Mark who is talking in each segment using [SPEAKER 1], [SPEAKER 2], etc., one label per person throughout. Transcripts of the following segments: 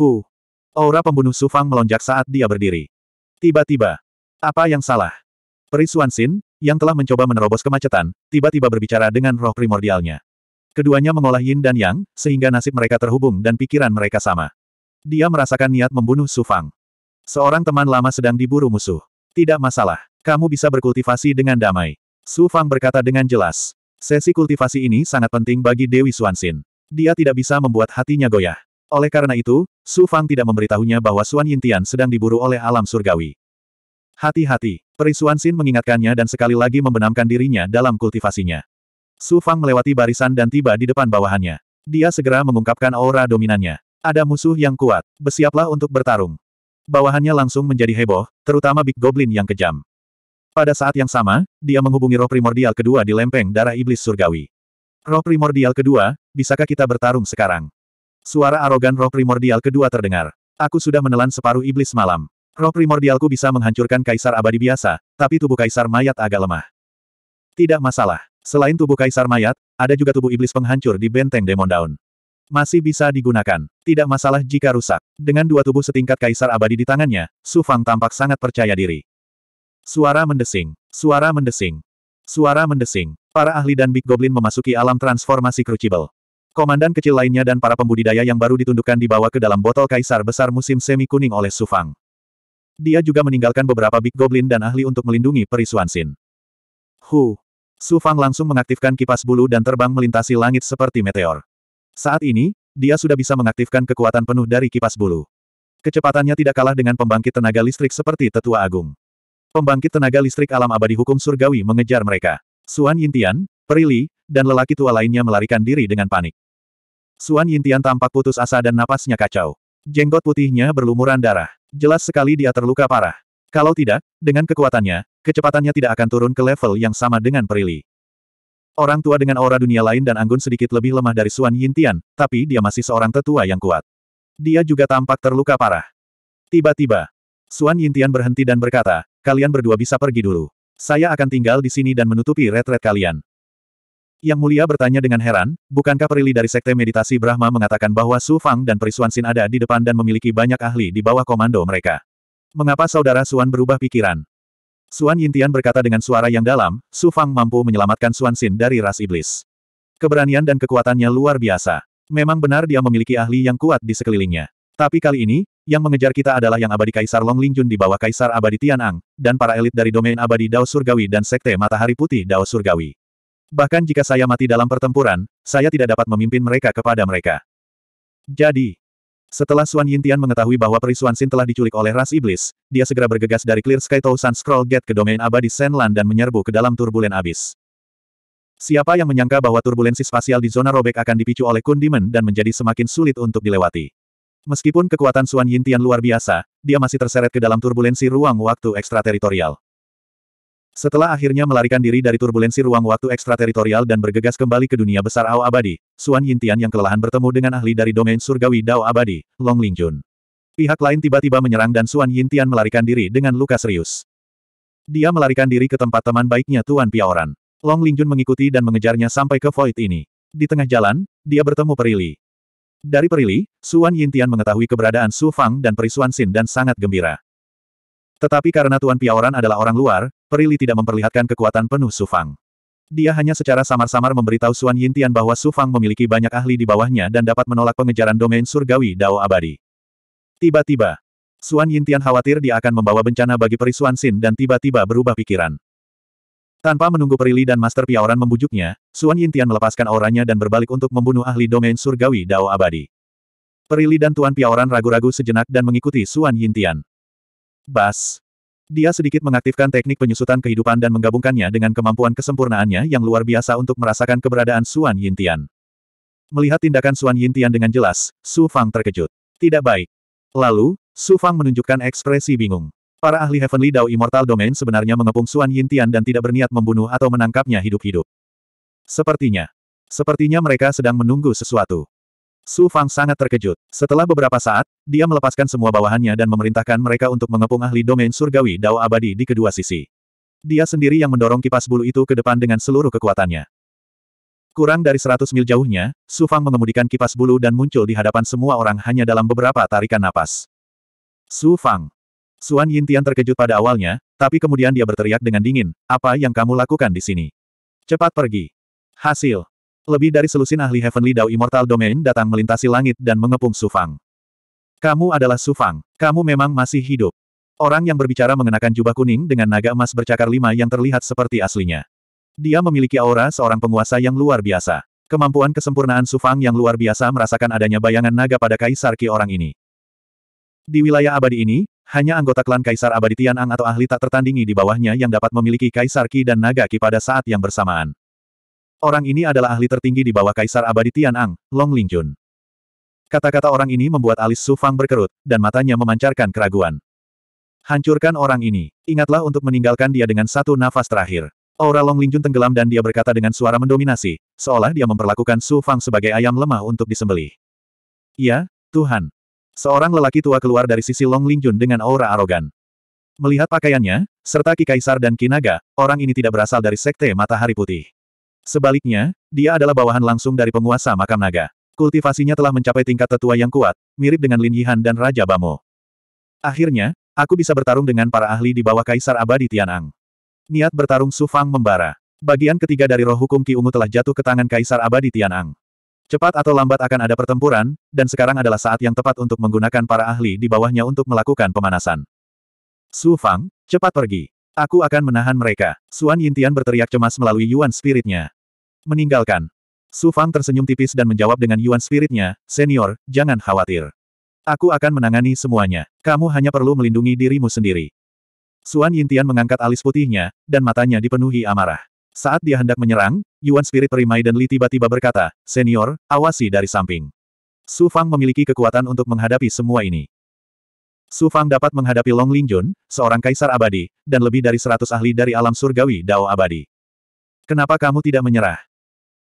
[SPEAKER 1] Hu. Aura pembunuh Sufang melonjak saat dia berdiri. Tiba-tiba. Apa yang salah? Peri Xin, yang telah mencoba menerobos kemacetan, tiba-tiba berbicara dengan roh primordialnya. Keduanya mengolah yin dan yang, sehingga nasib mereka terhubung dan pikiran mereka sama. Dia merasakan niat membunuh Sufang. Seorang teman lama sedang diburu musuh. Tidak masalah, kamu bisa berkultivasi dengan damai. Sufang berkata dengan jelas. Sesi kultivasi ini sangat penting bagi Dewi Suansin. Dia tidak bisa membuat hatinya goyah. Oleh karena itu, Su Fang tidak memberitahunya bahwa Suan Yintian sedang diburu oleh alam surgawi. Hati-hati, Suan Xin mengingatkannya dan sekali lagi membenamkan dirinya dalam kultivasinya. Su Fang melewati barisan dan tiba di depan bawahannya. Dia segera mengungkapkan aura dominannya. Ada musuh yang kuat, bersiaplah untuk bertarung. Bawahannya langsung menjadi heboh, terutama Big Goblin yang kejam. Pada saat yang sama, dia menghubungi roh primordial kedua di lempeng darah iblis surgawi. Roh primordial kedua, bisakah kita bertarung sekarang? Suara arogan roh primordial kedua terdengar. Aku sudah menelan separuh iblis malam. Roh primordialku bisa menghancurkan kaisar abadi biasa, tapi tubuh kaisar mayat agak lemah. Tidak masalah. Selain tubuh kaisar mayat, ada juga tubuh iblis penghancur di benteng demon daun. Masih bisa digunakan. Tidak masalah jika rusak. Dengan dua tubuh setingkat kaisar abadi di tangannya, Su Fang tampak sangat percaya diri. Suara mendesing. Suara mendesing. Suara mendesing. Para ahli dan Big Goblin memasuki alam transformasi Crucible. Komandan kecil lainnya dan para pembudidaya yang baru ditundukkan dibawa ke dalam botol kaisar besar musim semi kuning oleh Sufang. Dia juga meninggalkan beberapa Big Goblin dan ahli untuk melindungi perisuan Sin. Hu! Sufang langsung mengaktifkan kipas bulu dan terbang melintasi langit seperti meteor. Saat ini, dia sudah bisa mengaktifkan kekuatan penuh dari kipas bulu. Kecepatannya tidak kalah dengan pembangkit tenaga listrik seperti tetua agung. Pembangkit tenaga listrik alam abadi hukum surgawi mengejar mereka. Suan Yintian, Perili, dan lelaki tua lainnya melarikan diri dengan panik. Suan Yintian tampak putus asa dan napasnya kacau. Jenggot putihnya berlumuran darah. Jelas sekali dia terluka parah. Kalau tidak, dengan kekuatannya, kecepatannya tidak akan turun ke level yang sama dengan Perili. Orang tua dengan aura dunia lain dan anggun sedikit lebih lemah dari Suan Yintian, tapi dia masih seorang tetua yang kuat. Dia juga tampak terluka parah. Tiba-tiba, Suan Yintian berhenti dan berkata, kalian berdua bisa pergi dulu. Saya akan tinggal di sini dan menutupi retret kalian. Yang mulia bertanya dengan heran, bukankah perili dari Sekte Meditasi Brahma mengatakan bahwa Su Fang dan Perisuan Sin ada di depan dan memiliki banyak ahli di bawah komando mereka? Mengapa saudara Suan berubah pikiran? Suan Yintian berkata dengan suara yang dalam, Su Fang mampu menyelamatkan Suan Sin dari ras iblis. Keberanian dan kekuatannya luar biasa. Memang benar dia memiliki ahli yang kuat di sekelilingnya. Tapi kali ini, yang mengejar kita adalah yang abadi Kaisar Long Lingjun di bawah Kaisar Abadi Tianang, dan para elit dari domain abadi Dao Surgawi dan Sekte Matahari Putih Dao Surgawi. Bahkan jika saya mati dalam pertempuran, saya tidak dapat memimpin mereka kepada mereka. Jadi, setelah Suan Yintian mengetahui bahwa Perisuan Sin telah diculik oleh ras iblis, dia segera bergegas dari Clear Sky Sun Scroll Gate ke domain abadi Senlan dan menyerbu ke dalam turbulen abis. Siapa yang menyangka bahwa turbulensi spasial di zona robek akan dipicu oleh Kundimen dan menjadi semakin sulit untuk dilewati. Meskipun kekuatan Suan Yintian luar biasa, dia masih terseret ke dalam turbulensi ruang waktu ekstrateritorial. Setelah akhirnya melarikan diri dari turbulensi ruang waktu ekstrateritorial dan bergegas kembali ke dunia besar Ao Abadi, Suan Yintian yang kelelahan bertemu dengan ahli dari domain surgawi Dao Abadi, Long Lingjun. Pihak lain tiba-tiba menyerang dan Suan Yintian melarikan diri dengan luka serius. Dia melarikan diri ke tempat teman baiknya Tuan Piaoran. Long Lingjun mengikuti dan mengejarnya sampai ke void ini. Di tengah jalan, dia bertemu Perili. Dari Perili, Suan Yintian mengetahui keberadaan Su Fang dan Perisuan Xin dan sangat gembira. Tetapi karena Tuan Piaoran adalah orang luar, Perili tidak memperlihatkan kekuatan penuh Sufang. Dia hanya secara samar-samar memberitahu Suan Yintian bahwa Sufang memiliki banyak ahli di bawahnya dan dapat menolak pengejaran domain surgawi Dao Abadi. Tiba-tiba, Suan Yintian khawatir dia akan membawa bencana bagi peri Suan Xin dan tiba-tiba berubah pikiran. Tanpa menunggu Perili dan Master Piaoran membujuknya, Suan Yintian melepaskan auranya dan berbalik untuk membunuh ahli domain surgawi Dao Abadi. Perili dan Tuan Piaoran ragu-ragu sejenak dan mengikuti Suan Yintian. Bas! Dia sedikit mengaktifkan teknik penyusutan kehidupan dan menggabungkannya dengan kemampuan kesempurnaannya yang luar biasa untuk merasakan keberadaan Suan Yintian. Melihat tindakan Suan Yintian dengan jelas, Su Fang terkejut. Tidak baik. Lalu, Su Fang menunjukkan ekspresi bingung. Para ahli Heavenly Dao Immortal Domain sebenarnya mengepung Suan Yintian dan tidak berniat membunuh atau menangkapnya hidup-hidup. Sepertinya. Sepertinya mereka sedang menunggu sesuatu. Su Fang sangat terkejut. Setelah beberapa saat, dia melepaskan semua bawahannya dan memerintahkan mereka untuk mengepung ahli domain surgawi Dao abadi di kedua sisi. Dia sendiri yang mendorong kipas bulu itu ke depan dengan seluruh kekuatannya. Kurang dari 100 mil jauhnya, Su Fang mengemudikan kipas bulu dan muncul di hadapan semua orang hanya dalam beberapa tarikan napas. Su Fang. Suan Yintian terkejut pada awalnya, tapi kemudian dia berteriak dengan dingin, apa yang kamu lakukan di sini? Cepat pergi. Hasil. Lebih dari selusin ahli Heavenly Dao Immortal Domain datang melintasi langit dan mengepung Sufang. Kamu adalah Sufang. Kamu memang masih hidup. Orang yang berbicara mengenakan jubah kuning dengan naga emas bercakar lima yang terlihat seperti aslinya. Dia memiliki aura seorang penguasa yang luar biasa. Kemampuan kesempurnaan Sufang yang luar biasa merasakan adanya bayangan naga pada kaisar Ki orang ini. Di wilayah abadi ini, hanya anggota klan Kaisar Abadi Tianang atau ahli tak tertandingi di bawahnya yang dapat memiliki Kaisar Ki dan Naga Ki pada saat yang bersamaan. Orang ini adalah ahli tertinggi di bawah Kaisar Abadi Tianang, Long Lingjun. Kata-kata orang ini membuat alis Su Fang berkerut, dan matanya memancarkan keraguan. Hancurkan orang ini. Ingatlah untuk meninggalkan dia dengan satu nafas terakhir. Aura Long Lingjun tenggelam dan dia berkata dengan suara mendominasi, seolah dia memperlakukan Su Fang sebagai ayam lemah untuk disembelih. Ya, Tuhan. Seorang lelaki tua keluar dari sisi Long Lingjun dengan aura arogan. Melihat pakaiannya, serta Ki Kaisar dan Kinaga, orang ini tidak berasal dari Sekte Matahari Putih. Sebaliknya, dia adalah bawahan langsung dari penguasa makam naga. Kultivasinya telah mencapai tingkat tetua yang kuat, mirip dengan Lin Yihan dan Raja Bamo. Akhirnya, aku bisa bertarung dengan para ahli di bawah Kaisar Abadi Tianang. Niat bertarung Su Fang membara. Bagian ketiga dari roh hukum Ki Ungu telah jatuh ke tangan Kaisar Abadi Tianang. Cepat atau lambat akan ada pertempuran, dan sekarang adalah saat yang tepat untuk menggunakan para ahli di bawahnya untuk melakukan pemanasan. Su Fang, cepat pergi. Aku akan menahan mereka. Suan Yintian berteriak cemas melalui Yuan Spiritnya. Meninggalkan. Su Fang tersenyum tipis dan menjawab dengan Yuan Spiritnya, Senior, jangan khawatir. Aku akan menangani semuanya. Kamu hanya perlu melindungi dirimu sendiri. Suan Yintian mengangkat alis putihnya, dan matanya dipenuhi amarah. Saat dia hendak menyerang, Yuan Spirit Perimai dan Li tiba-tiba berkata, Senior, awasi dari samping. Su Fang memiliki kekuatan untuk menghadapi semua ini. Su Fang dapat menghadapi Long Lingjun, seorang kaisar abadi, dan lebih dari seratus ahli dari alam surgawi Dao abadi. Kenapa kamu tidak menyerah?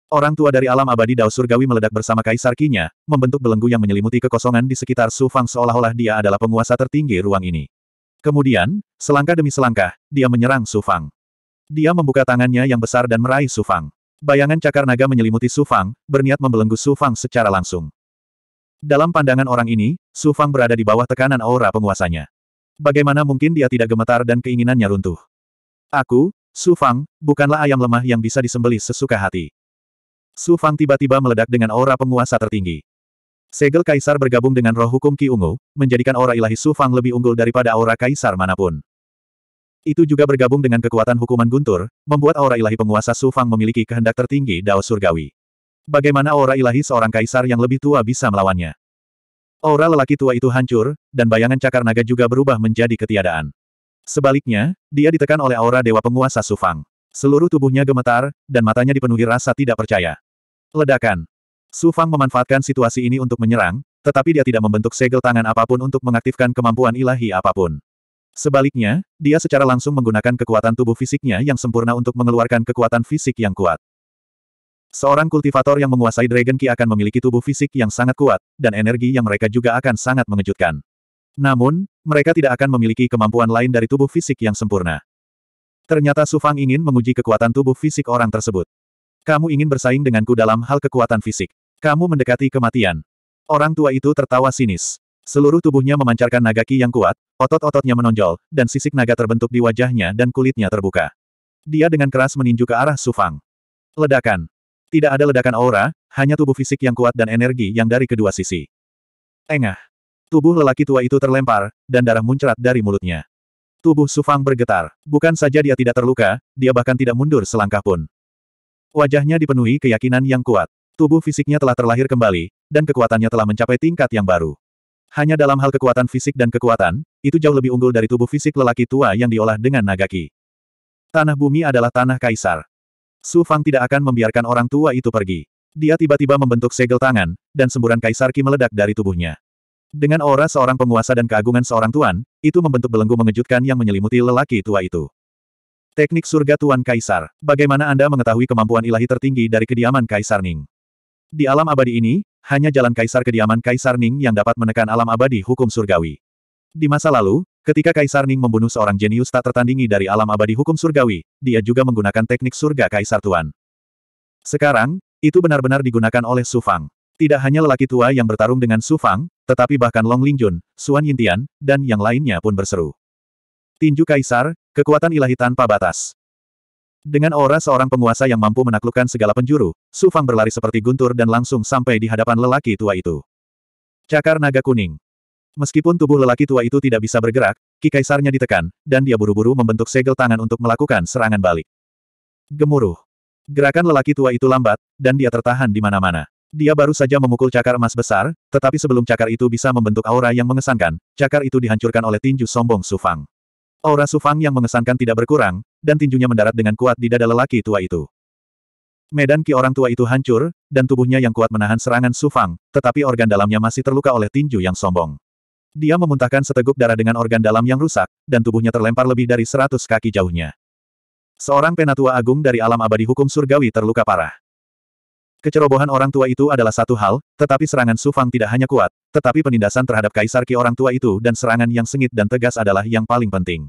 [SPEAKER 1] Orang tua dari alam abadi Dao surgawi meledak bersama kaisar Kinya, membentuk belenggu yang menyelimuti kekosongan di sekitar Su Fang seolah-olah dia adalah penguasa tertinggi ruang ini. Kemudian, selangkah demi selangkah, dia menyerang Su Fang. Dia membuka tangannya yang besar dan meraih Su Fang. Bayangan cakar naga menyelimuti Su Fang, berniat membelenggu Su Fang secara langsung. Dalam pandangan orang ini, Su Fang berada di bawah tekanan aura penguasanya. Bagaimana mungkin dia tidak gemetar dan keinginannya runtuh? Aku, Su Fang, bukanlah ayam lemah yang bisa disembelih sesuka hati. Su Fang tiba-tiba meledak dengan aura penguasa tertinggi. Segel Kaisar bergabung dengan roh hukum Ki Ungu, menjadikan aura ilahi Su Fang lebih unggul daripada aura Kaisar manapun. Itu juga bergabung dengan kekuatan hukuman guntur, membuat aura ilahi penguasa Su Fang memiliki kehendak tertinggi Dao Surgawi. Bagaimana aura ilahi seorang kaisar yang lebih tua bisa melawannya? Aura lelaki tua itu hancur, dan bayangan cakar naga juga berubah menjadi ketiadaan. Sebaliknya, dia ditekan oleh aura dewa penguasa Sufang. Seluruh tubuhnya gemetar, dan matanya dipenuhi rasa tidak percaya. Ledakan. Sufang memanfaatkan situasi ini untuk menyerang, tetapi dia tidak membentuk segel tangan apapun untuk mengaktifkan kemampuan ilahi apapun. Sebaliknya, dia secara langsung menggunakan kekuatan tubuh fisiknya yang sempurna untuk mengeluarkan kekuatan fisik yang kuat. Seorang kultivator yang menguasai Dragon Ki akan memiliki tubuh fisik yang sangat kuat, dan energi yang mereka juga akan sangat mengejutkan. Namun, mereka tidak akan memiliki kemampuan lain dari tubuh fisik yang sempurna. Ternyata Su Fang ingin menguji kekuatan tubuh fisik orang tersebut. Kamu ingin bersaing denganku dalam hal kekuatan fisik. Kamu mendekati kematian. Orang tua itu tertawa sinis. Seluruh tubuhnya memancarkan naga ki yang kuat, otot-ototnya menonjol, dan sisik naga terbentuk di wajahnya dan kulitnya terbuka. Dia dengan keras meninju ke arah Sufang. Ledakan. Tidak ada ledakan aura, hanya tubuh fisik yang kuat dan energi yang dari kedua sisi. Engah. Tubuh lelaki tua itu terlempar, dan darah muncrat dari mulutnya. Tubuh Sufang bergetar. Bukan saja dia tidak terluka, dia bahkan tidak mundur selangkah pun. Wajahnya dipenuhi keyakinan yang kuat. Tubuh fisiknya telah terlahir kembali, dan kekuatannya telah mencapai tingkat yang baru. Hanya dalam hal kekuatan fisik dan kekuatan, itu jauh lebih unggul dari tubuh fisik lelaki tua yang diolah dengan nagaki. Tanah bumi adalah tanah kaisar. Su Fang tidak akan membiarkan orang tua itu pergi. Dia tiba-tiba membentuk segel tangan, dan semburan kaisar Qi meledak dari tubuhnya. Dengan aura seorang penguasa dan keagungan seorang tuan, itu membentuk belenggu mengejutkan yang menyelimuti lelaki tua itu. Teknik surga Tuan Kaisar. Bagaimana Anda mengetahui kemampuan ilahi tertinggi dari kediaman Kaisar Ning? Di alam abadi ini, hanya jalan Kaisar kediaman Kaisar Ning yang dapat menekan alam abadi hukum surgawi. Di masa lalu, ketika Kaisar Ning membunuh seorang jenius tak tertandingi dari alam abadi hukum surgawi, dia juga menggunakan teknik surga Kaisar Tuan. Sekarang, itu benar-benar digunakan oleh Su Fang. Tidak hanya lelaki tua yang bertarung dengan Su Fang, tetapi bahkan Long Lingjun, Suan Yintian, dan yang lainnya pun berseru. Tinju Kaisar, kekuatan ilahi tanpa batas. Dengan aura seorang penguasa yang mampu menaklukkan segala penjuru, Su Fang berlari seperti guntur dan langsung sampai di hadapan lelaki tua itu. Cakar naga kuning. Meskipun tubuh lelaki tua itu tidak bisa bergerak, ki kaisarnya ditekan, dan dia buru-buru membentuk segel tangan untuk melakukan serangan balik. Gemuruh. Gerakan lelaki tua itu lambat, dan dia tertahan di mana-mana. Dia baru saja memukul cakar emas besar, tetapi sebelum cakar itu bisa membentuk aura yang mengesankan, cakar itu dihancurkan oleh tinju sombong Sufang. Aura Sufang yang mengesankan tidak berkurang, dan tinjunya mendarat dengan kuat di dada lelaki tua itu. Medan ki orang tua itu hancur, dan tubuhnya yang kuat menahan serangan Sufang, tetapi organ dalamnya masih terluka oleh tinju yang sombong. Dia memuntahkan seteguk darah dengan organ dalam yang rusak, dan tubuhnya terlempar lebih dari seratus kaki jauhnya. Seorang penatua agung dari alam abadi hukum surgawi terluka parah. Kecerobohan orang tua itu adalah satu hal, tetapi serangan Sufang tidak hanya kuat, tetapi penindasan terhadap kaisar ki orang tua itu dan serangan yang sengit dan tegas adalah yang paling penting.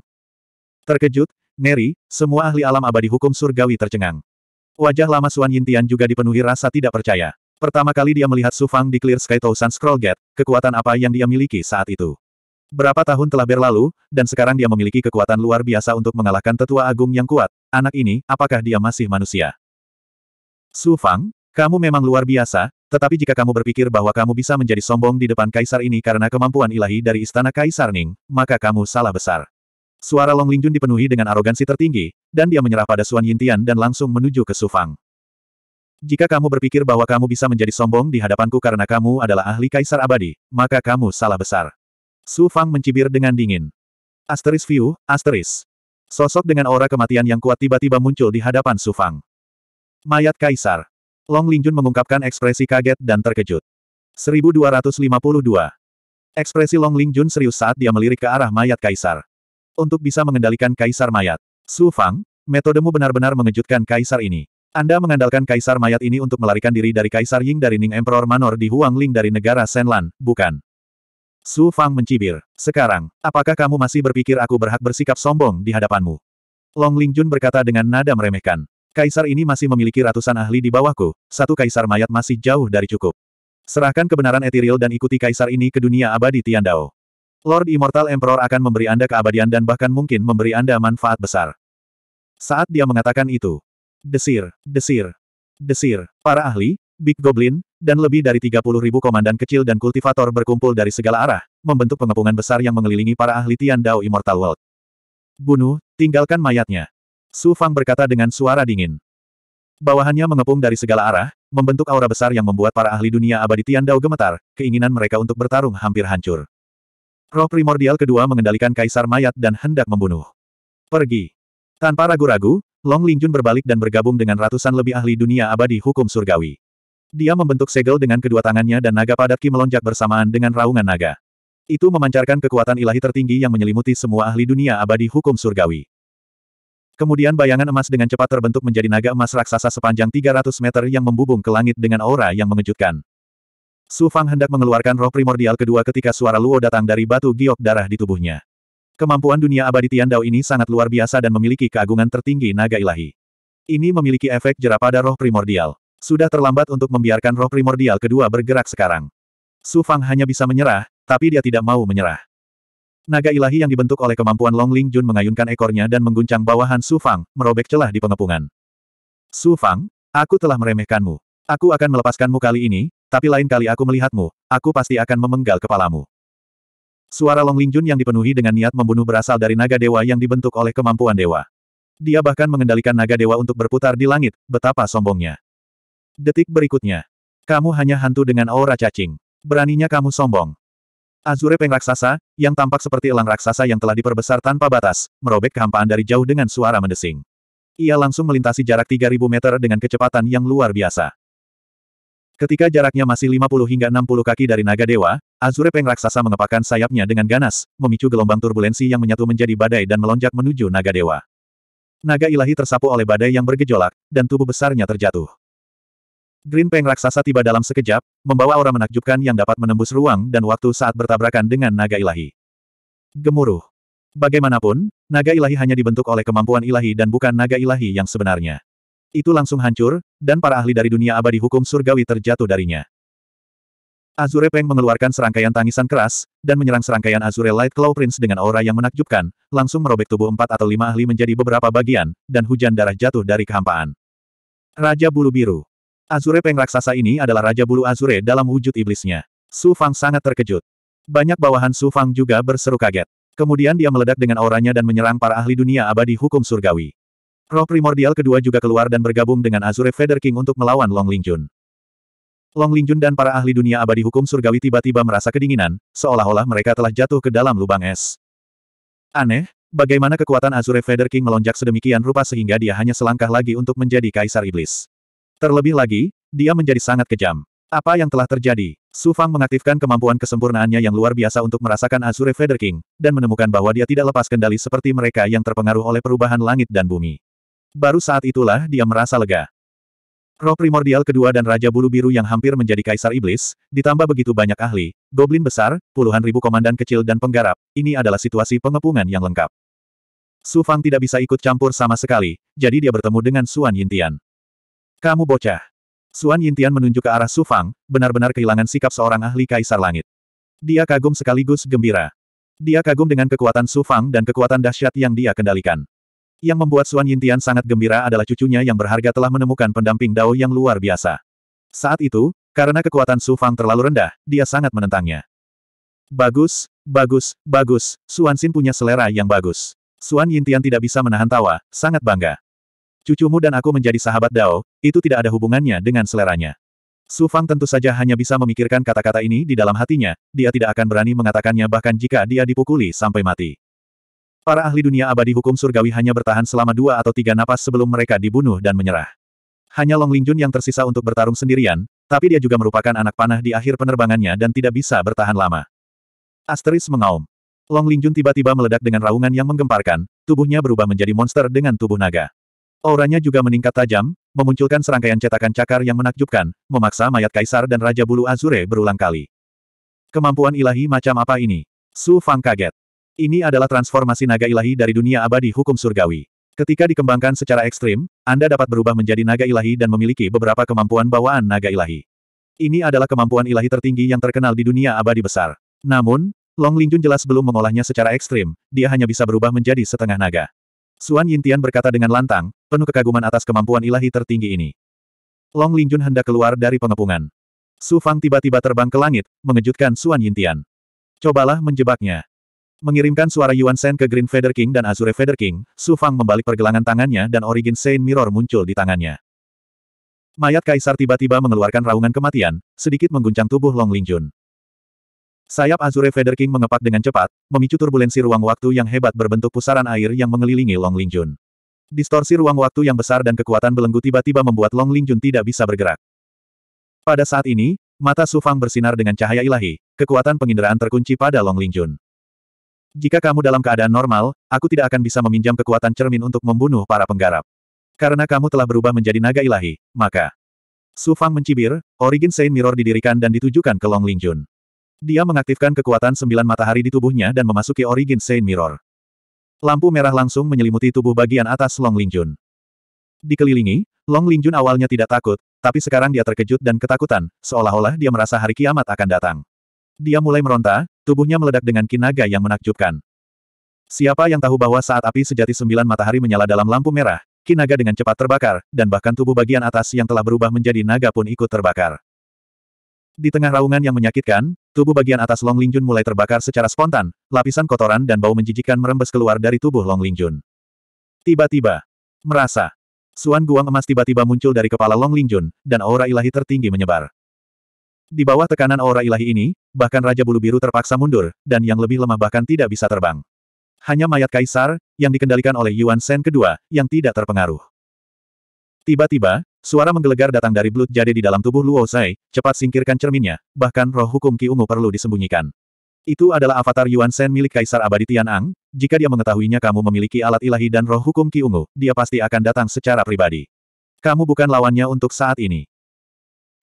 [SPEAKER 1] Terkejut, Neri, semua ahli alam abadi hukum surgawi tercengang. Wajah lama Suan Yintian juga dipenuhi rasa tidak percaya. Pertama kali dia melihat Su Fang di Clear Sky Thousand Scroll Gate, kekuatan apa yang dia miliki saat itu. Berapa tahun telah berlalu, dan sekarang dia memiliki kekuatan luar biasa untuk mengalahkan tetua agung yang kuat. Anak ini, apakah dia masih manusia? Su Fang, kamu memang luar biasa, tetapi jika kamu berpikir bahwa kamu bisa menjadi sombong di depan kaisar ini karena kemampuan ilahi dari istana kaisar Ning, maka kamu salah besar. Suara Long Lingjun dipenuhi dengan arogansi tertinggi, dan dia menyerah pada Suan Yintian dan langsung menuju ke Su Fang. Jika kamu berpikir bahwa kamu bisa menjadi sombong di hadapanku karena kamu adalah ahli kaisar abadi, maka kamu salah besar. Su Fang mencibir dengan dingin. Asteris view, asteris. Sosok dengan aura kematian yang kuat tiba-tiba muncul di hadapan Su Fang. Mayat kaisar. Long Lingjun mengungkapkan ekspresi kaget dan terkejut. 1252. Ekspresi Long Lingjun serius saat dia melirik ke arah mayat kaisar. Untuk bisa mengendalikan kaisar mayat, Su Fang, metodemu benar-benar mengejutkan kaisar ini. Anda mengandalkan kaisar mayat ini untuk melarikan diri dari kaisar Ying dari Ning Emperor Manor di Huang Ling dari negara Senlan, bukan? Su Fang mencibir. Sekarang, apakah kamu masih berpikir aku berhak bersikap sombong di hadapanmu? Long Ling Jun berkata dengan nada meremehkan. Kaisar ini masih memiliki ratusan ahli di bawahku, satu kaisar mayat masih jauh dari cukup. Serahkan kebenaran etiril dan ikuti kaisar ini ke dunia abadi Tiandao. Lord Immortal Emperor akan memberi Anda keabadian dan bahkan mungkin memberi Anda manfaat besar. Saat dia mengatakan itu, Desir, desir, desir. Para ahli, Big Goblin, dan lebih dari 30 ribu komandan kecil dan kultivator berkumpul dari segala arah, membentuk pengepungan besar yang mengelilingi para ahli Tian Dao Immortal World. Bunuh, tinggalkan mayatnya. Su Fang berkata dengan suara dingin. Bawahannya mengepung dari segala arah, membentuk aura besar yang membuat para ahli dunia abadi Tian Dao gemetar, keinginan mereka untuk bertarung hampir hancur. Roh primordial kedua mengendalikan kaisar mayat dan hendak membunuh. Pergi. Tanpa ragu-ragu, Long Lingjun berbalik dan bergabung dengan ratusan lebih ahli dunia abadi hukum surgawi. Dia membentuk segel dengan kedua tangannya dan naga padat ki melonjak bersamaan dengan raungan naga. Itu memancarkan kekuatan ilahi tertinggi yang menyelimuti semua ahli dunia abadi hukum surgawi. Kemudian bayangan emas dengan cepat terbentuk menjadi naga emas raksasa sepanjang 300 meter yang membubung ke langit dengan aura yang mengejutkan. Su Fang hendak mengeluarkan roh primordial kedua ketika suara Luo datang dari batu giok darah di tubuhnya. Kemampuan dunia abadi Tian Dao ini sangat luar biasa dan memiliki keagungan tertinggi naga ilahi. Ini memiliki efek jerah pada roh primordial. Sudah terlambat untuk membiarkan roh primordial kedua bergerak sekarang. Su Fang hanya bisa menyerah, tapi dia tidak mau menyerah. Naga ilahi yang dibentuk oleh kemampuan Long Ling Jun mengayunkan ekornya dan mengguncang bawahan Su Fang, merobek celah di pengepungan. Su Fang, aku telah meremehkanmu. Aku akan melepaskanmu kali ini, tapi lain kali aku melihatmu, aku pasti akan memenggal kepalamu. Suara Long Lingjun yang dipenuhi dengan niat membunuh berasal dari naga dewa yang dibentuk oleh kemampuan dewa. Dia bahkan mengendalikan naga dewa untuk berputar di langit, betapa sombongnya. Detik berikutnya. Kamu hanya hantu dengan aura cacing. Beraninya kamu sombong. Azure Peng Raksasa, yang tampak seperti elang raksasa yang telah diperbesar tanpa batas, merobek kehampaan dari jauh dengan suara mendesing. Ia langsung melintasi jarak 3.000 meter dengan kecepatan yang luar biasa. Ketika jaraknya masih 50 hingga 60 kaki dari naga dewa, Azure Peng Raksasa mengepakkan sayapnya dengan ganas, memicu gelombang turbulensi yang menyatu menjadi badai dan melonjak menuju naga dewa. Naga ilahi tersapu oleh badai yang bergejolak, dan tubuh besarnya terjatuh. Green Peng Raksasa tiba dalam sekejap, membawa aura menakjubkan yang dapat menembus ruang dan waktu saat bertabrakan dengan naga ilahi. Gemuruh. Bagaimanapun, naga ilahi hanya dibentuk oleh kemampuan ilahi dan bukan naga ilahi yang sebenarnya. Itu langsung hancur, dan para ahli dari dunia abadi hukum surgawi terjatuh darinya. Azure Peng mengeluarkan serangkaian tangisan keras, dan menyerang serangkaian Azure Light Claw Prince dengan aura yang menakjubkan, langsung merobek tubuh empat atau lima ahli menjadi beberapa bagian, dan hujan darah jatuh dari kehampaan. Raja Bulu Biru Azure Peng raksasa ini adalah Raja Bulu Azure dalam wujud iblisnya. Su Fang sangat terkejut. Banyak bawahan Su Fang juga berseru kaget. Kemudian dia meledak dengan auranya dan menyerang para ahli dunia abadi hukum surgawi. Roh primordial kedua juga keluar dan bergabung dengan Azure Feather King untuk melawan Long Jun. Long Lingjun dan para ahli dunia abadi hukum surgawi tiba-tiba merasa kedinginan, seolah-olah mereka telah jatuh ke dalam lubang es. Aneh, bagaimana kekuatan Azure Feather King melonjak sedemikian rupa sehingga dia hanya selangkah lagi untuk menjadi Kaisar Iblis. Terlebih lagi, dia menjadi sangat kejam. Apa yang telah terjadi? Su Fang mengaktifkan kemampuan kesempurnaannya yang luar biasa untuk merasakan Azure Feather King, dan menemukan bahwa dia tidak lepas kendali seperti mereka yang terpengaruh oleh perubahan langit dan bumi. Baru saat itulah dia merasa lega. Roh primordial kedua dan Raja Bulu Biru yang hampir menjadi Kaisar Iblis, ditambah begitu banyak ahli, goblin besar, puluhan ribu komandan kecil dan penggarap, ini adalah situasi pengepungan yang lengkap. Su Fang tidak bisa ikut campur sama sekali, jadi dia bertemu dengan Suan Yintian. Kamu bocah. Suan Yintian menunjuk ke arah Su Fang, benar-benar kehilangan sikap seorang ahli Kaisar Langit. Dia kagum sekaligus gembira. Dia kagum dengan kekuatan Su Fang dan kekuatan dahsyat yang dia kendalikan. Yang membuat Suan Yintian sangat gembira adalah cucunya yang berharga telah menemukan pendamping Dao yang luar biasa. Saat itu, karena kekuatan Su Fang terlalu rendah, dia sangat menentangnya. Bagus, bagus, bagus, Suan Xin punya selera yang bagus. Suan Yintian tidak bisa menahan tawa, sangat bangga. Cucumu dan aku menjadi sahabat Dao, itu tidak ada hubungannya dengan seleranya. Su Fang tentu saja hanya bisa memikirkan kata-kata ini di dalam hatinya, dia tidak akan berani mengatakannya bahkan jika dia dipukuli sampai mati. Para ahli dunia abadi hukum surgawi hanya bertahan selama dua atau tiga napas sebelum mereka dibunuh dan menyerah. Hanya Long Lingjun yang tersisa untuk bertarung sendirian, tapi dia juga merupakan anak panah di akhir penerbangannya dan tidak bisa bertahan lama. Asteris mengaum. Long Lingjun tiba-tiba meledak dengan raungan yang menggemparkan, tubuhnya berubah menjadi monster dengan tubuh naga. Auranya juga meningkat tajam, memunculkan serangkaian cetakan cakar yang menakjubkan, memaksa mayat kaisar dan Raja Bulu Azure berulang kali. Kemampuan ilahi macam apa ini? Su Fang kaget. Ini adalah transformasi naga ilahi dari dunia abadi hukum surgawi. Ketika dikembangkan secara ekstrim, Anda dapat berubah menjadi naga ilahi dan memiliki beberapa kemampuan bawaan naga ilahi. Ini adalah kemampuan ilahi tertinggi yang terkenal di dunia abadi besar. Namun, Long Lingjun jelas belum mengolahnya secara ekstrim, dia hanya bisa berubah menjadi setengah naga. Suan Yintian berkata dengan lantang, penuh kekaguman atas kemampuan ilahi tertinggi ini. Long Lingjun hendak keluar dari pengepungan. Su Fang tiba-tiba terbang ke langit, mengejutkan Suan Yintian. Cobalah menjebaknya. Mengirimkan suara Yuan Shen ke Green Feather King dan Azure Feather King, Su Fang membalik pergelangan tangannya dan Origin Saint Mirror muncul di tangannya. Mayat kaisar tiba-tiba mengeluarkan raungan kematian, sedikit mengguncang tubuh Long Lingjun. Sayap Azure Feather King mengepak dengan cepat, memicu turbulensi ruang waktu yang hebat berbentuk pusaran air yang mengelilingi Long Lingjun. Distorsi ruang waktu yang besar dan kekuatan belenggu tiba-tiba membuat Long Lingjun tidak bisa bergerak. Pada saat ini, mata Su Fang bersinar dengan cahaya ilahi, kekuatan penginderaan terkunci pada Long Lingjun. Jika kamu dalam keadaan normal, aku tidak akan bisa meminjam kekuatan cermin untuk membunuh para penggarap. Karena kamu telah berubah menjadi naga ilahi, maka... Su Fang mencibir, Origin Saint Mirror didirikan dan ditujukan ke Long Ling Jun. Dia mengaktifkan kekuatan sembilan matahari di tubuhnya dan memasuki Origin Saint Mirror. Lampu merah langsung menyelimuti tubuh bagian atas Long Ling Jun. Dikelilingi, Long Ling Jun awalnya tidak takut, tapi sekarang dia terkejut dan ketakutan, seolah-olah dia merasa hari kiamat akan datang. Dia mulai meronta, Tubuhnya meledak dengan kinaga yang menakjubkan. Siapa yang tahu bahwa saat api sejati sembilan matahari menyala dalam lampu merah, kinaga dengan cepat terbakar, dan bahkan tubuh bagian atas yang telah berubah menjadi naga pun ikut terbakar. Di tengah raungan yang menyakitkan, tubuh bagian atas Long Lingjun mulai terbakar secara spontan, lapisan kotoran dan bau menjijikan merembes keluar dari tubuh Long Lingjun. Tiba-tiba, merasa, suan guang emas tiba-tiba muncul dari kepala Long Lingjun, dan aura ilahi tertinggi menyebar. Di bawah tekanan aura ilahi ini, bahkan Raja Bulu Biru terpaksa mundur, dan yang lebih lemah bahkan tidak bisa terbang. Hanya mayat kaisar, yang dikendalikan oleh Yuan Shen kedua, yang tidak terpengaruh. Tiba-tiba, suara menggelegar datang dari belut jade di dalam tubuh Luo Zai, cepat singkirkan cerminnya, bahkan roh hukum Ki Ungu perlu disembunyikan. Itu adalah avatar Yuan Shen milik Kaisar Abadi Tianang, jika dia mengetahuinya kamu memiliki alat ilahi dan roh hukum Ki Ungu, dia pasti akan datang secara pribadi. Kamu bukan lawannya untuk saat ini.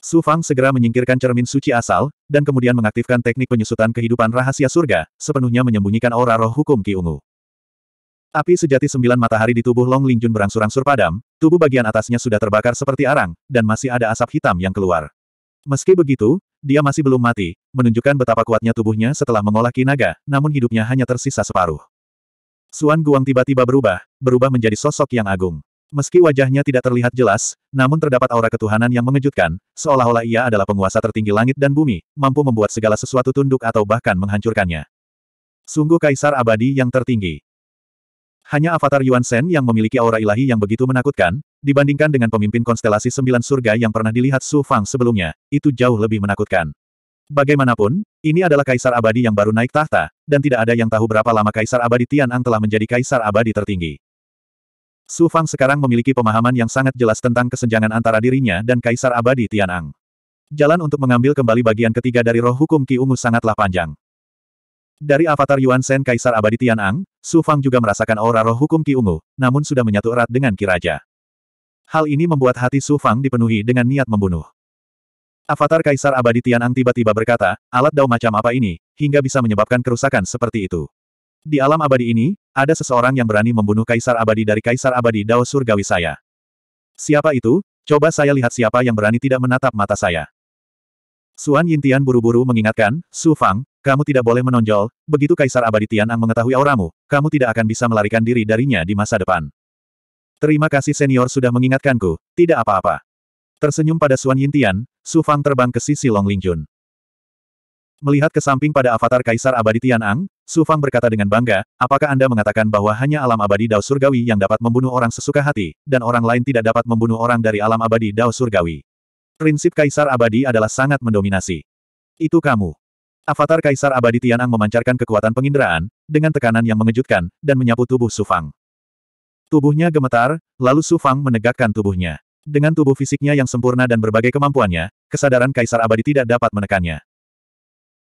[SPEAKER 1] Su Fang segera menyingkirkan cermin suci asal, dan kemudian mengaktifkan teknik penyusutan kehidupan rahasia surga, sepenuhnya menyembunyikan aura roh hukum Ki Ungu. Api sejati sembilan matahari di tubuh Long Lingjun berangsur-angsur padam, tubuh bagian atasnya sudah terbakar seperti arang, dan masih ada asap hitam yang keluar. Meski begitu, dia masih belum mati, menunjukkan betapa kuatnya tubuhnya setelah mengolah kinaga, namun hidupnya hanya tersisa separuh. Suan Guang tiba-tiba berubah, berubah menjadi sosok yang agung. Meski wajahnya tidak terlihat jelas, namun terdapat aura ketuhanan yang mengejutkan, seolah-olah ia adalah penguasa tertinggi langit dan bumi, mampu membuat segala sesuatu tunduk atau bahkan menghancurkannya. Sungguh kaisar abadi yang tertinggi. Hanya avatar Yuan Shen yang memiliki aura ilahi yang begitu menakutkan, dibandingkan dengan pemimpin konstelasi sembilan surga yang pernah dilihat Su Fang sebelumnya, itu jauh lebih menakutkan. Bagaimanapun, ini adalah kaisar abadi yang baru naik tahta, dan tidak ada yang tahu berapa lama kaisar abadi Tian Ang telah menjadi kaisar abadi tertinggi. Su Fang sekarang memiliki pemahaman yang sangat jelas tentang kesenjangan antara dirinya dan Kaisar Abadi Tianang. Jalan untuk mengambil kembali bagian ketiga dari roh hukum Ki Ungu sangatlah panjang. Dari avatar Yuan Shen Kaisar Abadi Tianang, Su Fang juga merasakan aura roh hukum Ki Ungu, namun sudah menyatu erat dengan Ki Raja. Hal ini membuat hati Su Fang dipenuhi dengan niat membunuh. Avatar Kaisar Abadi Tianang tiba-tiba berkata, alat dao macam apa ini, hingga bisa menyebabkan kerusakan seperti itu. Di alam abadi ini, ada seseorang yang berani membunuh Kaisar Abadi dari Kaisar Abadi Dao Surgawi saya. Siapa itu? Coba saya lihat siapa yang berani tidak menatap mata saya. Suan Yintian buru-buru mengingatkan, Su Fang, kamu tidak boleh menonjol, begitu Kaisar Abadi Tian Tianang mengetahui auramu, kamu tidak akan bisa melarikan diri darinya di masa depan. Terima kasih senior sudah mengingatkanku, tidak apa-apa. Tersenyum pada Suan Yintian, Su Fang terbang ke sisi Long Lingjun. Melihat ke samping pada avatar Kaisar Abadi Tian Ang. Su Fang berkata dengan bangga, apakah Anda mengatakan bahwa hanya alam abadi Dao Surgawi yang dapat membunuh orang sesuka hati, dan orang lain tidak dapat membunuh orang dari alam abadi Dao Surgawi? Prinsip Kaisar Abadi adalah sangat mendominasi. Itu kamu. Avatar Kaisar Abadi Tianang memancarkan kekuatan penginderaan, dengan tekanan yang mengejutkan, dan menyapu tubuh Su Fang. Tubuhnya gemetar, lalu Su Fang menegakkan tubuhnya. Dengan tubuh fisiknya yang sempurna dan berbagai kemampuannya, kesadaran Kaisar Abadi tidak dapat menekannya.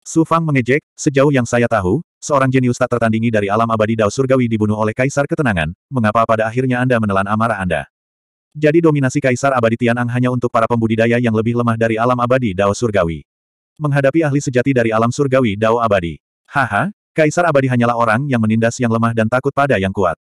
[SPEAKER 1] Su Fang mengejek, sejauh yang saya tahu, seorang jenius tak tertandingi dari alam abadi Dao Surgawi dibunuh oleh Kaisar Ketenangan, mengapa pada akhirnya Anda menelan amarah Anda? Jadi dominasi Kaisar abadi Tianang hanya untuk para pembudidaya yang lebih lemah dari alam abadi Dao Surgawi. Menghadapi ahli sejati dari alam surgawi Dao abadi. Haha, Kaisar abadi hanyalah orang yang menindas yang lemah dan takut pada yang kuat.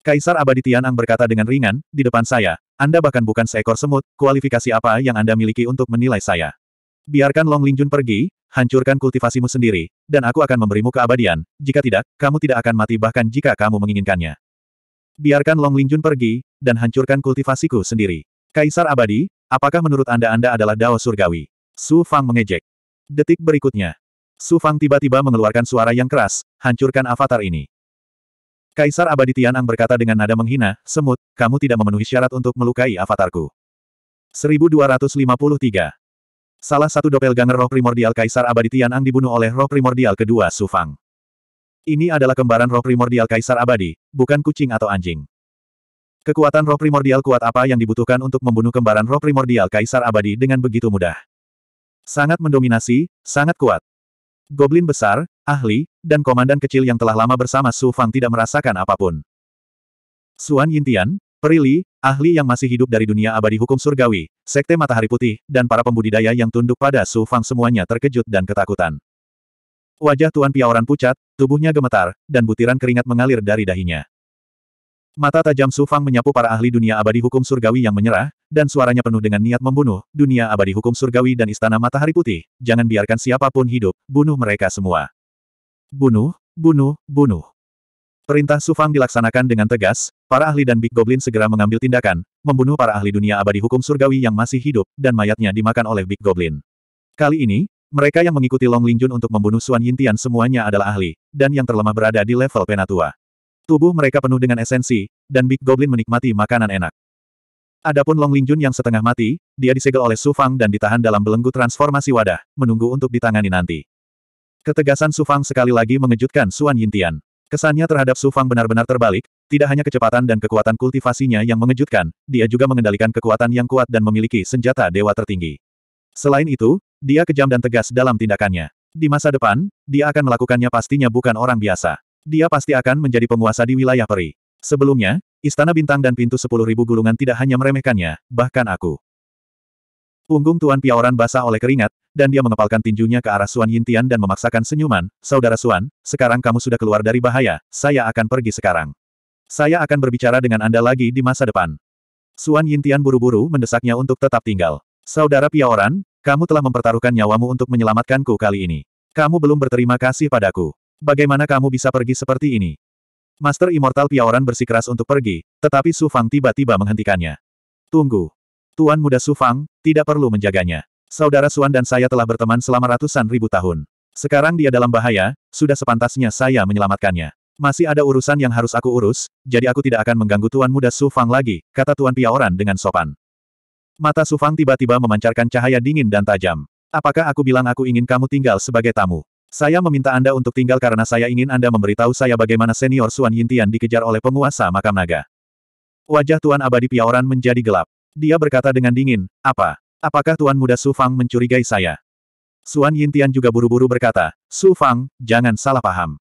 [SPEAKER 1] Kaisar Abadi Tianang berkata dengan ringan, di depan saya, Anda bahkan bukan seekor semut, kualifikasi apa yang Anda miliki untuk menilai saya? Biarkan Long Lingjun pergi, hancurkan kultivasimu sendiri, dan aku akan memberimu keabadian, jika tidak, kamu tidak akan mati bahkan jika kamu menginginkannya. Biarkan Long Lingjun pergi, dan hancurkan kultivasiku sendiri. Kaisar abadi, apakah menurut Anda Anda adalah Dao Surgawi? Su Fang mengejek. Detik berikutnya. Su Fang tiba-tiba mengeluarkan suara yang keras, hancurkan avatar ini. Kaisar abadi Tianang berkata dengan nada menghina, semut, kamu tidak memenuhi syarat untuk melukai avatarku. 1253 Salah satu doppelganger roh primordial Kaisar Abadi Tianang dibunuh oleh roh primordial kedua Sufang. Ini adalah kembaran roh primordial Kaisar Abadi, bukan kucing atau anjing. Kekuatan roh primordial kuat apa yang dibutuhkan untuk membunuh kembaran roh primordial Kaisar Abadi dengan begitu mudah? Sangat mendominasi, sangat kuat. Goblin besar, ahli, dan komandan kecil yang telah lama bersama Su Fang tidak merasakan apapun. Suan Yintian, Perili, ahli yang masih hidup dari dunia abadi hukum surgawi, sekte matahari putih, dan para pembudidaya yang tunduk pada Su Fang semuanya terkejut dan ketakutan. Wajah Tuan Piaoran pucat, tubuhnya gemetar, dan butiran keringat mengalir dari dahinya. Mata tajam Su Fang menyapu para ahli dunia abadi hukum surgawi yang menyerah, dan suaranya penuh dengan niat membunuh, dunia abadi hukum surgawi dan istana matahari putih, jangan biarkan siapapun hidup, bunuh mereka semua. Bunuh, bunuh, bunuh. Perintah Sufang dilaksanakan dengan tegas, para ahli dan Big Goblin segera mengambil tindakan, membunuh para ahli dunia abadi hukum surgawi yang masih hidup, dan mayatnya dimakan oleh Big Goblin. Kali ini, mereka yang mengikuti Long Lingjun untuk membunuh Suan Yintian semuanya adalah ahli, dan yang terlemah berada di level penatua. Tubuh mereka penuh dengan esensi, dan Big Goblin menikmati makanan enak. Adapun Long Lingjun yang setengah mati, dia disegel oleh Sufang dan ditahan dalam belenggu transformasi wadah, menunggu untuk ditangani nanti. Ketegasan Sufang sekali lagi mengejutkan Suan Yintian. Kesannya terhadap Su Fang benar-benar terbalik, tidak hanya kecepatan dan kekuatan kultivasinya yang mengejutkan, dia juga mengendalikan kekuatan yang kuat dan memiliki senjata dewa tertinggi. Selain itu, dia kejam dan tegas dalam tindakannya. Di masa depan, dia akan melakukannya pastinya bukan orang biasa. Dia pasti akan menjadi penguasa di wilayah peri. Sebelumnya, Istana Bintang dan Pintu Sepuluh Ribu Gulungan tidak hanya meremehkannya, bahkan aku. Punggung Tuan Piaoran basah oleh keringat, dan dia mengepalkan tinjunya ke arah Suan Yintian dan memaksakan senyuman, Saudara Suan, sekarang kamu sudah keluar dari bahaya, saya akan pergi sekarang. Saya akan berbicara dengan Anda lagi di masa depan. Suan Yintian buru-buru mendesaknya untuk tetap tinggal. Saudara Piaoran, kamu telah mempertaruhkan nyawamu untuk menyelamatkanku kali ini. Kamu belum berterima kasih padaku. Bagaimana kamu bisa pergi seperti ini? Master Immortal Piaoran bersikeras untuk pergi, tetapi Su Fang tiba-tiba menghentikannya. Tunggu. Tuan muda Su Fang, tidak perlu menjaganya. Saudara Suan dan saya telah berteman selama ratusan ribu tahun. Sekarang dia dalam bahaya, sudah sepantasnya saya menyelamatkannya. Masih ada urusan yang harus aku urus, jadi aku tidak akan mengganggu Tuan Muda Su Fang lagi, kata Tuan Piaoran dengan sopan. Mata Su Fang tiba-tiba memancarkan cahaya dingin dan tajam. Apakah aku bilang aku ingin kamu tinggal sebagai tamu? Saya meminta Anda untuk tinggal karena saya ingin Anda memberitahu saya bagaimana senior Suan Yintian dikejar oleh penguasa makam naga. Wajah Tuan Abadi Piaoran menjadi gelap. Dia berkata dengan dingin, apa? Apakah Tuan Muda Su Fang mencurigai saya? Suan Yintian juga buru-buru berkata, Su Fang, jangan salah paham.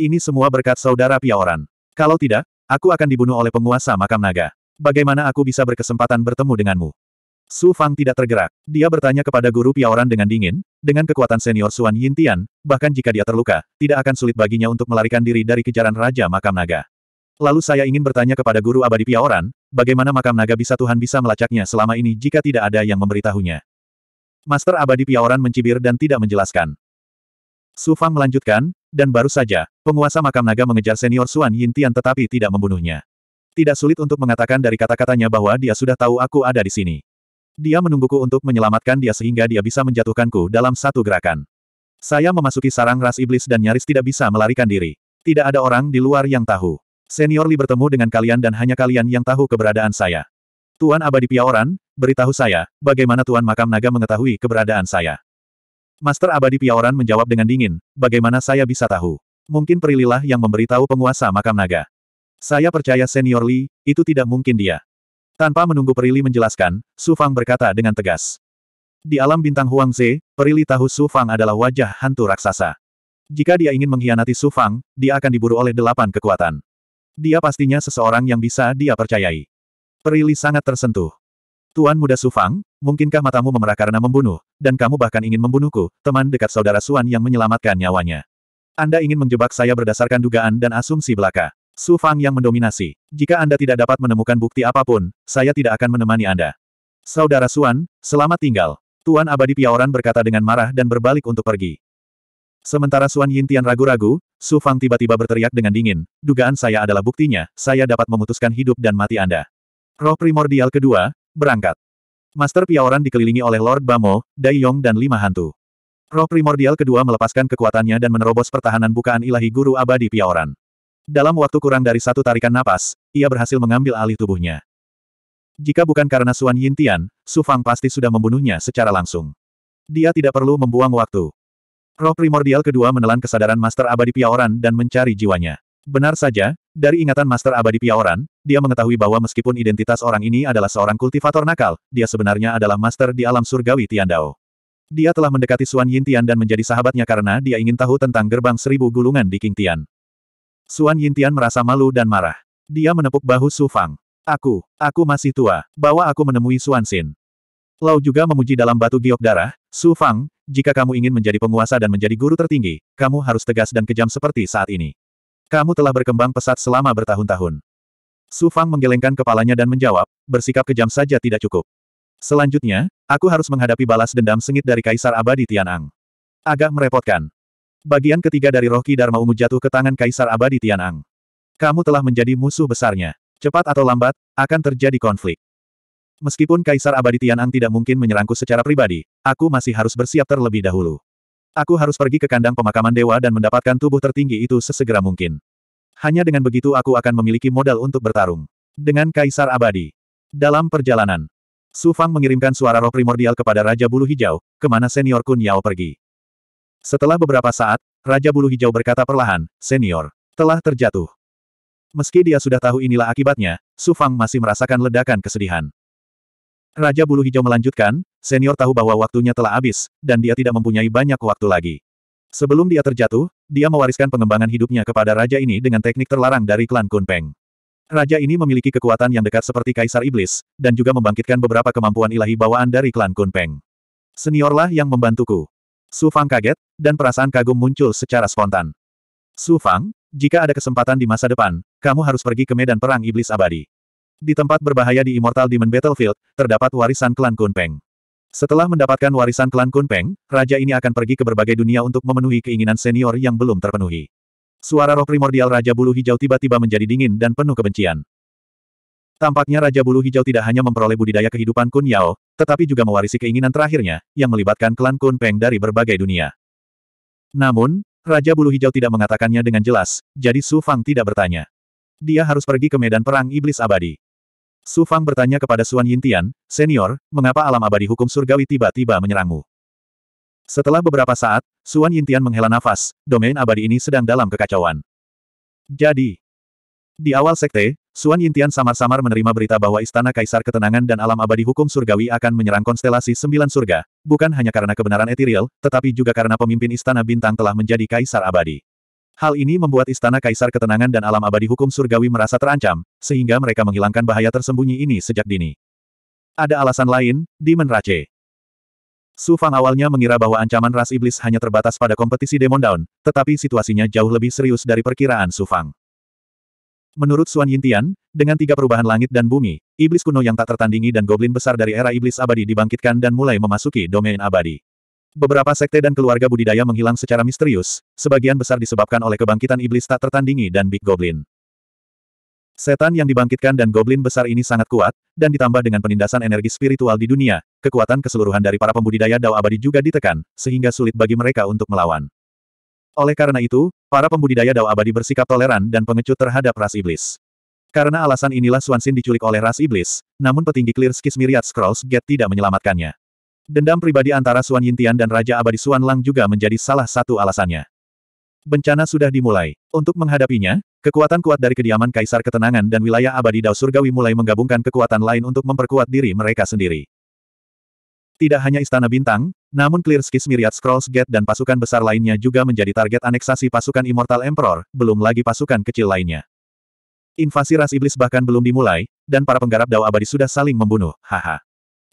[SPEAKER 1] Ini semua berkat saudara Piaoran. Kalau tidak, aku akan dibunuh oleh penguasa makam naga. Bagaimana aku bisa berkesempatan bertemu denganmu? Su Fang tidak tergerak. Dia bertanya kepada guru Piaoran dengan dingin, dengan kekuatan senior Suan Yintian, bahkan jika dia terluka, tidak akan sulit baginya untuk melarikan diri dari kejaran Raja Makam Naga. Lalu saya ingin bertanya kepada guru abadi Piaoran, Bagaimana makam naga bisa Tuhan bisa melacaknya selama ini jika tidak ada yang memberitahunya? Master abadi Piaoran mencibir dan tidak menjelaskan. Su Fang melanjutkan, dan baru saja, penguasa makam naga mengejar senior Suan Yin Tian tetapi tidak membunuhnya. Tidak sulit untuk mengatakan dari kata-katanya bahwa dia sudah tahu aku ada di sini. Dia menungguku untuk menyelamatkan dia sehingga dia bisa menjatuhkanku dalam satu gerakan. Saya memasuki sarang ras iblis dan nyaris tidak bisa melarikan diri. Tidak ada orang di luar yang tahu. Senior Li bertemu dengan kalian dan hanya kalian yang tahu keberadaan saya. Tuan Abadi Piaoran, beritahu saya, bagaimana Tuan Makam Naga mengetahui keberadaan saya. Master Abadi Piaoran menjawab dengan dingin, bagaimana saya bisa tahu. Mungkin Perililah yang memberitahu penguasa Makam Naga. Saya percaya Senior Li, itu tidak mungkin dia. Tanpa menunggu Perili menjelaskan, Su Fang berkata dengan tegas. Di alam bintang Huangze, Perili tahu Su Fang adalah wajah hantu raksasa. Jika dia ingin mengkhianati Su Fang, dia akan diburu oleh delapan kekuatan. Dia pastinya seseorang yang bisa dia percayai. Perili sangat tersentuh. Tuan muda Sufang, mungkinkah matamu memerah karena membunuh, dan kamu bahkan ingin membunuhku, teman dekat saudara Suan yang menyelamatkan nyawanya. Anda ingin menjebak saya berdasarkan dugaan dan asumsi belaka. Sufang yang mendominasi. Jika Anda tidak dapat menemukan bukti apapun, saya tidak akan menemani Anda. Saudara Suan, selamat tinggal. Tuan Abadi Piaoran berkata dengan marah dan berbalik untuk pergi. Sementara Suan Yintian ragu-ragu, Su Fang tiba-tiba berteriak dengan dingin, dugaan saya adalah buktinya, saya dapat memutuskan hidup dan mati Anda. Roh primordial kedua, berangkat. Master Piaoran dikelilingi oleh Lord Bamo, Dai Yong dan lima hantu. Roh primordial kedua melepaskan kekuatannya dan menerobos pertahanan bukaan ilahi guru abadi Piaoran. Dalam waktu kurang dari satu tarikan napas, ia berhasil mengambil alih tubuhnya. Jika bukan karena Suan Yintian, Su Fang pasti sudah membunuhnya secara langsung. Dia tidak perlu membuang waktu. Roh primordial kedua menelan kesadaran Master Abadi Piaoran dan mencari jiwanya. Benar saja, dari ingatan Master Abadi Piaoran, dia mengetahui bahwa meskipun identitas orang ini adalah seorang kultivator nakal, dia sebenarnya adalah Master di alam surgawi Tiandao. Dia telah mendekati Suan Yintian dan menjadi sahabatnya karena dia ingin tahu tentang gerbang seribu gulungan di King Tian. Suan Yintian merasa malu dan marah. Dia menepuk bahu Su Fang. Aku, aku masih tua, bawa aku menemui Suan Xin. Lau juga memuji dalam batu giok darah, Su Fang, jika kamu ingin menjadi penguasa dan menjadi guru tertinggi, kamu harus tegas dan kejam seperti saat ini. Kamu telah berkembang pesat selama bertahun-tahun. Su Fang menggelengkan kepalanya dan menjawab, bersikap kejam saja tidak cukup. Selanjutnya, aku harus menghadapi balas dendam sengit dari Kaisar Abadi Tianang. Agak merepotkan. Bagian ketiga dari Rohki Dharma Ungu jatuh ke tangan Kaisar Abadi Tianang. Kamu telah menjadi musuh besarnya. Cepat atau lambat, akan terjadi konflik. Meskipun Kaisar Abadi Tianang tidak mungkin menyerangku secara pribadi, aku masih harus bersiap terlebih dahulu. Aku harus pergi ke kandang pemakaman dewa dan mendapatkan tubuh tertinggi itu sesegera mungkin. Hanya dengan begitu aku akan memiliki modal untuk bertarung. Dengan Kaisar Abadi. Dalam perjalanan, Su Fang mengirimkan suara roh primordial kepada Raja Bulu Hijau, kemana senior Kun Yao pergi. Setelah beberapa saat, Raja Bulu Hijau berkata perlahan, senior, telah terjatuh. Meski dia sudah tahu inilah akibatnya, Su Fang masih merasakan ledakan kesedihan. Raja Bulu Hijau melanjutkan, senior tahu bahwa waktunya telah habis, dan dia tidak mempunyai banyak waktu lagi. Sebelum dia terjatuh, dia mewariskan pengembangan hidupnya kepada raja ini dengan teknik terlarang dari klan Kunpeng. Raja ini memiliki kekuatan yang dekat seperti Kaisar Iblis, dan juga membangkitkan beberapa kemampuan ilahi bawaan dari klan Kunpeng. Seniorlah yang membantuku. Su Fang kaget, dan perasaan kagum muncul secara spontan. Su Fang, jika ada kesempatan di masa depan, kamu harus pergi ke medan perang iblis abadi. Di tempat berbahaya di Immortal Demon Battlefield, terdapat warisan klan Kunpeng. Setelah mendapatkan warisan klan Kunpeng, raja ini akan pergi ke berbagai dunia untuk memenuhi keinginan senior yang belum terpenuhi. Suara roh primordial Raja Bulu Hijau tiba-tiba menjadi dingin dan penuh kebencian. Tampaknya Raja Bulu Hijau tidak hanya memperoleh budidaya kehidupan Kun Yao, tetapi juga mewarisi keinginan terakhirnya, yang melibatkan klan Kun Peng dari berbagai dunia. Namun, Raja Bulu Hijau tidak mengatakannya dengan jelas, jadi Su Fang tidak bertanya. Dia harus pergi ke medan perang iblis abadi. Su Fang bertanya kepada Suan Yintian, Senior, mengapa alam abadi hukum surgawi tiba-tiba menyerangmu? Setelah beberapa saat, Suan Yintian menghela nafas, domain abadi ini sedang dalam kekacauan. Jadi, di awal sekte, Suan Yintian samar-samar menerima berita bahwa Istana Kaisar Ketenangan dan Alam Abadi Hukum Surgawi akan menyerang konstelasi Sembilan Surga, bukan hanya karena kebenaran etiril, tetapi juga karena pemimpin Istana Bintang telah menjadi Kaisar Abadi. Hal ini membuat istana kaisar ketenangan dan alam abadi hukum surgawi merasa terancam, sehingga mereka menghilangkan bahaya tersembunyi ini sejak dini. Ada alasan lain, Di Rache. Su Fang awalnya mengira bahwa ancaman ras iblis hanya terbatas pada kompetisi Demon Down, tetapi situasinya jauh lebih serius dari perkiraan Su Fang. Menurut Suan Yintian, dengan tiga perubahan langit dan bumi, iblis kuno yang tak tertandingi dan goblin besar dari era iblis abadi dibangkitkan dan mulai memasuki domain abadi. Beberapa sekte dan keluarga budidaya menghilang secara misterius, sebagian besar disebabkan oleh kebangkitan iblis tak tertandingi dan Big Goblin. Setan yang dibangkitkan dan goblin besar ini sangat kuat, dan ditambah dengan penindasan energi spiritual di dunia, kekuatan keseluruhan dari para pembudidaya Dao Abadi juga ditekan, sehingga sulit bagi mereka untuk melawan. Oleh karena itu, para pembudidaya Dao Abadi bersikap toleran dan pengecut terhadap ras iblis. Karena alasan inilah Swansin diculik oleh ras iblis, namun petinggi Clear Skis Myriad Scrolls Gate tidak menyelamatkannya. Dendam pribadi antara Suan Yintian dan Raja Abadi Suan Lang juga menjadi salah satu alasannya. Bencana sudah dimulai. Untuk menghadapinya, kekuatan kuat dari kediaman Kaisar Ketenangan dan wilayah abadi Dao Surgawi mulai menggabungkan kekuatan lain untuk memperkuat diri mereka sendiri. Tidak hanya Istana Bintang, namun Clear Skis Myriad Scrolls Gate dan pasukan besar lainnya juga menjadi target aneksasi pasukan Immortal Emperor, belum lagi pasukan kecil lainnya. Invasi ras iblis bahkan belum dimulai, dan para penggarap Dao Abadi sudah saling membunuh, haha.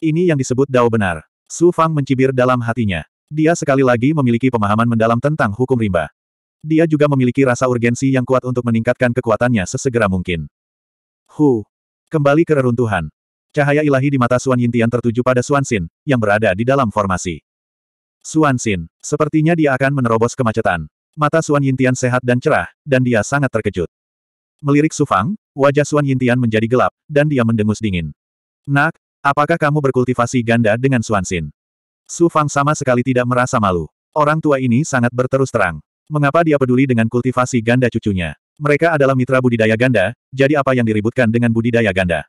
[SPEAKER 1] Ini yang disebut Dao benar. Su Fang mencibir dalam hatinya. Dia sekali lagi memiliki pemahaman mendalam tentang hukum rimba. Dia juga memiliki rasa urgensi yang kuat untuk meningkatkan kekuatannya sesegera mungkin. Hu. Kembali ke reruntuhan. Cahaya ilahi di mata Suan Yintian tertuju pada Suan Xin, yang berada di dalam formasi. Suan Xin, sepertinya dia akan menerobos kemacetan. Mata Suan Yintian sehat dan cerah, dan dia sangat terkejut. Melirik Sufang, wajah Suan Yintian menjadi gelap, dan dia mendengus dingin. Nak, Apakah kamu berkultivasi ganda dengan Suansin? Su Fang sama sekali tidak merasa malu. Orang tua ini sangat berterus terang. Mengapa dia peduli dengan kultivasi ganda cucunya? Mereka adalah mitra budidaya ganda, jadi apa yang diributkan dengan budidaya ganda?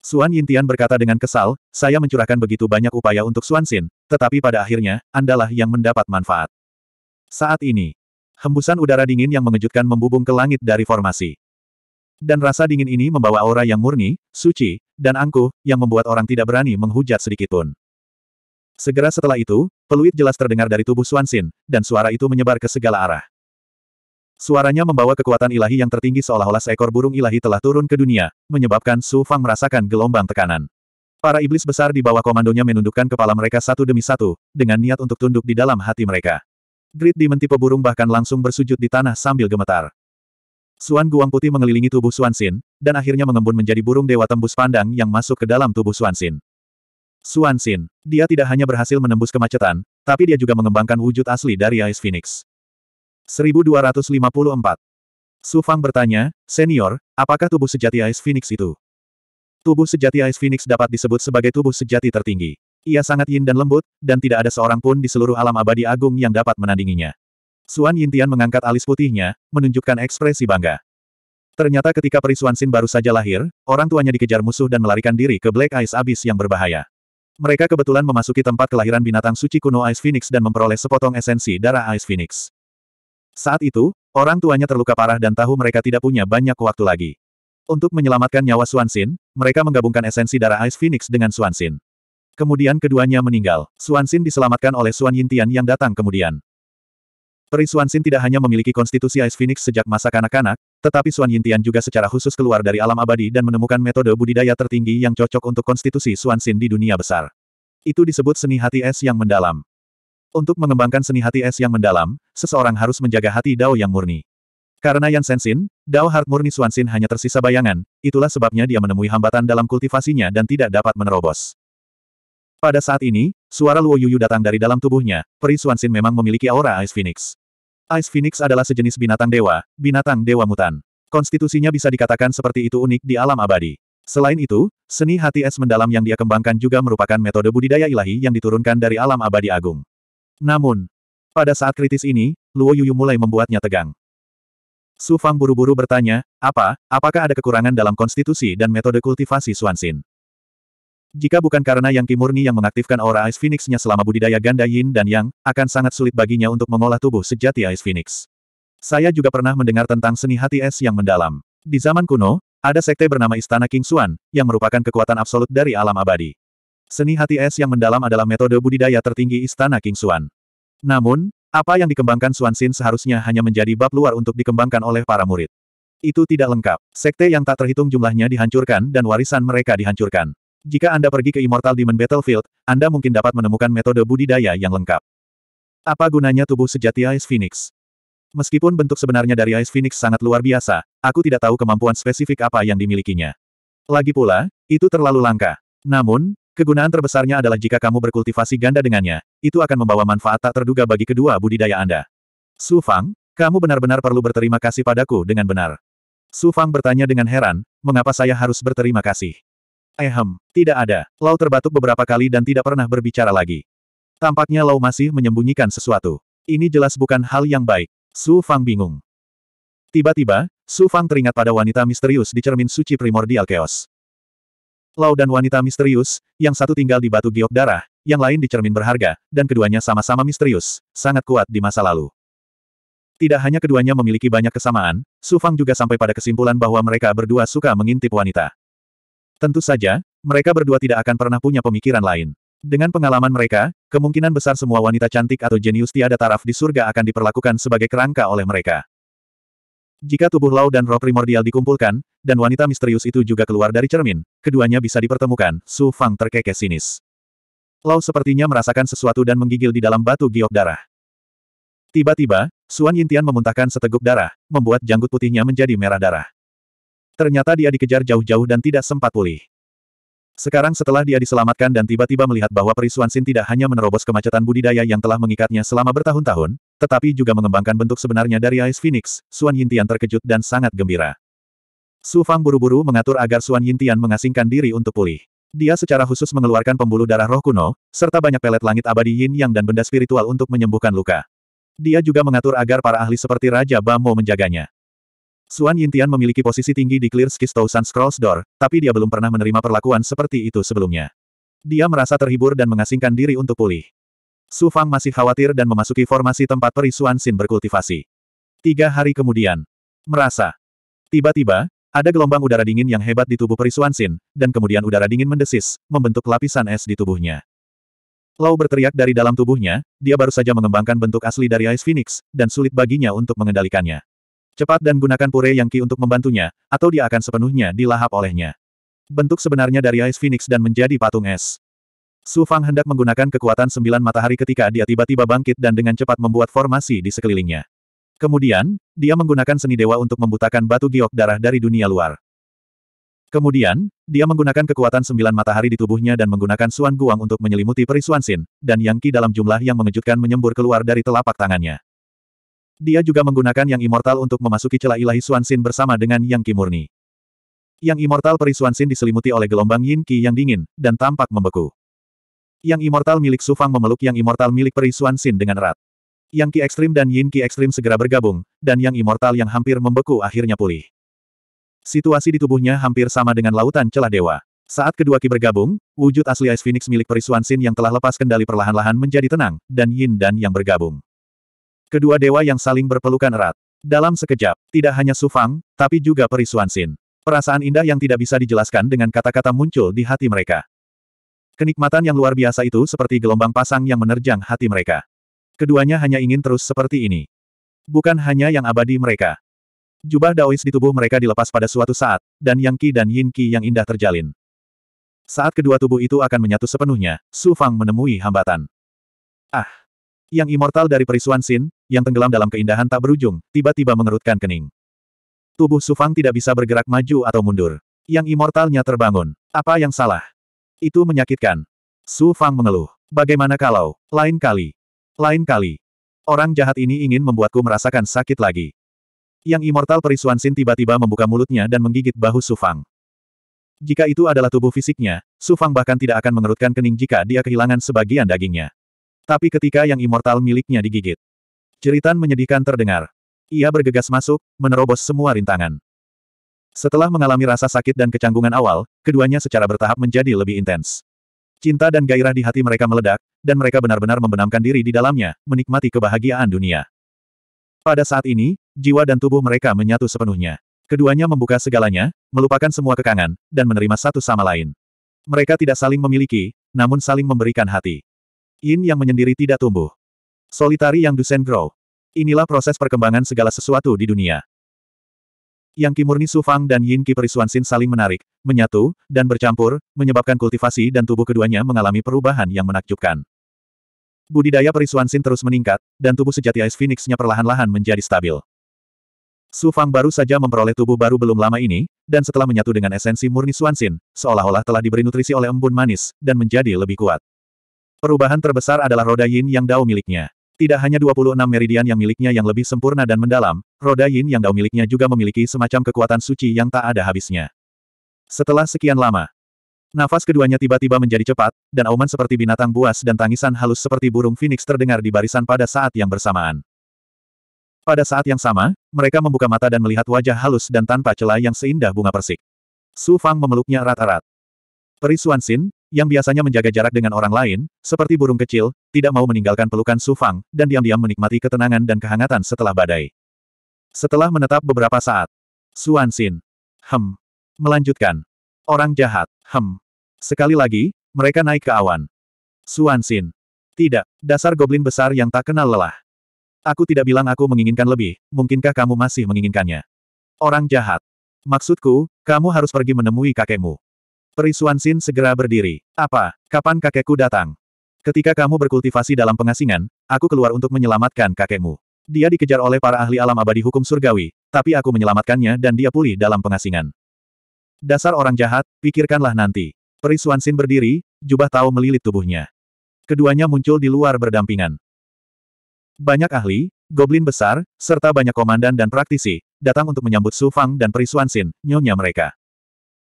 [SPEAKER 1] Suan Yintian berkata dengan kesal, saya mencurahkan begitu banyak upaya untuk Suan Xin, tetapi pada akhirnya, Andalah yang mendapat manfaat. Saat ini, hembusan udara dingin yang mengejutkan membubung ke langit dari formasi. Dan rasa dingin ini membawa aura yang murni, suci, dan angkuh, yang membuat orang tidak berani menghujat sedikitpun. Segera setelah itu, peluit jelas terdengar dari tubuh Swansin, dan suara itu menyebar ke segala arah. Suaranya membawa kekuatan ilahi yang tertinggi seolah-olah seekor burung ilahi telah turun ke dunia, menyebabkan Su Fang merasakan gelombang tekanan. Para iblis besar di bawah komandonya menundukkan kepala mereka satu demi satu, dengan niat untuk tunduk di dalam hati mereka. Grid di mentipe burung bahkan langsung bersujud di tanah sambil gemetar. Suan Guang Putih mengelilingi tubuh Suan Xin, dan akhirnya mengembun menjadi burung dewa tembus pandang yang masuk ke dalam tubuh Suan Xin. Suan Xin, dia tidak hanya berhasil menembus kemacetan, tapi dia juga mengembangkan wujud asli dari Ice Phoenix. 1254. Su Fang bertanya, Senior, apakah tubuh sejati Ice Phoenix itu? Tubuh sejati Ice Phoenix dapat disebut sebagai tubuh sejati tertinggi. Ia sangat yin dan lembut, dan tidak ada seorang pun di seluruh alam abadi agung yang dapat menandinginya. Suan Yintian mengangkat alis putihnya, menunjukkan ekspresi bangga. Ternyata ketika Peri Suan Sin baru saja lahir, orang tuanya dikejar musuh dan melarikan diri ke Black Ice Abyss yang berbahaya. Mereka kebetulan memasuki tempat kelahiran binatang suci kuno Ice Phoenix dan memperoleh sepotong esensi darah Ice Phoenix. Saat itu, orang tuanya terluka parah dan tahu mereka tidak punya banyak waktu lagi. Untuk menyelamatkan nyawa Suan Xin, mereka menggabungkan esensi darah Ice Phoenix dengan Suan Xin. Kemudian keduanya meninggal. Suan Xin diselamatkan oleh Suan Yintian yang datang kemudian. Peri Xin tidak hanya memiliki konstitusi Ice Phoenix sejak masa kanak-kanak, tetapi Suan Yintian juga secara khusus keluar dari alam abadi dan menemukan metode budidaya tertinggi yang cocok untuk konstitusi Xin di dunia besar. Itu disebut seni hati es yang mendalam. Untuk mengembangkan seni hati es yang mendalam, seseorang harus menjaga hati Dao yang murni. Karena Yan Sensin, Dao Heart murni Xin hanya tersisa bayangan, itulah sebabnya dia menemui hambatan dalam kultivasinya dan tidak dapat menerobos. Pada saat ini, suara Luo Yuyu datang dari dalam tubuhnya, Peri Xin memang memiliki aura Ice Phoenix. Ice Phoenix adalah sejenis binatang dewa, binatang dewa mutan. Konstitusinya bisa dikatakan seperti itu unik di alam abadi. Selain itu, seni hati es mendalam yang dia kembangkan juga merupakan metode budidaya ilahi yang diturunkan dari alam abadi agung. Namun, pada saat kritis ini, Luo Yuyu mulai membuatnya tegang. Su Fang buru-buru bertanya, apa, apakah ada kekurangan dalam konstitusi dan metode kultivasi Suansin? Jika bukan karena Yang Kimurni yang mengaktifkan aura Ice Phoenix-nya selama budidaya ganda Yin dan Yang, akan sangat sulit baginya untuk mengolah tubuh sejati Ice Phoenix. Saya juga pernah mendengar tentang seni hati es yang mendalam. Di zaman kuno, ada sekte bernama Istana King Xuan, yang merupakan kekuatan absolut dari alam abadi. Seni hati es yang mendalam adalah metode budidaya tertinggi Istana King Xuan. Namun, apa yang dikembangkan Xuan Xin seharusnya hanya menjadi bab luar untuk dikembangkan oleh para murid. Itu tidak lengkap. Sekte yang tak terhitung jumlahnya dihancurkan dan warisan mereka dihancurkan. Jika Anda pergi ke Immortal Demon Battlefield, Anda mungkin dapat menemukan metode budidaya yang lengkap. Apa gunanya tubuh sejati Ice Phoenix? Meskipun bentuk sebenarnya dari Ice Phoenix sangat luar biasa, aku tidak tahu kemampuan spesifik apa yang dimilikinya. Lagi pula, itu terlalu langka. Namun, kegunaan terbesarnya adalah jika kamu berkultivasi ganda dengannya, itu akan membawa manfaat tak terduga bagi kedua budidaya Anda. Su Fang, kamu benar-benar perlu berterima kasih padaku dengan benar. Su Fang bertanya dengan heran, mengapa saya harus berterima kasih? Ehem, tidak ada. Lau terbatuk beberapa kali dan tidak pernah berbicara lagi. Tampaknya Lau masih menyembunyikan sesuatu. Ini jelas bukan hal yang baik. Su Fang bingung. Tiba-tiba, Su Fang teringat pada wanita misterius di cermin suci primordial chaos. Lau dan wanita misterius, yang satu tinggal di batu giok darah, yang lain di cermin berharga, dan keduanya sama-sama misterius, sangat kuat di masa lalu. Tidak hanya keduanya memiliki banyak kesamaan, Su Fang juga sampai pada kesimpulan bahwa mereka berdua suka mengintip wanita. Tentu saja, mereka berdua tidak akan pernah punya pemikiran lain. Dengan pengalaman mereka, kemungkinan besar semua wanita cantik atau jenius tiada taraf di surga akan diperlakukan sebagai kerangka oleh mereka. Jika tubuh Lau dan roh primordial dikumpulkan, dan wanita misterius itu juga keluar dari cermin, keduanya bisa dipertemukan, Su Fang terkekeh sinis. Lau sepertinya merasakan sesuatu dan menggigil di dalam batu giok darah. Tiba-tiba, Suan Yintian memuntahkan seteguk darah, membuat janggut putihnya menjadi merah darah. Ternyata dia dikejar jauh-jauh dan tidak sempat pulih. Sekarang setelah dia diselamatkan dan tiba-tiba melihat bahwa Perisuan Sin tidak hanya menerobos kemacetan budidaya yang telah mengikatnya selama bertahun-tahun, tetapi juga mengembangkan bentuk sebenarnya dari Ice Phoenix, Suan Yintian terkejut dan sangat gembira. Su Fang buru-buru mengatur agar Suan Yintian mengasingkan diri untuk pulih. Dia secara khusus mengeluarkan pembuluh darah roh kuno, serta banyak pelet langit abadi yin yang dan benda spiritual untuk menyembuhkan luka. Dia juga mengatur agar para ahli seperti Raja Bamo menjaganya. Suan Yintian memiliki posisi tinggi di Clear Skies Thousand Scrolls Door, tapi dia belum pernah menerima perlakuan seperti itu sebelumnya. Dia merasa terhibur dan mengasingkan diri untuk pulih. Su Fang masih khawatir dan memasuki formasi tempat peri Suan Xin berkultivasi. Tiga hari kemudian. Merasa. Tiba-tiba, ada gelombang udara dingin yang hebat di tubuh peri Suan Xin, dan kemudian udara dingin mendesis, membentuk lapisan es di tubuhnya. Lau berteriak dari dalam tubuhnya, dia baru saja mengembangkan bentuk asli dari Ice Phoenix, dan sulit baginya untuk mengendalikannya. Cepat dan gunakan pure yang ki untuk membantunya, atau dia akan sepenuhnya dilahap olehnya. Bentuk sebenarnya dari Ice Phoenix dan menjadi patung es. Su Fang hendak menggunakan kekuatan sembilan matahari ketika dia tiba-tiba bangkit dan dengan cepat membuat formasi di sekelilingnya. Kemudian, dia menggunakan seni dewa untuk membutakan batu giok darah dari dunia luar. Kemudian, dia menggunakan kekuatan sembilan matahari di tubuhnya dan menggunakan Suan Guang untuk menyelimuti perisuan Sin, dan Yang Qi dalam jumlah yang mengejutkan menyembur keluar dari telapak tangannya. Dia juga menggunakan yang immortal untuk memasuki celah ilahi Suansin bersama dengan yang kimurni. Yang immortal peri Suansin diselimuti oleh gelombang yin Ki yang dingin, dan tampak membeku. Yang immortal milik Sufang memeluk yang immortal milik peri Suansin dengan erat. Yang Ki ekstrim dan Yin Ki ekstrim segera bergabung, dan yang immortal yang hampir membeku akhirnya pulih. Situasi di tubuhnya hampir sama dengan lautan celah dewa. Saat kedua Ki bergabung, wujud asli Ice Phoenix milik peri Suansin yang telah lepas kendali perlahan-lahan menjadi tenang, dan Yin dan yang bergabung. Kedua dewa yang saling berpelukan erat. Dalam sekejap, tidak hanya Sufang, tapi juga Peri Suansin Perasaan indah yang tidak bisa dijelaskan dengan kata-kata muncul di hati mereka. Kenikmatan yang luar biasa itu seperti gelombang pasang yang menerjang hati mereka. Keduanya hanya ingin terus seperti ini. Bukan hanya yang abadi mereka. Jubah daois di tubuh mereka dilepas pada suatu saat, dan Yang Qi dan Yin Qi yang indah terjalin. Saat kedua tubuh itu akan menyatu sepenuhnya, Su Fang menemui hambatan. Ah! yang immortal dari perisuan Sin, yang tenggelam dalam keindahan tak berujung, tiba-tiba mengerutkan kening. Tubuh Sufang tidak bisa bergerak maju atau mundur. Yang immortalnya terbangun. Apa yang salah? Itu menyakitkan. Su Fang mengeluh. Bagaimana kalau, lain kali, lain kali. Orang jahat ini ingin membuatku merasakan sakit lagi. Yang immortal perisuan Sin tiba-tiba membuka mulutnya dan menggigit bahu Su Fang. Jika itu adalah tubuh fisiknya, Su Fang bahkan tidak akan mengerutkan kening jika dia kehilangan sebagian dagingnya. Tapi ketika yang immortal miliknya digigit. Jeritan menyedihkan terdengar. Ia bergegas masuk, menerobos semua rintangan. Setelah mengalami rasa sakit dan kecanggungan awal, keduanya secara bertahap menjadi lebih intens. Cinta dan gairah di hati mereka meledak, dan mereka benar-benar membenamkan diri di dalamnya, menikmati kebahagiaan dunia. Pada saat ini, jiwa dan tubuh mereka menyatu sepenuhnya. Keduanya membuka segalanya, melupakan semua kekangan, dan menerima satu sama lain. Mereka tidak saling memiliki, namun saling memberikan hati. Yin yang menyendiri tidak tumbuh. Solitari yang Dusen Grow. Inilah proses perkembangan segala sesuatu di dunia. Yang Kimurni Sufang dan Yin Ki Perisuan Sin saling menarik, menyatu, dan bercampur, menyebabkan kultivasi dan tubuh keduanya mengalami perubahan yang menakjubkan. Budidaya Perisuan Sin terus meningkat, dan tubuh sejati Ice Phoenix-nya perlahan-lahan menjadi stabil. Sufang baru saja memperoleh tubuh baru belum lama ini, dan setelah menyatu dengan esensi murni Suansin, seolah-olah telah diberi nutrisi oleh embun manis, dan menjadi lebih kuat. Perubahan terbesar adalah roda yin yang dao miliknya. Tidak hanya 26 meridian yang miliknya yang lebih sempurna dan mendalam, roda yin yang dao miliknya juga memiliki semacam kekuatan suci yang tak ada habisnya. Setelah sekian lama, nafas keduanya tiba-tiba menjadi cepat, dan auman seperti binatang buas dan tangisan halus seperti burung phoenix terdengar di barisan pada saat yang bersamaan. Pada saat yang sama, mereka membuka mata dan melihat wajah halus dan tanpa celah yang seindah bunga persik. Su Fang memeluknya erat-erat. Perisuan Xin yang biasanya menjaga jarak dengan orang lain, seperti burung kecil, tidak mau meninggalkan pelukan Sufang, dan diam-diam menikmati ketenangan dan kehangatan setelah badai. Setelah menetap beberapa saat, Suan Sin, hem, melanjutkan. Orang jahat, hem. Sekali lagi, mereka naik ke awan. Suan Sin, tidak, dasar goblin besar yang tak kenal lelah. Aku tidak bilang aku menginginkan lebih, mungkinkah kamu masih menginginkannya? Orang jahat. Maksudku, kamu harus pergi menemui kakekmu. Perisuan Sin segera berdiri. Apa? Kapan kakekku datang? Ketika kamu berkultivasi dalam pengasingan, aku keluar untuk menyelamatkan kakekmu. Dia dikejar oleh para ahli alam abadi hukum surgawi, tapi aku menyelamatkannya dan dia pulih dalam pengasingan. Dasar orang jahat, pikirkanlah nanti. Perisuan Sin berdiri, jubah tahu melilit tubuhnya. Keduanya muncul di luar berdampingan. Banyak ahli, goblin besar, serta banyak komandan dan praktisi, datang untuk menyambut Su Fang dan Perisuan Sin, nyonya mereka.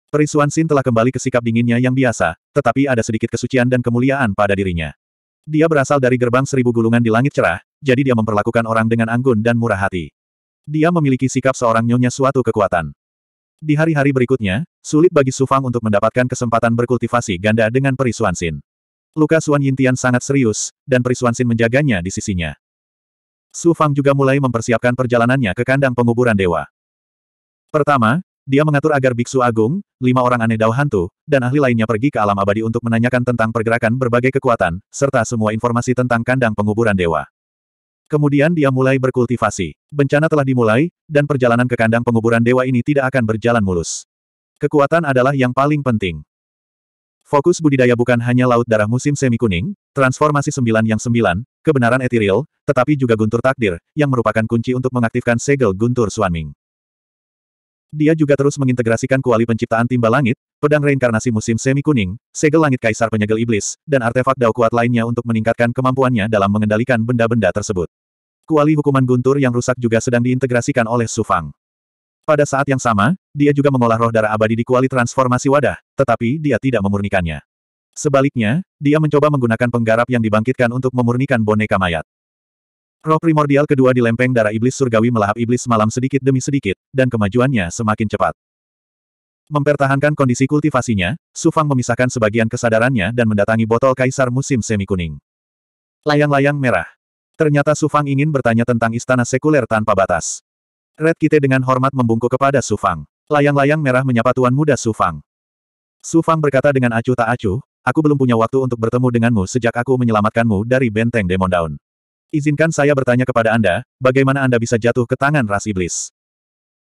[SPEAKER 1] Perisuan Sin telah kembali ke sikap dinginnya yang biasa, tetapi ada sedikit kesucian dan kemuliaan pada dirinya. Dia berasal dari gerbang seribu gulungan di langit cerah, jadi dia memperlakukan orang dengan anggun dan murah hati. Dia memiliki sikap seorang nyonya suatu kekuatan. Di hari-hari berikutnya, sulit bagi Sufang untuk mendapatkan kesempatan berkultivasi ganda dengan Perisuan Sin. Luka Suan Yintian sangat serius, dan Perisuan Sin menjaganya di sisinya. Su Fang juga mulai mempersiapkan perjalanannya ke kandang penguburan dewa. Pertama, dia mengatur agar Biksu Agung, lima orang aneh Dao Hantu, dan ahli lainnya pergi ke alam abadi untuk menanyakan tentang pergerakan berbagai kekuatan, serta semua informasi tentang kandang penguburan dewa. Kemudian dia mulai berkultivasi. Bencana telah dimulai, dan perjalanan ke kandang penguburan dewa ini tidak akan berjalan mulus. Kekuatan adalah yang paling penting. Fokus budidaya bukan hanya laut darah musim semi kuning, transformasi sembilan yang sembilan, kebenaran etiril, tetapi juga guntur takdir, yang merupakan kunci untuk mengaktifkan segel guntur Suanming. Dia juga terus mengintegrasikan kuali penciptaan timba langit, pedang reinkarnasi musim semi kuning, segel langit kaisar penyegel iblis, dan artefak dao kuat lainnya untuk meningkatkan kemampuannya dalam mengendalikan benda-benda tersebut. Kuali hukuman guntur yang rusak juga sedang diintegrasikan oleh Sufang. Pada saat yang sama, dia juga mengolah roh darah abadi di kuali transformasi wadah, tetapi dia tidak memurnikannya. Sebaliknya, dia mencoba menggunakan penggarap yang dibangkitkan untuk memurnikan boneka mayat. Roh primordial kedua di lempeng darah iblis surgawi melahap iblis malam sedikit demi sedikit, dan kemajuannya semakin cepat. Mempertahankan kondisi kultivasinya, Sufang memisahkan sebagian kesadarannya dan mendatangi botol kaisar musim semi kuning. Layang-layang merah. Ternyata Sufang ingin bertanya tentang istana sekuler tanpa batas. Red Kite dengan hormat membungkuk kepada Sufang. Layang-layang merah menyapa tuan muda Sufang. Sufang berkata dengan acuh tak acuh, aku belum punya waktu untuk bertemu denganmu sejak aku menyelamatkanmu dari benteng Demon Daun. Izinkan saya bertanya kepada Anda, bagaimana Anda bisa jatuh ke tangan ras iblis?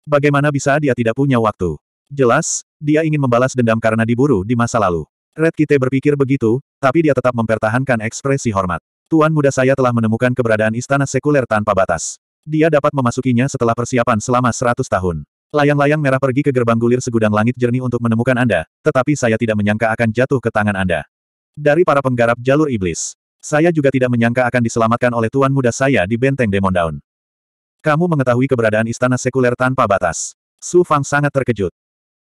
[SPEAKER 1] Bagaimana bisa dia tidak punya waktu? Jelas, dia ingin membalas dendam karena diburu di masa lalu. Red Kite berpikir begitu, tapi dia tetap mempertahankan ekspresi hormat. Tuan muda saya telah menemukan keberadaan istana sekuler tanpa batas. Dia dapat memasukinya setelah persiapan selama 100 tahun. Layang-layang merah pergi ke gerbang gulir segudang langit jernih untuk menemukan Anda, tetapi saya tidak menyangka akan jatuh ke tangan Anda. Dari para penggarap jalur iblis, saya juga tidak menyangka akan diselamatkan oleh tuan muda saya di benteng Demon Daun. Kamu mengetahui keberadaan istana sekuler tanpa batas. Su Fang sangat terkejut.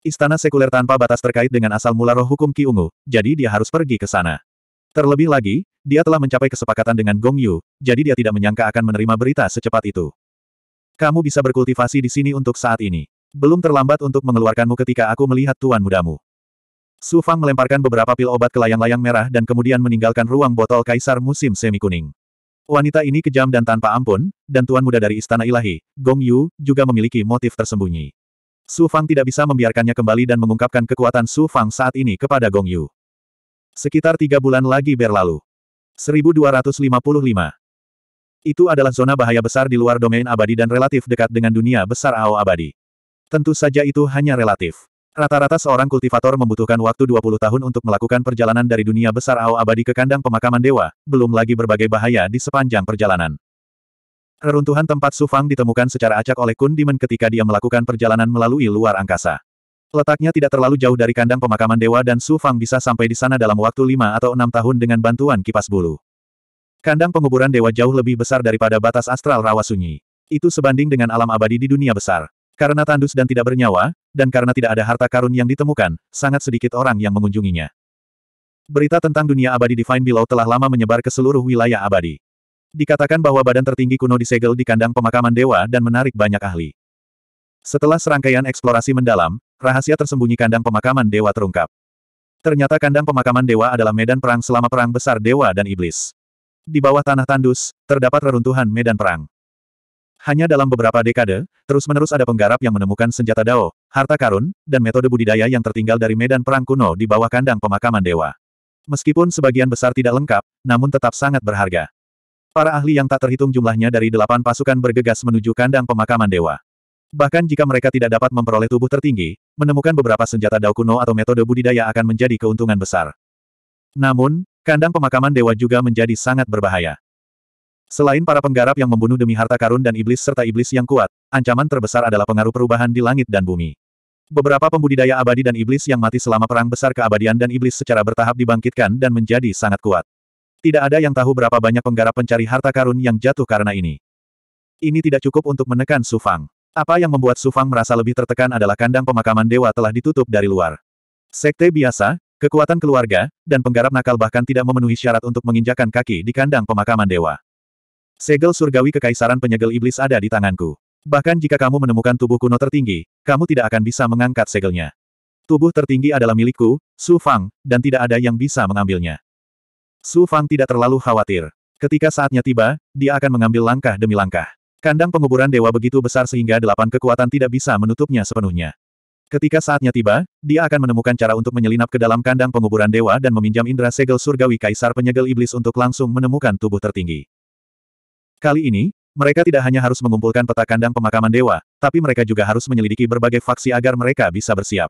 [SPEAKER 1] Istana sekuler tanpa batas terkait dengan asal mula roh hukum Ki Ungu, jadi dia harus pergi ke sana. Terlebih lagi, dia telah mencapai kesepakatan dengan Gong Yu, jadi dia tidak menyangka akan menerima berita secepat itu. Kamu bisa berkultivasi di sini untuk saat ini. Belum terlambat untuk mengeluarkanmu ketika aku melihat tuan mudamu. Su Fang melemparkan beberapa pil obat ke layang-layang merah dan kemudian meninggalkan ruang botol kaisar musim semi kuning. Wanita ini kejam dan tanpa ampun, dan tuan muda dari istana ilahi, Gong Yu, juga memiliki motif tersembunyi. Su Fang tidak bisa membiarkannya kembali dan mengungkapkan kekuatan Su Fang saat ini kepada Gong Yu. Sekitar tiga bulan lagi berlalu. 1255. Itu adalah zona bahaya besar di luar domain abadi dan relatif dekat dengan dunia besar Ao abadi. Tentu saja itu hanya relatif. Rata-rata seorang kultivator membutuhkan waktu 20 tahun untuk melakukan perjalanan dari dunia besar Ao abadi ke kandang pemakaman dewa, belum lagi berbagai bahaya di sepanjang perjalanan. Reruntuhan tempat Sufang ditemukan secara acak oleh Kun Dimen ketika dia melakukan perjalanan melalui luar angkasa. Letaknya tidak terlalu jauh dari kandang pemakaman dewa dan Sufang bisa sampai di sana dalam waktu lima atau enam tahun dengan bantuan kipas bulu. Kandang penguburan dewa jauh lebih besar daripada batas astral rawa sunyi. Itu sebanding dengan alam abadi di dunia besar. Karena tandus dan tidak bernyawa, dan karena tidak ada harta karun yang ditemukan, sangat sedikit orang yang mengunjunginya. Berita tentang dunia abadi Divine Below telah lama menyebar ke seluruh wilayah abadi. Dikatakan bahwa badan tertinggi kuno disegel di kandang pemakaman dewa dan menarik banyak ahli. Setelah serangkaian eksplorasi mendalam, rahasia tersembunyi kandang pemakaman dewa terungkap. Ternyata kandang pemakaman dewa adalah medan perang selama perang besar dewa dan iblis. Di bawah tanah tandus, terdapat reruntuhan medan perang. Hanya dalam beberapa dekade, terus-menerus ada penggarap yang menemukan senjata dao, harta karun, dan metode budidaya yang tertinggal dari medan perang kuno di bawah kandang pemakaman dewa. Meskipun sebagian besar tidak lengkap, namun tetap sangat berharga. Para ahli yang tak terhitung jumlahnya dari delapan pasukan bergegas menuju kandang pemakaman dewa. Bahkan jika mereka tidak dapat memperoleh tubuh tertinggi, menemukan beberapa senjata dao kuno atau metode budidaya akan menjadi keuntungan besar. Namun, kandang pemakaman dewa juga menjadi sangat berbahaya. Selain para penggarap yang membunuh demi harta karun dan iblis serta iblis yang kuat, ancaman terbesar adalah pengaruh perubahan di langit dan bumi. Beberapa pembudidaya abadi dan iblis yang mati selama perang besar keabadian dan iblis secara bertahap dibangkitkan dan menjadi sangat kuat. Tidak ada yang tahu berapa banyak penggarap pencari harta karun yang jatuh karena ini. Ini tidak cukup untuk menekan Sufang. Apa yang membuat Sufang merasa lebih tertekan adalah kandang pemakaman dewa telah ditutup dari luar. Sekte biasa, kekuatan keluarga, dan penggarap nakal bahkan tidak memenuhi syarat untuk menginjakan kaki di kandang pemakaman dewa. Segel surgawi kekaisaran penyegel iblis ada di tanganku. Bahkan jika kamu menemukan tubuh kuno tertinggi, kamu tidak akan bisa mengangkat segelnya. Tubuh tertinggi adalah milikku, Su Fang, dan tidak ada yang bisa mengambilnya. Su Fang tidak terlalu khawatir. Ketika saatnya tiba, dia akan mengambil langkah demi langkah. Kandang penguburan dewa begitu besar sehingga delapan kekuatan tidak bisa menutupnya sepenuhnya. Ketika saatnya tiba, dia akan menemukan cara untuk menyelinap ke dalam kandang penguburan dewa dan meminjam indera segel surgawi kaisar penyegel iblis untuk langsung menemukan tubuh tertinggi. Kali ini, mereka tidak hanya harus mengumpulkan peta kandang pemakaman dewa, tapi mereka juga harus menyelidiki berbagai faksi agar mereka bisa bersiap.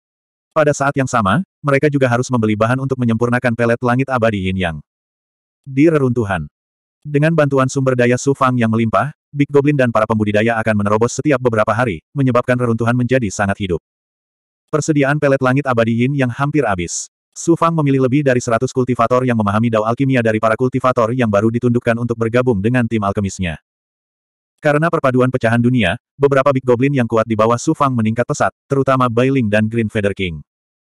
[SPEAKER 1] Pada saat yang sama, mereka juga harus membeli bahan untuk menyempurnakan pelet langit abadi yin yang. Di reruntuhan. Dengan bantuan sumber daya Su Fang yang melimpah, Big Goblin dan para pembudidaya akan menerobos setiap beberapa hari, menyebabkan reruntuhan menjadi sangat hidup. Persediaan pelet langit abadi Yin yang hampir habis. Su Fang memilih lebih dari 100 kultivator yang memahami dao alkimia dari para kultivator yang baru ditundukkan untuk bergabung dengan tim alkemisnya. Karena perpaduan pecahan dunia, beberapa Big Goblin yang kuat di bawah Su Fang meningkat pesat, terutama Bailing dan Green Feather King.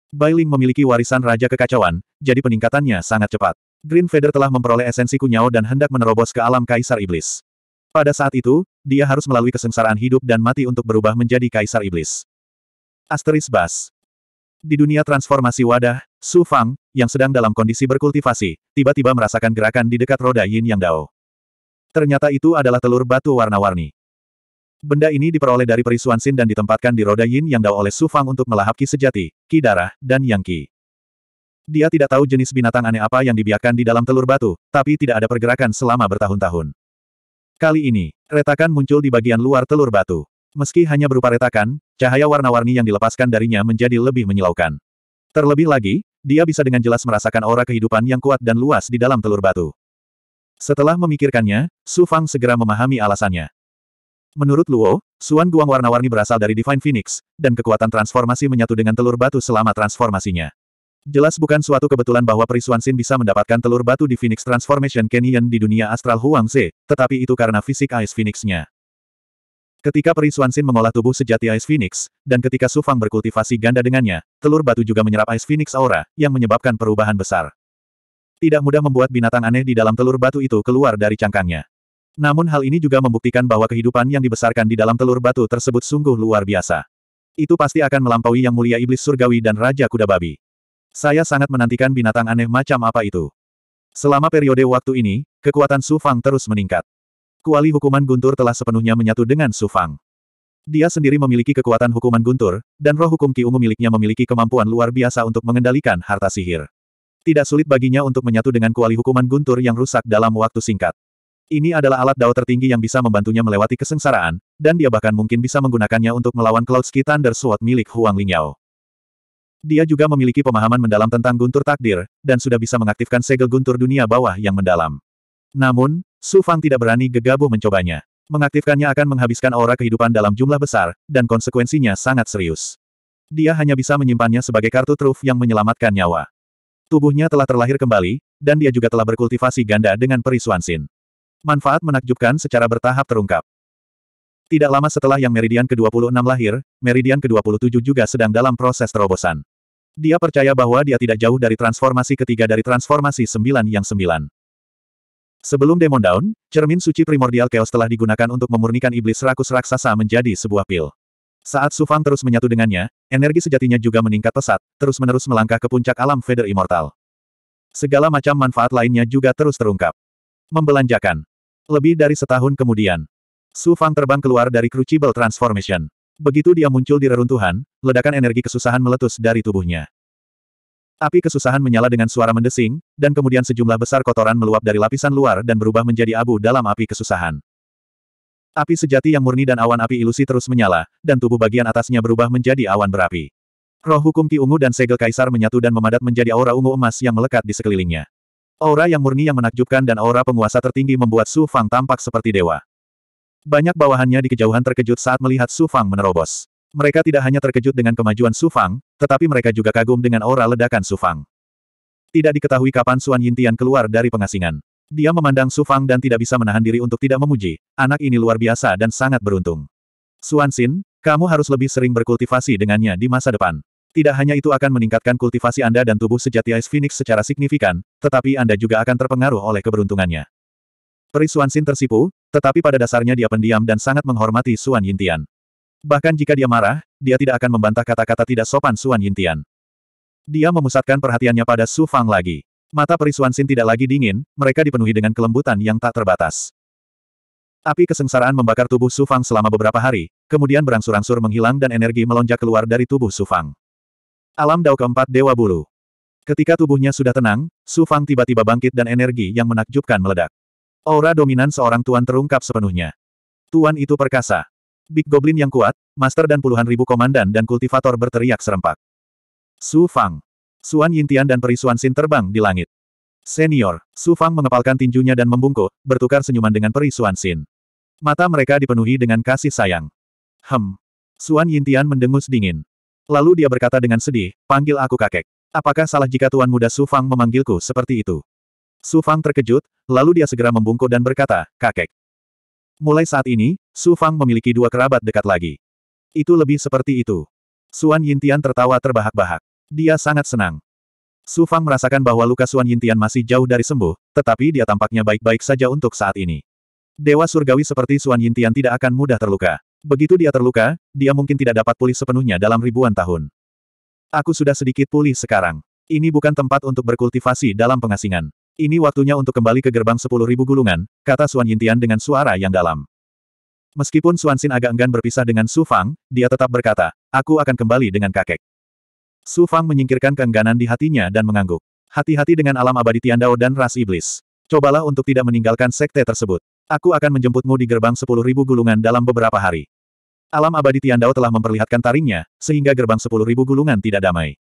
[SPEAKER 1] Bailing memiliki warisan Raja Kekacauan, jadi peningkatannya sangat cepat. Green Feather telah memperoleh esensi kunyao dan hendak menerobos ke alam Kaisar Iblis. Pada saat itu, dia harus melalui kesengsaraan hidup dan mati untuk berubah menjadi Kaisar Iblis. Asteris Bas di dunia transformasi wadah, Su Fang, yang sedang dalam kondisi berkultivasi, tiba-tiba merasakan gerakan di dekat roda Yin Yang Dao. Ternyata itu adalah telur batu warna-warni. Benda ini diperoleh dari perisuan Sin dan ditempatkan di roda Yin Yang Dao oleh Su Fang untuk melahap Ki sejati, Ki darah, dan Yang Ki. Dia tidak tahu jenis binatang aneh apa yang dibiarkan di dalam telur batu, tapi tidak ada pergerakan selama bertahun-tahun. Kali ini, retakan muncul di bagian luar telur batu. Meski hanya berupa retakan, cahaya warna-warni yang dilepaskan darinya menjadi lebih menyilaukan. Terlebih lagi, dia bisa dengan jelas merasakan aura kehidupan yang kuat dan luas di dalam telur batu. Setelah memikirkannya, Su Fang segera memahami alasannya. Menurut Luo, Suan Guang warna-warni berasal dari Divine Phoenix, dan kekuatan transformasi menyatu dengan telur batu selama transformasinya. Jelas bukan suatu kebetulan bahwa Perisuan Sin bisa mendapatkan telur batu di Phoenix Transformation Canyon di dunia astral Huangze, tetapi itu karena fisik Ice Phoenix-nya. Ketika Peri Xuanxin mengolah tubuh sejati Ice Phoenix, dan ketika Su Fang berkultivasi ganda dengannya, telur batu juga menyerap Ice Phoenix aura, yang menyebabkan perubahan besar. Tidak mudah membuat binatang aneh di dalam telur batu itu keluar dari cangkangnya. Namun hal ini juga membuktikan bahwa kehidupan yang dibesarkan di dalam telur batu tersebut sungguh luar biasa. Itu pasti akan melampaui yang mulia iblis surgawi dan raja kuda babi. Saya sangat menantikan binatang aneh macam apa itu. Selama periode waktu ini, kekuatan Su Fang terus meningkat. Kuali hukuman guntur telah sepenuhnya menyatu dengan Su Fang. Dia sendiri memiliki kekuatan hukuman guntur, dan roh hukum Ki Ungu miliknya memiliki kemampuan luar biasa untuk mengendalikan harta sihir. Tidak sulit baginya untuk menyatu dengan kuali hukuman guntur yang rusak dalam waktu singkat. Ini adalah alat dao tertinggi yang bisa membantunya melewati kesengsaraan, dan dia bahkan mungkin bisa menggunakannya untuk melawan Cloud Ski Thunder Sword milik Huang Lingyao. Dia juga memiliki pemahaman mendalam tentang guntur takdir, dan sudah bisa mengaktifkan segel guntur dunia bawah yang mendalam. Namun, Su Fang tidak berani gegabah mencobanya. Mengaktifkannya akan menghabiskan aura kehidupan dalam jumlah besar, dan konsekuensinya sangat serius. Dia hanya bisa menyimpannya sebagai kartu truf yang menyelamatkan nyawa. Tubuhnya telah terlahir kembali, dan dia juga telah berkultivasi ganda dengan perisuan sin. Manfaat menakjubkan secara bertahap terungkap. Tidak lama setelah yang meridian ke-26 lahir, meridian ke-27 juga sedang dalam proses terobosan. Dia percaya bahwa dia tidak jauh dari transformasi ketiga dari transformasi 9 yang 9. Sebelum Demon Down, cermin suci primordial Chaos telah digunakan untuk memurnikan iblis rakus raksasa menjadi sebuah pil. Saat Sufang terus menyatu dengannya, energi sejatinya juga meningkat pesat, terus-menerus melangkah ke puncak alam Feder Immortal. Segala macam manfaat lainnya juga terus terungkap. Membelanjakan. Lebih dari setahun kemudian, Su Fang terbang keluar dari Crucible Transformation. Begitu dia muncul di reruntuhan, ledakan energi kesusahan meletus dari tubuhnya. Api kesusahan menyala dengan suara mendesing, dan kemudian sejumlah besar kotoran meluap dari lapisan luar dan berubah menjadi abu dalam api kesusahan. Api sejati yang murni dan awan api ilusi terus menyala, dan tubuh bagian atasnya berubah menjadi awan berapi. Roh hukum Ki Ungu dan segel kaisar menyatu dan memadat menjadi aura ungu emas yang melekat di sekelilingnya. Aura yang murni yang menakjubkan dan aura penguasa tertinggi membuat Su Fang tampak seperti dewa. Banyak bawahannya di kejauhan terkejut saat melihat Su Fang menerobos. Mereka tidak hanya terkejut dengan kemajuan Su Fang, tetapi mereka juga kagum dengan aura ledakan Su Fang. Tidak diketahui kapan Suan Yintian keluar dari pengasingan. Dia memandang Su Fang dan tidak bisa menahan diri untuk tidak memuji, anak ini luar biasa dan sangat beruntung. Suan Xin, kamu harus lebih sering berkultivasi dengannya di masa depan. Tidak hanya itu akan meningkatkan kultivasi Anda dan tubuh sejati Ice Phoenix secara signifikan, tetapi Anda juga akan terpengaruh oleh keberuntungannya. Peri Suan Xin tersipu, tetapi pada dasarnya dia pendiam dan sangat menghormati Suan Yintian. Bahkan jika dia marah, dia tidak akan membantah kata-kata tidak sopan Suan Yintian. Dia memusatkan perhatiannya pada Su Fang lagi. Mata perisuan Sin tidak lagi dingin, mereka dipenuhi dengan kelembutan yang tak terbatas. Api kesengsaraan membakar tubuh Su Fang selama beberapa hari, kemudian berangsur-angsur menghilang dan energi melonjak keluar dari tubuh Su Fang. Alam Dao keempat Dewa Bulu. Ketika tubuhnya sudah tenang, Su Fang tiba-tiba bangkit dan energi yang menakjubkan meledak. Aura dominan seorang tuan terungkap sepenuhnya. Tuan itu perkasa. Big Goblin yang kuat, master dan puluhan ribu komandan dan kultivator berteriak serempak. Su Fang. Suan Yintian dan Peri Suan Xin terbang di langit. Senior, Su Fang mengepalkan tinjunya dan membungkuk, bertukar senyuman dengan Peri Suan Xin. Mata mereka dipenuhi dengan kasih sayang. Hem. Suan Yintian mendengus dingin. Lalu dia berkata dengan sedih, panggil aku kakek. Apakah salah jika tuan muda Su Fang memanggilku seperti itu? Su Fang terkejut, lalu dia segera membungkuk dan berkata, kakek. Mulai saat ini, Su Fang memiliki dua kerabat dekat lagi. Itu lebih seperti itu. Suan Yintian tertawa terbahak-bahak. Dia sangat senang. Su Fang merasakan bahwa luka Suan Yintian masih jauh dari sembuh, tetapi dia tampaknya baik-baik saja untuk saat ini. Dewa surgawi seperti Suan Yintian tidak akan mudah terluka. Begitu dia terluka, dia mungkin tidak dapat pulih sepenuhnya dalam ribuan tahun. Aku sudah sedikit pulih sekarang. Ini bukan tempat untuk berkultivasi dalam pengasingan. Ini waktunya untuk kembali ke gerbang sepuluh ribu gulungan, kata Suan Yintian dengan suara yang dalam. Meskipun Suansin agak enggan berpisah dengan Su Fang, dia tetap berkata, aku akan kembali dengan kakek. Su Fang menyingkirkan keengganan di hatinya dan mengangguk. Hati-hati dengan alam abadi Tiandao dan ras iblis. Cobalah untuk tidak meninggalkan sekte tersebut. Aku akan menjemputmu di gerbang Sepuluh Ribu gulungan dalam beberapa hari. Alam abadi Tiandao telah memperlihatkan taringnya, sehingga gerbang Sepuluh Ribu gulungan tidak damai.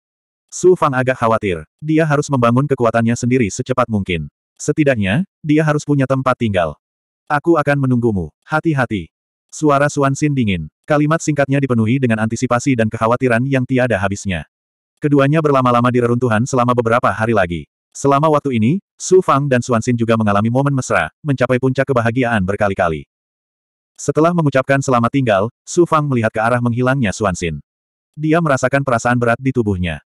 [SPEAKER 1] Su Fang agak khawatir. Dia harus membangun kekuatannya sendiri secepat mungkin. Setidaknya, dia harus punya tempat tinggal. Aku akan menunggumu. Hati-hati. Suara Suan Xin dingin. Kalimat singkatnya dipenuhi dengan antisipasi dan kekhawatiran yang tiada habisnya. Keduanya berlama-lama di reruntuhan selama beberapa hari lagi. Selama waktu ini, Su Fang dan Xin juga mengalami momen mesra, mencapai puncak kebahagiaan berkali-kali. Setelah mengucapkan selamat tinggal, Su Fang melihat ke arah menghilangnya Suan Xin. Dia merasakan perasaan berat di tubuhnya.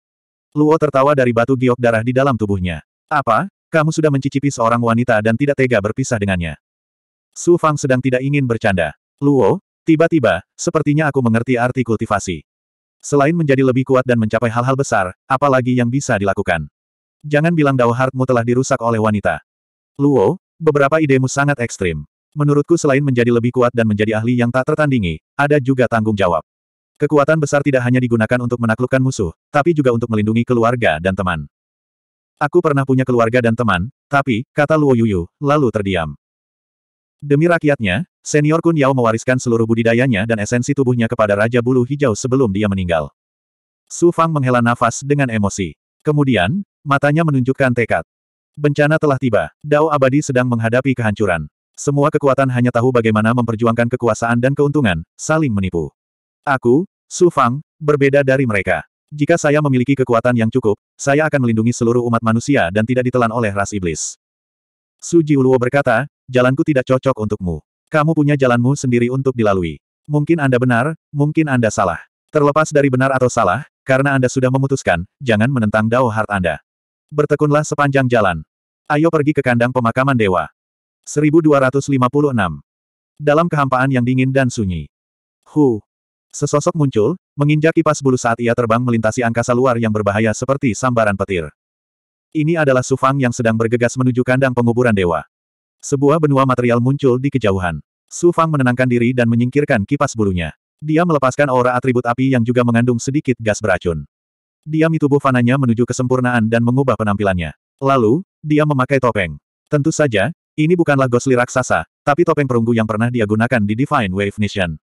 [SPEAKER 1] Luo tertawa dari batu giok darah di dalam tubuhnya. Apa? Kamu sudah mencicipi seorang wanita dan tidak tega berpisah dengannya. Su Fang sedang tidak ingin bercanda. Luo, tiba-tiba, sepertinya aku mengerti arti kultivasi. Selain menjadi lebih kuat dan mencapai hal-hal besar, apalagi yang bisa dilakukan. Jangan bilang Dao Heartmu telah dirusak oleh wanita. Luo, beberapa idemu sangat ekstrim. Menurutku selain menjadi lebih kuat dan menjadi ahli yang tak tertandingi, ada juga tanggung jawab. Kekuatan besar tidak hanya digunakan untuk menaklukkan musuh, tapi juga untuk melindungi keluarga dan teman. Aku pernah punya keluarga dan teman, tapi, kata Luo Yuyu, lalu terdiam. Demi rakyatnya, Senior Kun Yao mewariskan seluruh budidayanya dan esensi tubuhnya kepada Raja Bulu Hijau sebelum dia meninggal. Su Fang menghela nafas dengan emosi. Kemudian, matanya menunjukkan tekad. Bencana telah tiba. Dao Abadi sedang menghadapi kehancuran. Semua kekuatan hanya tahu bagaimana memperjuangkan kekuasaan dan keuntungan, saling menipu. Aku, Su Fang, berbeda dari mereka. Jika saya memiliki kekuatan yang cukup, saya akan melindungi seluruh umat manusia dan tidak ditelan oleh ras iblis. Su Jiuluo berkata, jalanku tidak cocok untukmu. Kamu punya jalanmu sendiri untuk dilalui. Mungkin Anda benar, mungkin Anda salah. Terlepas dari benar atau salah, karena Anda sudah memutuskan, jangan menentang Dao Heart Anda. Bertekunlah sepanjang jalan. Ayo pergi ke kandang pemakaman dewa. 1256. Dalam kehampaan yang dingin dan sunyi. Hu. Sesosok muncul, menginjak kipas bulu saat ia terbang melintasi angkasa luar yang berbahaya seperti sambaran petir. Ini adalah Sufang yang sedang bergegas menuju kandang penguburan dewa. Sebuah benua material muncul di kejauhan. Su Fang menenangkan diri dan menyingkirkan kipas bulunya. Dia melepaskan aura atribut api yang juga mengandung sedikit gas beracun. Dia tubuh fananya menuju kesempurnaan dan mengubah penampilannya. Lalu, dia memakai topeng. Tentu saja, ini bukanlah gosli raksasa, tapi topeng perunggu yang pernah dia gunakan di Divine Wave Nation.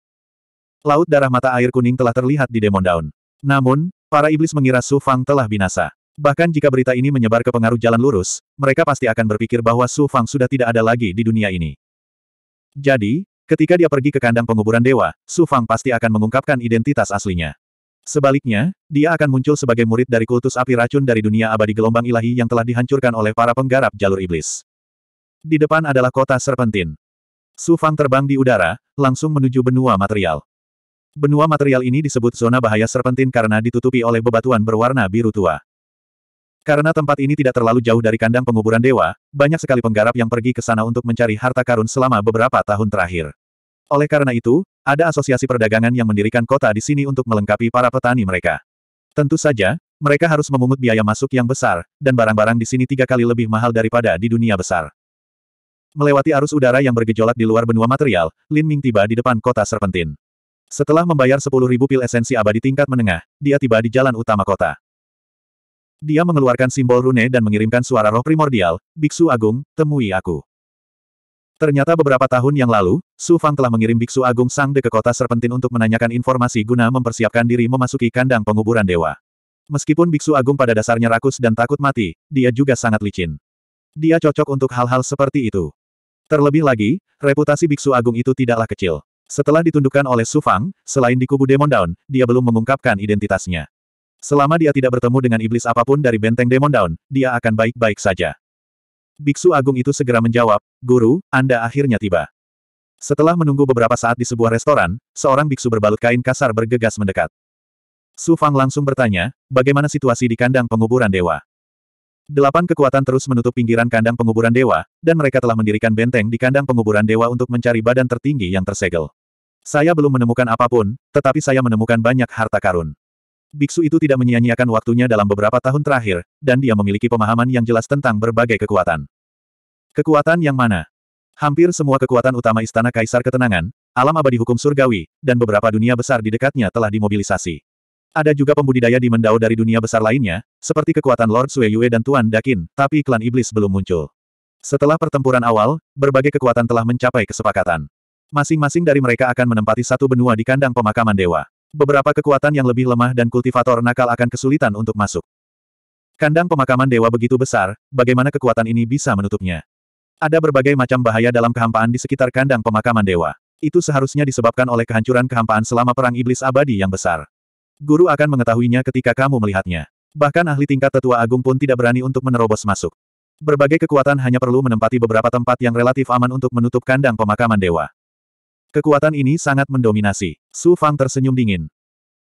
[SPEAKER 1] Laut darah mata air kuning telah terlihat di Demon Down. Namun, para iblis mengira Su Fang telah binasa. Bahkan jika berita ini menyebar ke pengaruh jalan lurus, mereka pasti akan berpikir bahwa Su Fang sudah tidak ada lagi di dunia ini. Jadi, ketika dia pergi ke kandang penguburan dewa, Su Fang pasti akan mengungkapkan identitas aslinya. Sebaliknya, dia akan muncul sebagai murid dari kultus api racun dari dunia abadi gelombang ilahi yang telah dihancurkan oleh para penggarap jalur iblis. Di depan adalah kota Serpentin. Su Fang terbang di udara, langsung menuju benua material. Benua material ini disebut zona bahaya Serpentin karena ditutupi oleh bebatuan berwarna biru tua. Karena tempat ini tidak terlalu jauh dari kandang penguburan dewa, banyak sekali penggarap yang pergi ke sana untuk mencari harta karun selama beberapa tahun terakhir. Oleh karena itu, ada asosiasi perdagangan yang mendirikan kota di sini untuk melengkapi para petani mereka. Tentu saja, mereka harus memungut biaya masuk yang besar, dan barang-barang di sini tiga kali lebih mahal daripada di dunia besar. Melewati arus udara yang bergejolak di luar benua material, Lin Ming tiba di depan kota Serpentin. Setelah membayar 10.000 pil esensi abadi tingkat menengah, dia tiba di jalan utama kota. Dia mengeluarkan simbol rune dan mengirimkan suara roh primordial, Biksu Agung, temui aku. Ternyata beberapa tahun yang lalu, Su Fang telah mengirim Biksu Agung Sangde ke kota Serpentin untuk menanyakan informasi guna mempersiapkan diri memasuki kandang penguburan dewa. Meskipun Biksu Agung pada dasarnya rakus dan takut mati, dia juga sangat licin. Dia cocok untuk hal-hal seperti itu. Terlebih lagi, reputasi Biksu Agung itu tidaklah kecil. Setelah ditundukkan oleh Su Fang, selain di kubu Demon Down, dia belum mengungkapkan identitasnya. Selama dia tidak bertemu dengan iblis apapun dari benteng Demon Down, dia akan baik-baik saja. Biksu Agung itu segera menjawab, Guru, Anda akhirnya tiba. Setelah menunggu beberapa saat di sebuah restoran, seorang biksu berbalut kain kasar bergegas mendekat. Su Fang langsung bertanya, bagaimana situasi di kandang penguburan dewa? Delapan kekuatan terus menutup pinggiran kandang penguburan dewa, dan mereka telah mendirikan benteng di kandang penguburan dewa untuk mencari badan tertinggi yang tersegel. Saya belum menemukan apapun, tetapi saya menemukan banyak harta karun. Biksu itu tidak menyia-nyiakan waktunya dalam beberapa tahun terakhir, dan dia memiliki pemahaman yang jelas tentang berbagai kekuatan. Kekuatan yang mana? Hampir semua kekuatan utama Istana Kaisar Ketenangan, alam abadi hukum surgawi, dan beberapa dunia besar di dekatnya telah dimobilisasi. Ada juga pembudidaya di Mendao dari dunia besar lainnya, seperti kekuatan Lord Sue Yue dan Tuan Dakin, tapi klan iblis belum muncul. Setelah pertempuran awal, berbagai kekuatan telah mencapai kesepakatan. Masing-masing dari mereka akan menempati satu benua di kandang pemakaman dewa. Beberapa kekuatan yang lebih lemah dan kultivator nakal akan kesulitan untuk masuk. Kandang pemakaman dewa begitu besar, bagaimana kekuatan ini bisa menutupnya? Ada berbagai macam bahaya dalam kehampaan di sekitar kandang pemakaman dewa. Itu seharusnya disebabkan oleh kehancuran kehampaan selama perang iblis abadi yang besar. Guru akan mengetahuinya ketika kamu melihatnya. Bahkan ahli tingkat tetua agung pun tidak berani untuk menerobos masuk. Berbagai kekuatan hanya perlu menempati beberapa tempat yang relatif aman untuk menutup kandang pemakaman dewa. Kekuatan ini sangat mendominasi. Su Fang tersenyum dingin.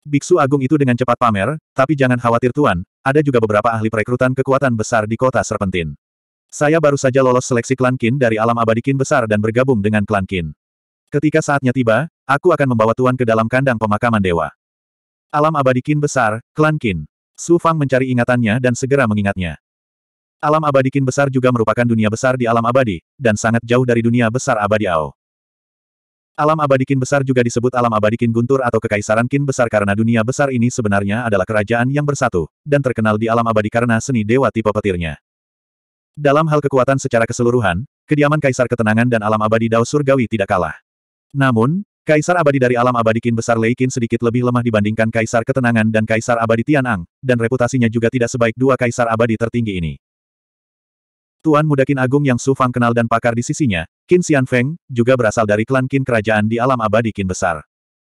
[SPEAKER 1] Biksu Agung itu dengan cepat pamer, tapi jangan khawatir Tuan, ada juga beberapa ahli perekrutan kekuatan besar di kota Serpentin. Saya baru saja lolos seleksi klan Kin dari alam abadi Kin besar dan bergabung dengan klan Kin. Ketika saatnya tiba, aku akan membawa Tuan ke dalam kandang pemakaman dewa. Alam abadi Kin besar, klan Kin. Su Fang mencari ingatannya dan segera mengingatnya. Alam abadi Kin besar juga merupakan dunia besar di alam abadi, dan sangat jauh dari dunia besar abadi Ao. Alam abadi kin besar juga disebut alam abadi kin guntur atau kekaisaran kin besar karena dunia besar ini sebenarnya adalah kerajaan yang bersatu, dan terkenal di alam abadi karena seni dewa tipe petirnya. Dalam hal kekuatan secara keseluruhan, kediaman kaisar ketenangan dan alam abadi Dao Surgawi tidak kalah. Namun, kaisar abadi dari alam abadi Kin besar Lei Kin sedikit lebih lemah dibandingkan kaisar ketenangan dan kaisar abadi Tian Ang, dan reputasinya juga tidak sebaik dua kaisar abadi tertinggi ini. Tuan Muda Qin Agung yang Su Fang kenal dan pakar di sisinya, Kin Qin Feng, juga berasal dari klan Kin kerajaan di alam abadi Kin besar.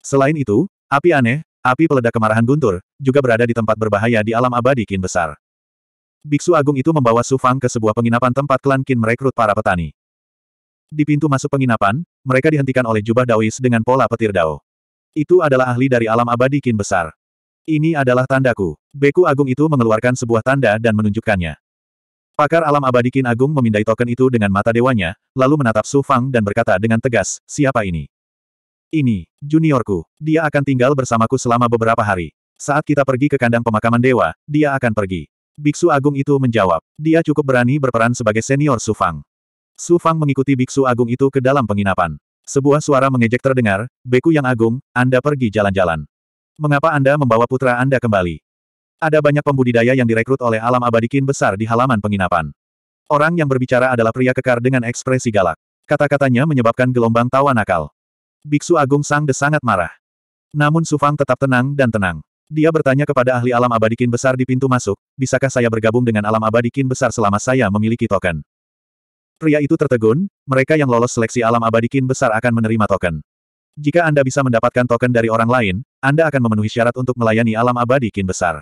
[SPEAKER 1] Selain itu, api aneh, api peledak kemarahan guntur, juga berada di tempat berbahaya di alam abadi Kin besar. Biksu Agung itu membawa Su Fang ke sebuah penginapan tempat klan Kin merekrut para petani. Di pintu masuk penginapan, mereka dihentikan oleh jubah Daois dengan pola petir Dao. Itu adalah ahli dari alam abadi Kin besar. Ini adalah tandaku. Beku Agung itu mengeluarkan sebuah tanda dan menunjukkannya. Pakar alam abadi Qin Agung memindai token itu dengan mata dewanya, lalu menatap Su Fang dan berkata dengan tegas, siapa ini? Ini, juniorku. Dia akan tinggal bersamaku selama beberapa hari. Saat kita pergi ke kandang pemakaman dewa, dia akan pergi. Biksu Agung itu menjawab, dia cukup berani berperan sebagai senior Su Fang. Su Fang mengikuti Biksu Agung itu ke dalam penginapan. Sebuah suara mengejek terdengar, Beku yang agung, Anda pergi jalan-jalan. Mengapa Anda membawa putra Anda kembali? Ada banyak pembudidaya yang direkrut oleh alam Abadi abadikin besar di halaman penginapan. Orang yang berbicara adalah pria kekar dengan ekspresi galak. Kata-katanya menyebabkan gelombang tawa nakal. Biksu Agung Sang De sangat marah. Namun Sufang tetap tenang dan tenang. Dia bertanya kepada ahli alam Abadi abadikin besar di pintu masuk, bisakah saya bergabung dengan alam Abadi abadikin besar selama saya memiliki token? Pria itu tertegun, mereka yang lolos seleksi alam Abadi abadikin besar akan menerima token. Jika Anda bisa mendapatkan token dari orang lain, Anda akan memenuhi syarat untuk melayani alam abadi kin besar.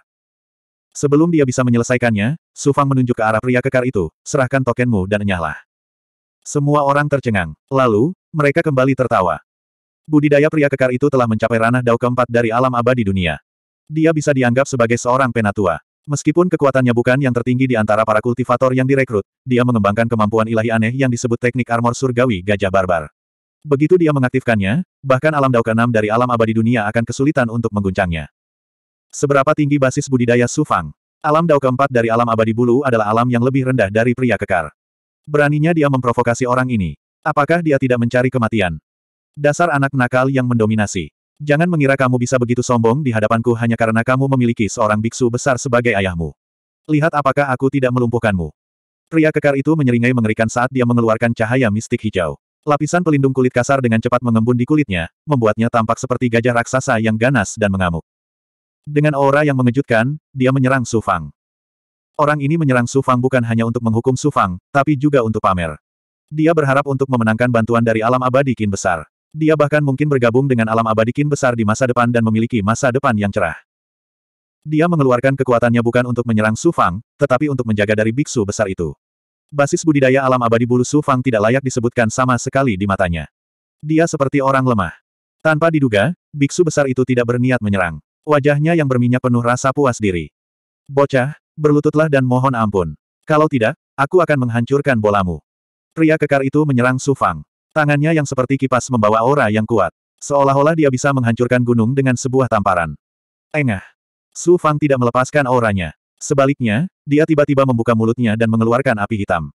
[SPEAKER 1] Sebelum dia bisa menyelesaikannya, Su Fang menunjuk ke arah pria kekar itu, serahkan tokenmu dan enyahlah. Semua orang tercengang. Lalu, mereka kembali tertawa. Budidaya pria kekar itu telah mencapai ranah dao keempat dari alam abadi dunia. Dia bisa dianggap sebagai seorang penatua. Meskipun kekuatannya bukan yang tertinggi di antara para kultivator yang direkrut, dia mengembangkan kemampuan ilahi aneh yang disebut teknik armor surgawi gajah barbar. Begitu dia mengaktifkannya, bahkan alam dao keenam dari alam abadi dunia akan kesulitan untuk mengguncangnya. Seberapa tinggi basis budidaya Sufang? Alam Dao keempat dari alam abadi bulu adalah alam yang lebih rendah dari pria kekar. Beraninya dia memprovokasi orang ini. Apakah dia tidak mencari kematian? Dasar anak nakal yang mendominasi. Jangan mengira kamu bisa begitu sombong di hadapanku hanya karena kamu memiliki seorang biksu besar sebagai ayahmu. Lihat apakah aku tidak melumpuhkanmu. Pria kekar itu menyeringai mengerikan saat dia mengeluarkan cahaya mistik hijau. Lapisan pelindung kulit kasar dengan cepat mengembun di kulitnya, membuatnya tampak seperti gajah raksasa yang ganas dan mengamuk. Dengan aura yang mengejutkan, dia menyerang Su Fang. Orang ini menyerang Su Fang bukan hanya untuk menghukum Su Fang, tapi juga untuk pamer. Dia berharap untuk memenangkan bantuan dari alam abadi kin besar. Dia bahkan mungkin bergabung dengan alam abadi kin besar di masa depan dan memiliki masa depan yang cerah. Dia mengeluarkan kekuatannya bukan untuk menyerang Su Fang, tetapi untuk menjaga dari biksu besar itu. Basis budidaya alam abadi bulu Su Fang tidak layak disebutkan sama sekali di matanya. Dia seperti orang lemah. Tanpa diduga, biksu besar itu tidak berniat menyerang. Wajahnya yang berminyak penuh rasa puas diri. Bocah, berlututlah dan mohon ampun. Kalau tidak, aku akan menghancurkan bolamu. Pria kekar itu menyerang Sufang. Tangannya yang seperti kipas membawa aura yang kuat. Seolah-olah dia bisa menghancurkan gunung dengan sebuah tamparan. Engah. Su Fang tidak melepaskan auranya. Sebaliknya, dia tiba-tiba membuka mulutnya dan mengeluarkan api hitam.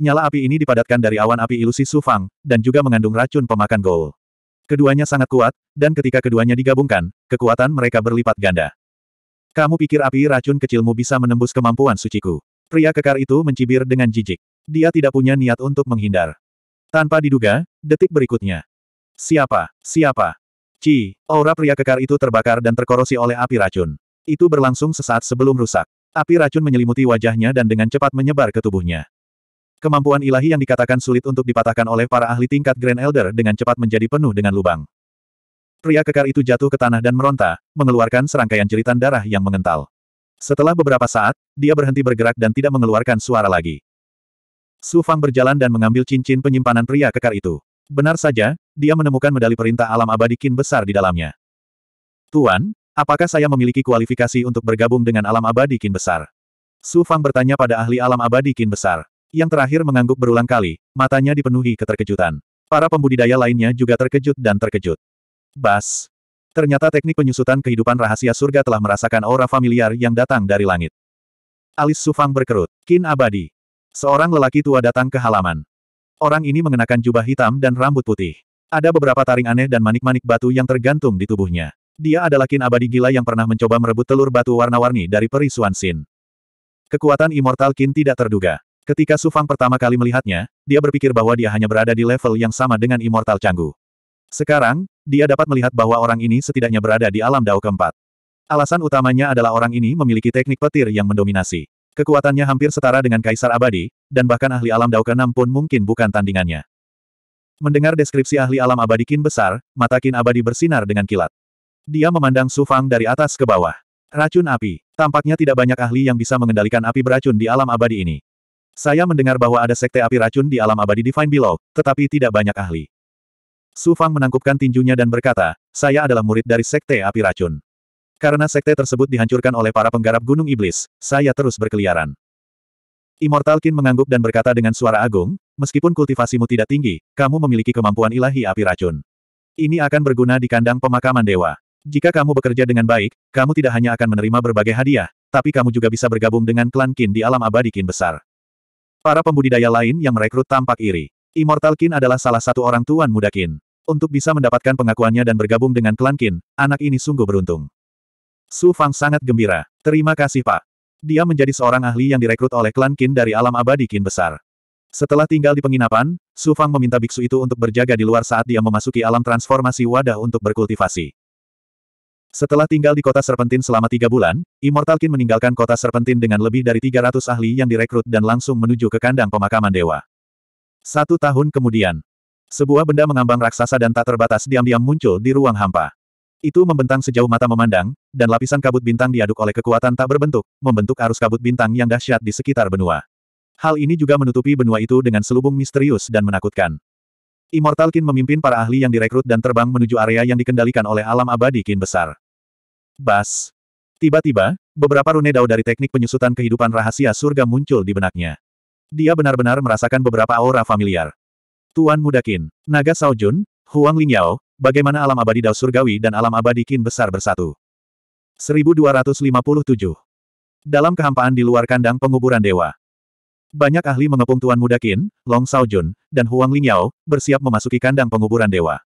[SPEAKER 1] Nyala api ini dipadatkan dari awan api ilusi Su Fang, dan juga mengandung racun pemakan gol. Keduanya sangat kuat, dan ketika keduanya digabungkan, kekuatan mereka berlipat ganda. Kamu pikir api racun kecilmu bisa menembus kemampuan suciku? Pria kekar itu mencibir dengan jijik. Dia tidak punya niat untuk menghindar. Tanpa diduga, detik berikutnya. Siapa? Siapa? Ci, aura pria kekar itu terbakar dan terkorosi oleh api racun. Itu berlangsung sesaat sebelum rusak. Api racun menyelimuti wajahnya dan dengan cepat menyebar ke tubuhnya. Kemampuan ilahi yang dikatakan sulit untuk dipatahkan oleh para ahli tingkat Grand Elder dengan cepat menjadi penuh dengan lubang. Pria kekar itu jatuh ke tanah dan meronta, mengeluarkan serangkaian jeritan darah yang mengental. Setelah beberapa saat, dia berhenti bergerak dan tidak mengeluarkan suara lagi. Su Fang berjalan dan mengambil cincin penyimpanan pria kekar itu. Benar saja, dia menemukan medali perintah alam abadi kin besar di dalamnya. Tuan, apakah saya memiliki kualifikasi untuk bergabung dengan alam abadi kin besar? Su Fang bertanya pada ahli alam abadi kin besar. Yang terakhir mengangguk berulang kali, matanya dipenuhi keterkejutan. Para pembudidaya lainnya juga terkejut dan terkejut. Bas. Ternyata teknik penyusutan kehidupan rahasia surga telah merasakan aura familiar yang datang dari langit. Alis Sufang berkerut. Kin abadi. Seorang lelaki tua datang ke halaman. Orang ini mengenakan jubah hitam dan rambut putih. Ada beberapa taring aneh dan manik-manik batu yang tergantung di tubuhnya. Dia adalah kin abadi gila yang pernah mencoba merebut telur batu warna-warni dari perisuan Sin. Kekuatan immortal kin tidak terduga. Ketika Su Fang pertama kali melihatnya, dia berpikir bahwa dia hanya berada di level yang sama dengan Immortal Canggu. Sekarang, dia dapat melihat bahwa orang ini setidaknya berada di alam dao keempat. Alasan utamanya adalah orang ini memiliki teknik petir yang mendominasi. Kekuatannya hampir setara dengan Kaisar Abadi, dan bahkan ahli alam dao keenam pun mungkin bukan tandingannya. Mendengar deskripsi ahli alam abadi kin besar, mata kin abadi bersinar dengan kilat. Dia memandang Su Fang dari atas ke bawah. Racun api. Tampaknya tidak banyak ahli yang bisa mengendalikan api beracun di alam abadi ini. Saya mendengar bahwa ada sekte api racun di alam abadi Divine Below, tetapi tidak banyak ahli. Su Fang menangkupkan tinjunya dan berkata, saya adalah murid dari sekte api racun. Karena sekte tersebut dihancurkan oleh para penggarap gunung iblis, saya terus berkeliaran. Immortal Qin mengangguk dan berkata dengan suara agung, meskipun kultivasimu tidak tinggi, kamu memiliki kemampuan ilahi api racun. Ini akan berguna di kandang pemakaman dewa. Jika kamu bekerja dengan baik, kamu tidak hanya akan menerima berbagai hadiah, tapi kamu juga bisa bergabung dengan klan Qin di alam abadi Qin besar. Para pembudidaya lain yang merekrut tampak iri. Immortal Kin adalah salah satu orang tuan muda Kin. Untuk bisa mendapatkan pengakuannya dan bergabung dengan klan Kin, anak ini sungguh beruntung. Su Fang sangat gembira. Terima kasih Pak. Dia menjadi seorang ahli yang direkrut oleh klan Kin dari alam abadi Kin besar. Setelah tinggal di penginapan, Su Fang meminta biksu itu untuk berjaga di luar saat dia memasuki alam transformasi wadah untuk berkultivasi. Setelah tinggal di kota Serpentin selama tiga bulan, Immortal Kin meninggalkan kota Serpentin dengan lebih dari 300 ahli yang direkrut dan langsung menuju ke kandang pemakaman dewa. Satu tahun kemudian, sebuah benda mengambang raksasa dan tak terbatas diam-diam muncul di ruang hampa. Itu membentang sejauh mata memandang, dan lapisan kabut bintang diaduk oleh kekuatan tak berbentuk, membentuk arus kabut bintang yang dahsyat di sekitar benua. Hal ini juga menutupi benua itu dengan selubung misterius dan menakutkan. Immortal Kin memimpin para ahli yang direkrut dan terbang menuju area yang dikendalikan oleh alam abadi Kin besar. Bas. Tiba-tiba, beberapa rune dao dari teknik penyusutan kehidupan rahasia surga muncul di benaknya. Dia benar-benar merasakan beberapa aura familiar. Tuan Mudakin, Naga Saojun, Huang Lingyao, bagaimana alam abadi dao surgawi dan alam abadi kin besar bersatu. 1257. Dalam kehampaan di luar kandang penguburan dewa. Banyak ahli mengepung Tuan Mudakin, Long Saojun, dan Huang Lingyao, bersiap memasuki kandang penguburan dewa.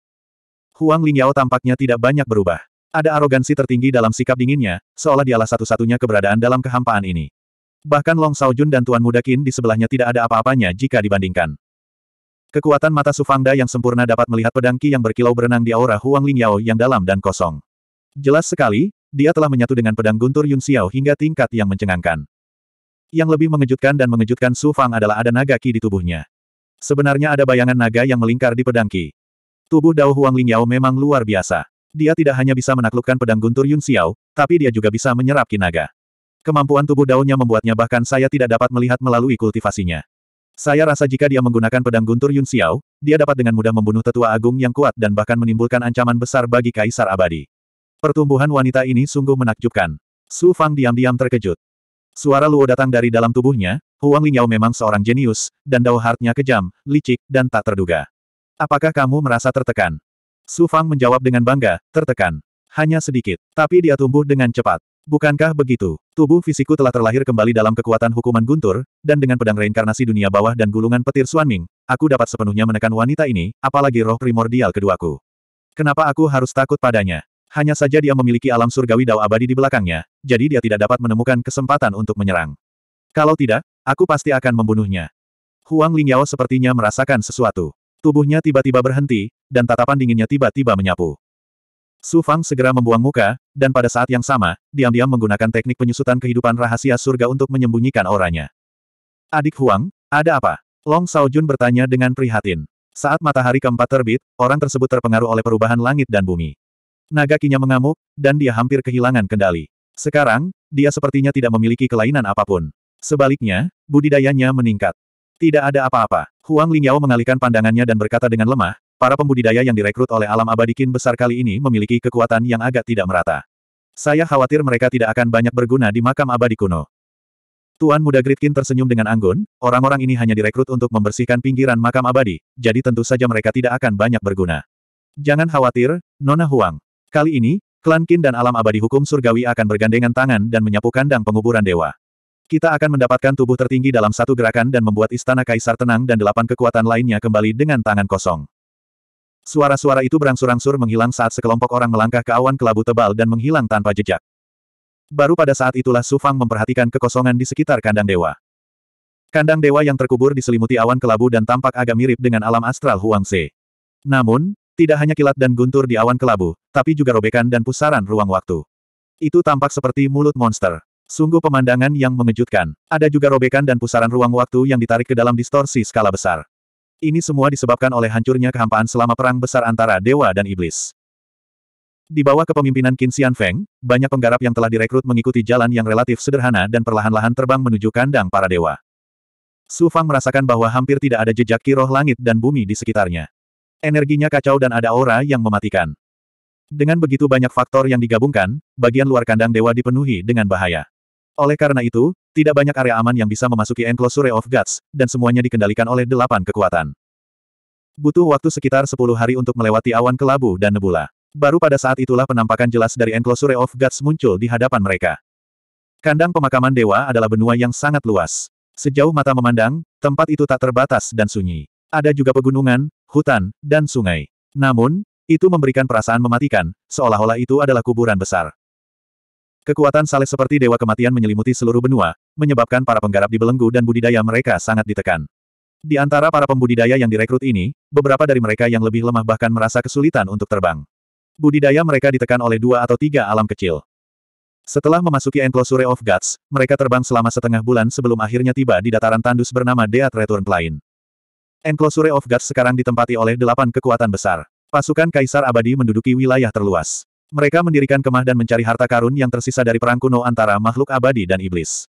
[SPEAKER 1] Huang Lingyao tampaknya tidak banyak berubah. Ada arogansi tertinggi dalam sikap dinginnya, seolah dialah satu-satunya keberadaan dalam kehampaan ini. Bahkan Long Saojun dan Tuan Muda Qin di sebelahnya tidak ada apa-apanya jika dibandingkan. Kekuatan mata Sufangda yang sempurna dapat melihat pedang Qi yang berkilau berenang di aura Huang Ling Yao yang dalam dan kosong. Jelas sekali, dia telah menyatu dengan pedang guntur Yun Xiao hingga tingkat yang mencengangkan. Yang lebih mengejutkan dan mengejutkan Su Fang adalah ada naga Qi di tubuhnya. Sebenarnya ada bayangan naga yang melingkar di pedang Qi. Tubuh Dao Huang Ling Yao memang luar biasa. Dia tidak hanya bisa menaklukkan pedang guntur Yun Xiao, tapi dia juga bisa menyerap kinaga. Kemampuan tubuh daunnya membuatnya bahkan saya tidak dapat melihat melalui kultivasinya. Saya rasa jika dia menggunakan pedang guntur Yun Xiao, dia dapat dengan mudah membunuh tetua agung yang kuat dan bahkan menimbulkan ancaman besar bagi kaisar abadi. Pertumbuhan wanita ini sungguh menakjubkan. Su Fang diam-diam terkejut. Suara Luo datang dari dalam tubuhnya, Huang Lingyao memang seorang jenius, dan Dao Hartnya kejam, licik, dan tak terduga. Apakah kamu merasa tertekan? Su Fang menjawab dengan bangga, tertekan. Hanya sedikit, tapi dia tumbuh dengan cepat. Bukankah begitu? Tubuh fisiku telah terlahir kembali dalam kekuatan hukuman guntur, dan dengan pedang reinkarnasi dunia bawah dan gulungan petir Suanming, aku dapat sepenuhnya menekan wanita ini, apalagi roh primordial keduaku. Kenapa aku harus takut padanya? Hanya saja dia memiliki alam surgawi dao abadi di belakangnya, jadi dia tidak dapat menemukan kesempatan untuk menyerang. Kalau tidak, aku pasti akan membunuhnya. Huang Lingyao sepertinya merasakan sesuatu. Tubuhnya tiba-tiba berhenti, dan tatapan dinginnya tiba-tiba menyapu. Su Fang segera membuang muka, dan pada saat yang sama, diam-diam menggunakan teknik penyusutan kehidupan rahasia surga untuk menyembunyikan auranya. Adik Huang, ada apa? Long Jun bertanya dengan prihatin. Saat matahari keempat terbit, orang tersebut terpengaruh oleh perubahan langit dan bumi. Naga kinya mengamuk, dan dia hampir kehilangan kendali. Sekarang, dia sepertinya tidak memiliki kelainan apapun. Sebaliknya, budidayanya meningkat. Tidak ada apa-apa. Huang Lingyao mengalihkan pandangannya dan berkata dengan lemah, para pembudidaya yang direkrut oleh alam abadi kin besar kali ini memiliki kekuatan yang agak tidak merata. Saya khawatir mereka tidak akan banyak berguna di makam abadi kuno. Tuan muda Gritkin tersenyum dengan anggun, orang-orang ini hanya direkrut untuk membersihkan pinggiran makam abadi, jadi tentu saja mereka tidak akan banyak berguna. Jangan khawatir, Nona Huang. Kali ini, klan Kin dan alam abadi hukum surgawi akan bergandengan tangan dan menyapu kandang penguburan dewa. Kita akan mendapatkan tubuh tertinggi dalam satu gerakan dan membuat istana kaisar tenang dan delapan kekuatan lainnya kembali dengan tangan kosong. Suara-suara itu berangsur-angsur menghilang saat sekelompok orang melangkah ke awan kelabu tebal dan menghilang tanpa jejak. Baru pada saat itulah Sufang memperhatikan kekosongan di sekitar kandang dewa. Kandang dewa yang terkubur diselimuti awan kelabu dan tampak agak mirip dengan alam astral Huang Se. Namun, tidak hanya kilat dan guntur di awan kelabu, tapi juga robekan dan pusaran ruang waktu. Itu tampak seperti mulut monster. Sungguh pemandangan yang mengejutkan. Ada juga robekan dan pusaran ruang waktu yang ditarik ke dalam distorsi skala besar. Ini semua disebabkan oleh hancurnya kehampaan selama perang besar antara dewa dan iblis. Di bawah kepemimpinan Qin Xian Feng, banyak penggarap yang telah direkrut mengikuti jalan yang relatif sederhana dan perlahan-lahan terbang menuju kandang para dewa. Su Fang merasakan bahwa hampir tidak ada jejak kiroh langit dan bumi di sekitarnya. Energinya kacau dan ada aura yang mematikan. Dengan begitu banyak faktor yang digabungkan, bagian luar kandang dewa dipenuhi dengan bahaya. Oleh karena itu, tidak banyak area aman yang bisa memasuki Enclosure of Gods, dan semuanya dikendalikan oleh delapan kekuatan. Butuh waktu sekitar sepuluh hari untuk melewati awan kelabu dan nebula. Baru pada saat itulah penampakan jelas dari Enclosure of Gods muncul di hadapan mereka. Kandang pemakaman dewa adalah benua yang sangat luas. Sejauh mata memandang, tempat itu tak terbatas dan sunyi. Ada juga pegunungan, hutan, dan sungai. Namun, itu memberikan perasaan mematikan, seolah-olah itu adalah kuburan besar. Kekuatan Saleh seperti dewa kematian menyelimuti seluruh benua, menyebabkan para penggarap dibelenggu dan budidaya mereka sangat ditekan. Di antara para pembudidaya yang direkrut ini, beberapa dari mereka yang lebih lemah bahkan merasa kesulitan untuk terbang. Budidaya mereka ditekan oleh dua atau tiga alam kecil. Setelah memasuki Enclosure of Gods, mereka terbang selama setengah bulan sebelum akhirnya tiba di dataran tandus bernama Deat Return Plain. Enclosure of Gods sekarang ditempati oleh delapan kekuatan besar. Pasukan Kaisar Abadi menduduki wilayah terluas. Mereka mendirikan kemah dan mencari harta karun yang tersisa dari perang kuno antara makhluk abadi dan iblis.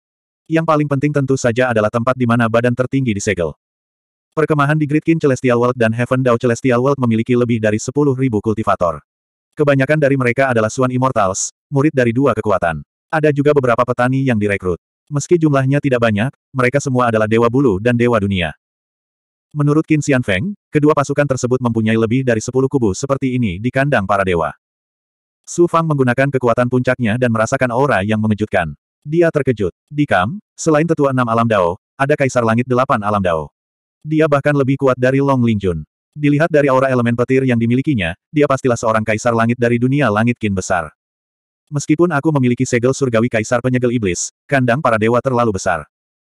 [SPEAKER 1] Yang paling penting tentu saja adalah tempat di mana badan tertinggi disegel. Perkemahan di Gridkin Celestial World dan Heaven Dao Celestial World memiliki lebih dari 10.000 kultivator. Kebanyakan dari mereka adalah Swan Immortals, murid dari dua kekuatan. Ada juga beberapa petani yang direkrut. Meski jumlahnya tidak banyak, mereka semua adalah Dewa Bulu dan Dewa Dunia. Menurut Qin Xianfeng, kedua pasukan tersebut mempunyai lebih dari 10 kubu seperti ini di kandang para dewa. Su Fang menggunakan kekuatan puncaknya dan merasakan aura yang mengejutkan. Dia terkejut. Di Kam, selain tetua enam alam Dao, ada kaisar langit delapan alam Dao. Dia bahkan lebih kuat dari Long Lingjun. Dilihat dari aura elemen petir yang dimilikinya, dia pastilah seorang kaisar langit dari dunia langit kin besar. Meskipun aku memiliki segel surgawi kaisar penyegel iblis, kandang para dewa terlalu besar.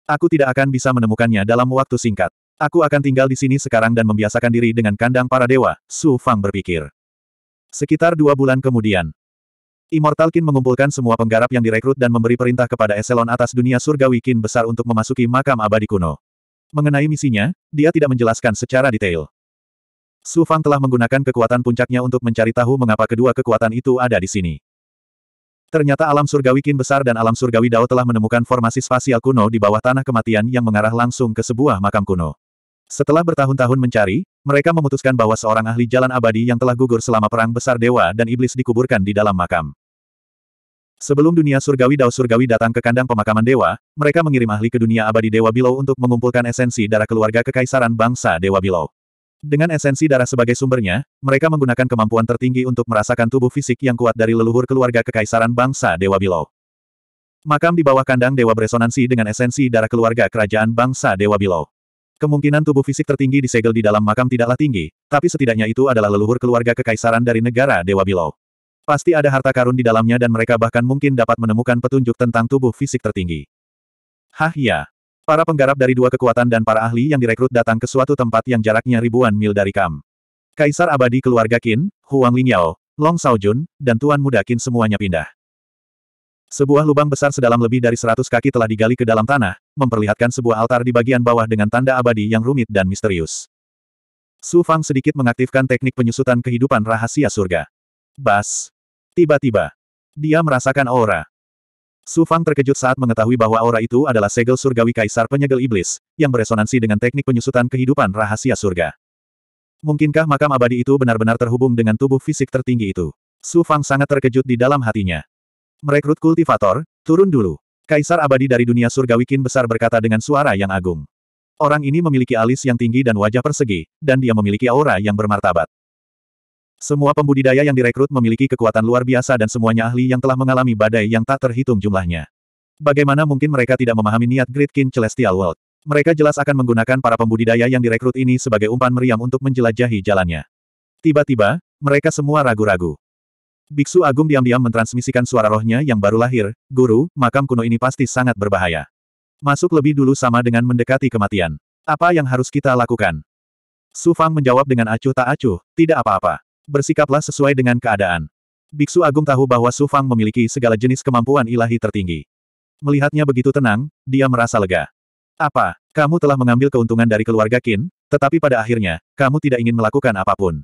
[SPEAKER 1] Aku tidak akan bisa menemukannya dalam waktu singkat. Aku akan tinggal di sini sekarang dan membiasakan diri dengan kandang para dewa, Su Fang berpikir. Sekitar dua bulan kemudian, Immortal Kin mengumpulkan semua penggarap yang direkrut dan memberi perintah kepada eselon atas dunia surgawi Kin besar untuk memasuki makam abadi kuno. Mengenai misinya, dia tidak menjelaskan secara detail. Su Fang telah menggunakan kekuatan puncaknya untuk mencari tahu mengapa kedua kekuatan itu ada di sini. Ternyata alam surgawi Kin besar dan alam surgawi Dao telah menemukan formasi spasial kuno di bawah tanah kematian yang mengarah langsung ke sebuah makam kuno. Setelah bertahun-tahun mencari, mereka memutuskan bahwa seorang ahli jalan abadi yang telah gugur selama perang besar dewa dan iblis dikuburkan di dalam makam. Sebelum dunia surgawi Dao Surgawi datang ke kandang pemakaman dewa, mereka mengirim ahli ke dunia abadi Dewa Bilau untuk mengumpulkan esensi darah keluarga kekaisaran bangsa Dewa Bilau. Dengan esensi darah sebagai sumbernya, mereka menggunakan kemampuan tertinggi untuk merasakan tubuh fisik yang kuat dari leluhur keluarga kekaisaran bangsa Dewa Bilau. Makam di bawah kandang Dewa beresonansi dengan esensi darah keluarga kerajaan bangsa Dewa Bilau. Kemungkinan tubuh fisik tertinggi disegel di dalam makam tidaklah tinggi, tapi setidaknya itu adalah leluhur keluarga kekaisaran dari negara Dewa Bilau. Pasti ada harta karun di dalamnya dan mereka bahkan mungkin dapat menemukan petunjuk tentang tubuh fisik tertinggi. Hah ya. Para penggarap dari dua kekuatan dan para ahli yang direkrut datang ke suatu tempat yang jaraknya ribuan mil dari Kam. Kaisar abadi keluarga Qin, Huang Lingyao, Long Saojun, dan Tuan Muda Qin semuanya pindah. Sebuah lubang besar sedalam lebih dari seratus kaki telah digali ke dalam tanah, memperlihatkan sebuah altar di bagian bawah dengan tanda abadi yang rumit dan misterius. Su Fang sedikit mengaktifkan teknik penyusutan kehidupan rahasia surga. Bas. Tiba-tiba. Dia merasakan aura. Su Fang terkejut saat mengetahui bahwa aura itu adalah segel surgawi kaisar penyegel iblis, yang beresonansi dengan teknik penyusutan kehidupan rahasia surga. Mungkinkah makam abadi itu benar-benar terhubung dengan tubuh fisik tertinggi itu? Su Fang sangat terkejut di dalam hatinya. Merekrut kultivator, turun dulu. Kaisar abadi dari dunia surgawi wikin besar berkata dengan suara yang agung. Orang ini memiliki alis yang tinggi dan wajah persegi, dan dia memiliki aura yang bermartabat. Semua pembudidaya yang direkrut memiliki kekuatan luar biasa dan semuanya ahli yang telah mengalami badai yang tak terhitung jumlahnya. Bagaimana mungkin mereka tidak memahami niat Great King Celestial World? Mereka jelas akan menggunakan para pembudidaya yang direkrut ini sebagai umpan meriam untuk menjelajahi jalannya. Tiba-tiba, mereka semua ragu-ragu. Biksu Agung diam-diam mentransmisikan suara rohnya yang baru lahir, Guru, makam kuno ini pasti sangat berbahaya. Masuk lebih dulu sama dengan mendekati kematian. Apa yang harus kita lakukan? Su Fang menjawab dengan acuh tak acuh, tidak apa-apa. Bersikaplah sesuai dengan keadaan. Biksu Agung tahu bahwa Su Fang memiliki segala jenis kemampuan ilahi tertinggi. Melihatnya begitu tenang, dia merasa lega. Apa, kamu telah mengambil keuntungan dari keluarga Qin, tetapi pada akhirnya, kamu tidak ingin melakukan apapun.